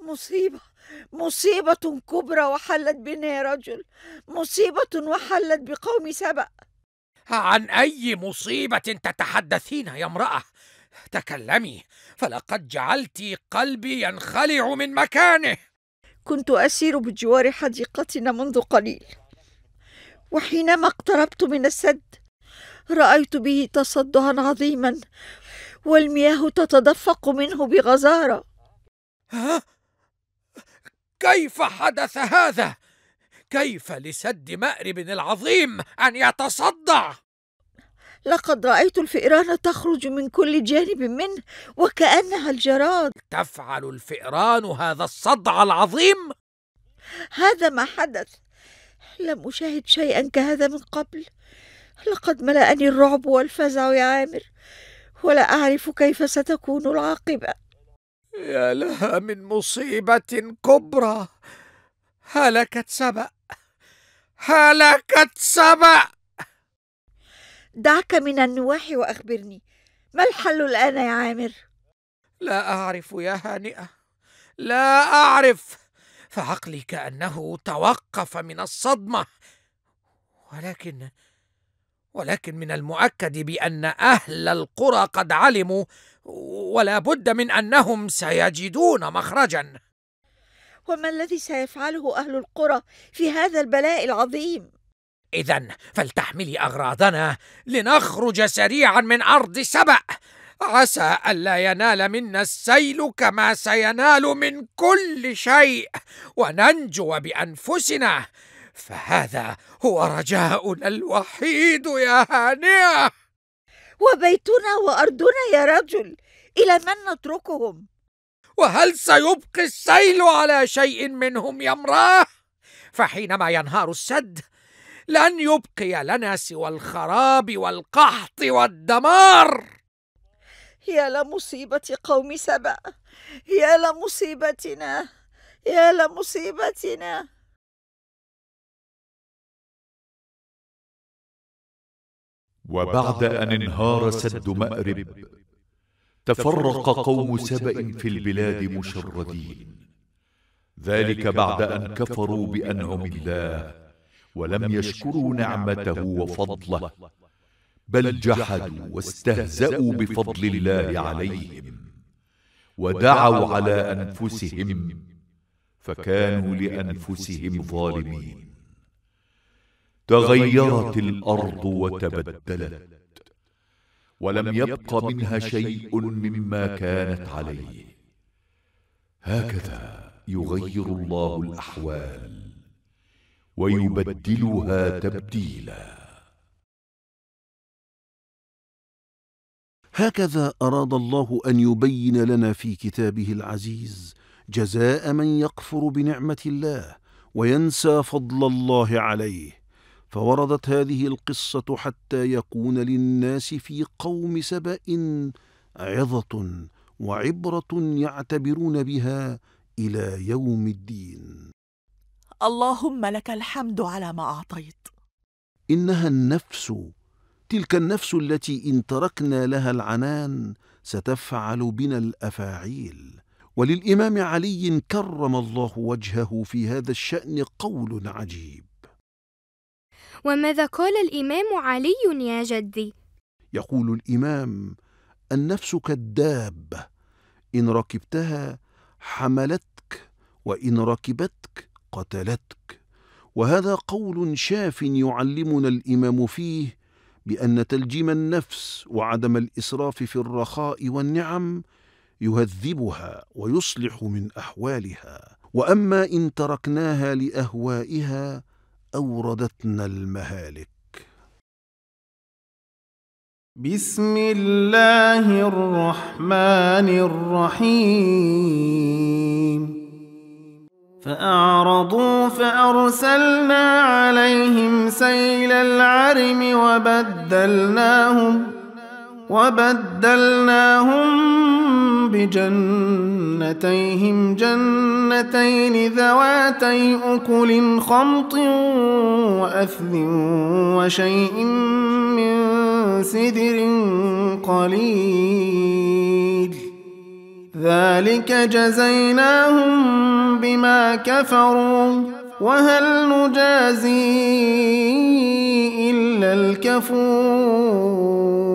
مصيبة مصيبة كبرى وحلت بنا يا رجل مصيبة وحلت بقوم سبأ عن أي مصيبة تتحدثين يا امرأة تكلمي فلقد جعلت قلبي ينخلع من مكانه كنت أسير بجوار حديقتنا منذ قليل وحينما اقتربت من السد رأيت به تصدعا عظيما والمياه تتدفق منه بغزارة ها؟ كيف حدث هذا؟ كيف لسد مأرب العظيم أن يتصدع؟ لقد رأيت الفئران تخرج من كل جانب منه وكأنها الجراد تفعل الفئران هذا الصدع العظيم؟ هذا ما حدث لم أشاهد شيئا كهذا من قبل لقد ملأني الرعب والفزع يا عامر ولا أعرف كيف ستكون العاقبة يا لها من مصيبة كبرى هلكت سبأ هلكت سبأ دعك من النواح وأخبرني ما الحل الآن يا عامر؟ لا أعرف يا هانئة لا أعرف فعقلي كانه توقف من الصدمه ولكن ولكن من المؤكد بان اهل القرى قد علموا ولا بد من انهم سيجدون مخرجا وما الذي سيفعله اهل القرى في هذا البلاء العظيم اذا فلتحملي اغراضنا لنخرج سريعا من ارض سبأ عسى ألا ينال منا السيل كما سينال من كل شيء وننجو بأنفسنا فهذا هو رجاؤنا الوحيد يا هانئة وبيتنا وأرضنا يا رجل إلى من نتركهم؟ وهل سيبقي السيل على شيء منهم يا امراه فحينما ينهار السد لن يبقي لنا سوى الخراب والقحط والدمار يا لمصيبة قوم سبأ يا لمصيبتنا يا لمصيبتنا وبعد أن انهار سد مأرب تفرق قوم سبأ في البلاد مشردين ذلك بعد أن كفروا بأنعم الله ولم يشكروا نعمته وفضله بل جحدوا واستهزأوا بفضل الله عليهم ودعوا على أنفسهم فكانوا لأنفسهم ظالمين تغيرت الأرض وتبدلت ولم يبق منها شيء مما كانت عليه هكذا يغير الله الأحوال ويبدلها تبديلاً هكذا أراد الله أن يبين لنا في كتابه العزيز جزاء من يكفر بنعمة الله وينسى فضل الله عليه فوردت هذه القصة حتى يكون للناس في قوم سبأ عظة وعبرة يعتبرون بها إلى يوم الدين اللهم لك الحمد على ما أعطيت إنها النفس تلك النفس التي إن تركنا لها العنان ستفعل بنا الأفاعيل وللإمام علي كرم الله وجهه في هذا الشأن قول عجيب وماذا قال الإمام علي يا جدي؟ يقول الإمام النفس كالدابة إن ركبتها حملتك وإن ركبتك قتلتك وهذا قول شاف يعلمنا الإمام فيه بأن تلجيم النفس وعدم الإسراف في الرخاء والنعم يهذبها ويصلح من أحوالها وأما إن تركناها لأهوائها أوردتنا المهالك بسم الله الرحمن الرحيم فأعرضوا فأرسلنا عليهم سيل العرم وبدلناهم وبدلناهم بجنتيهم جنتين ذواتي أكل خمط وأثل وشيء من سدر قليل ذلك جزيناهم بما كفروا وهل نجازي إلا الكفور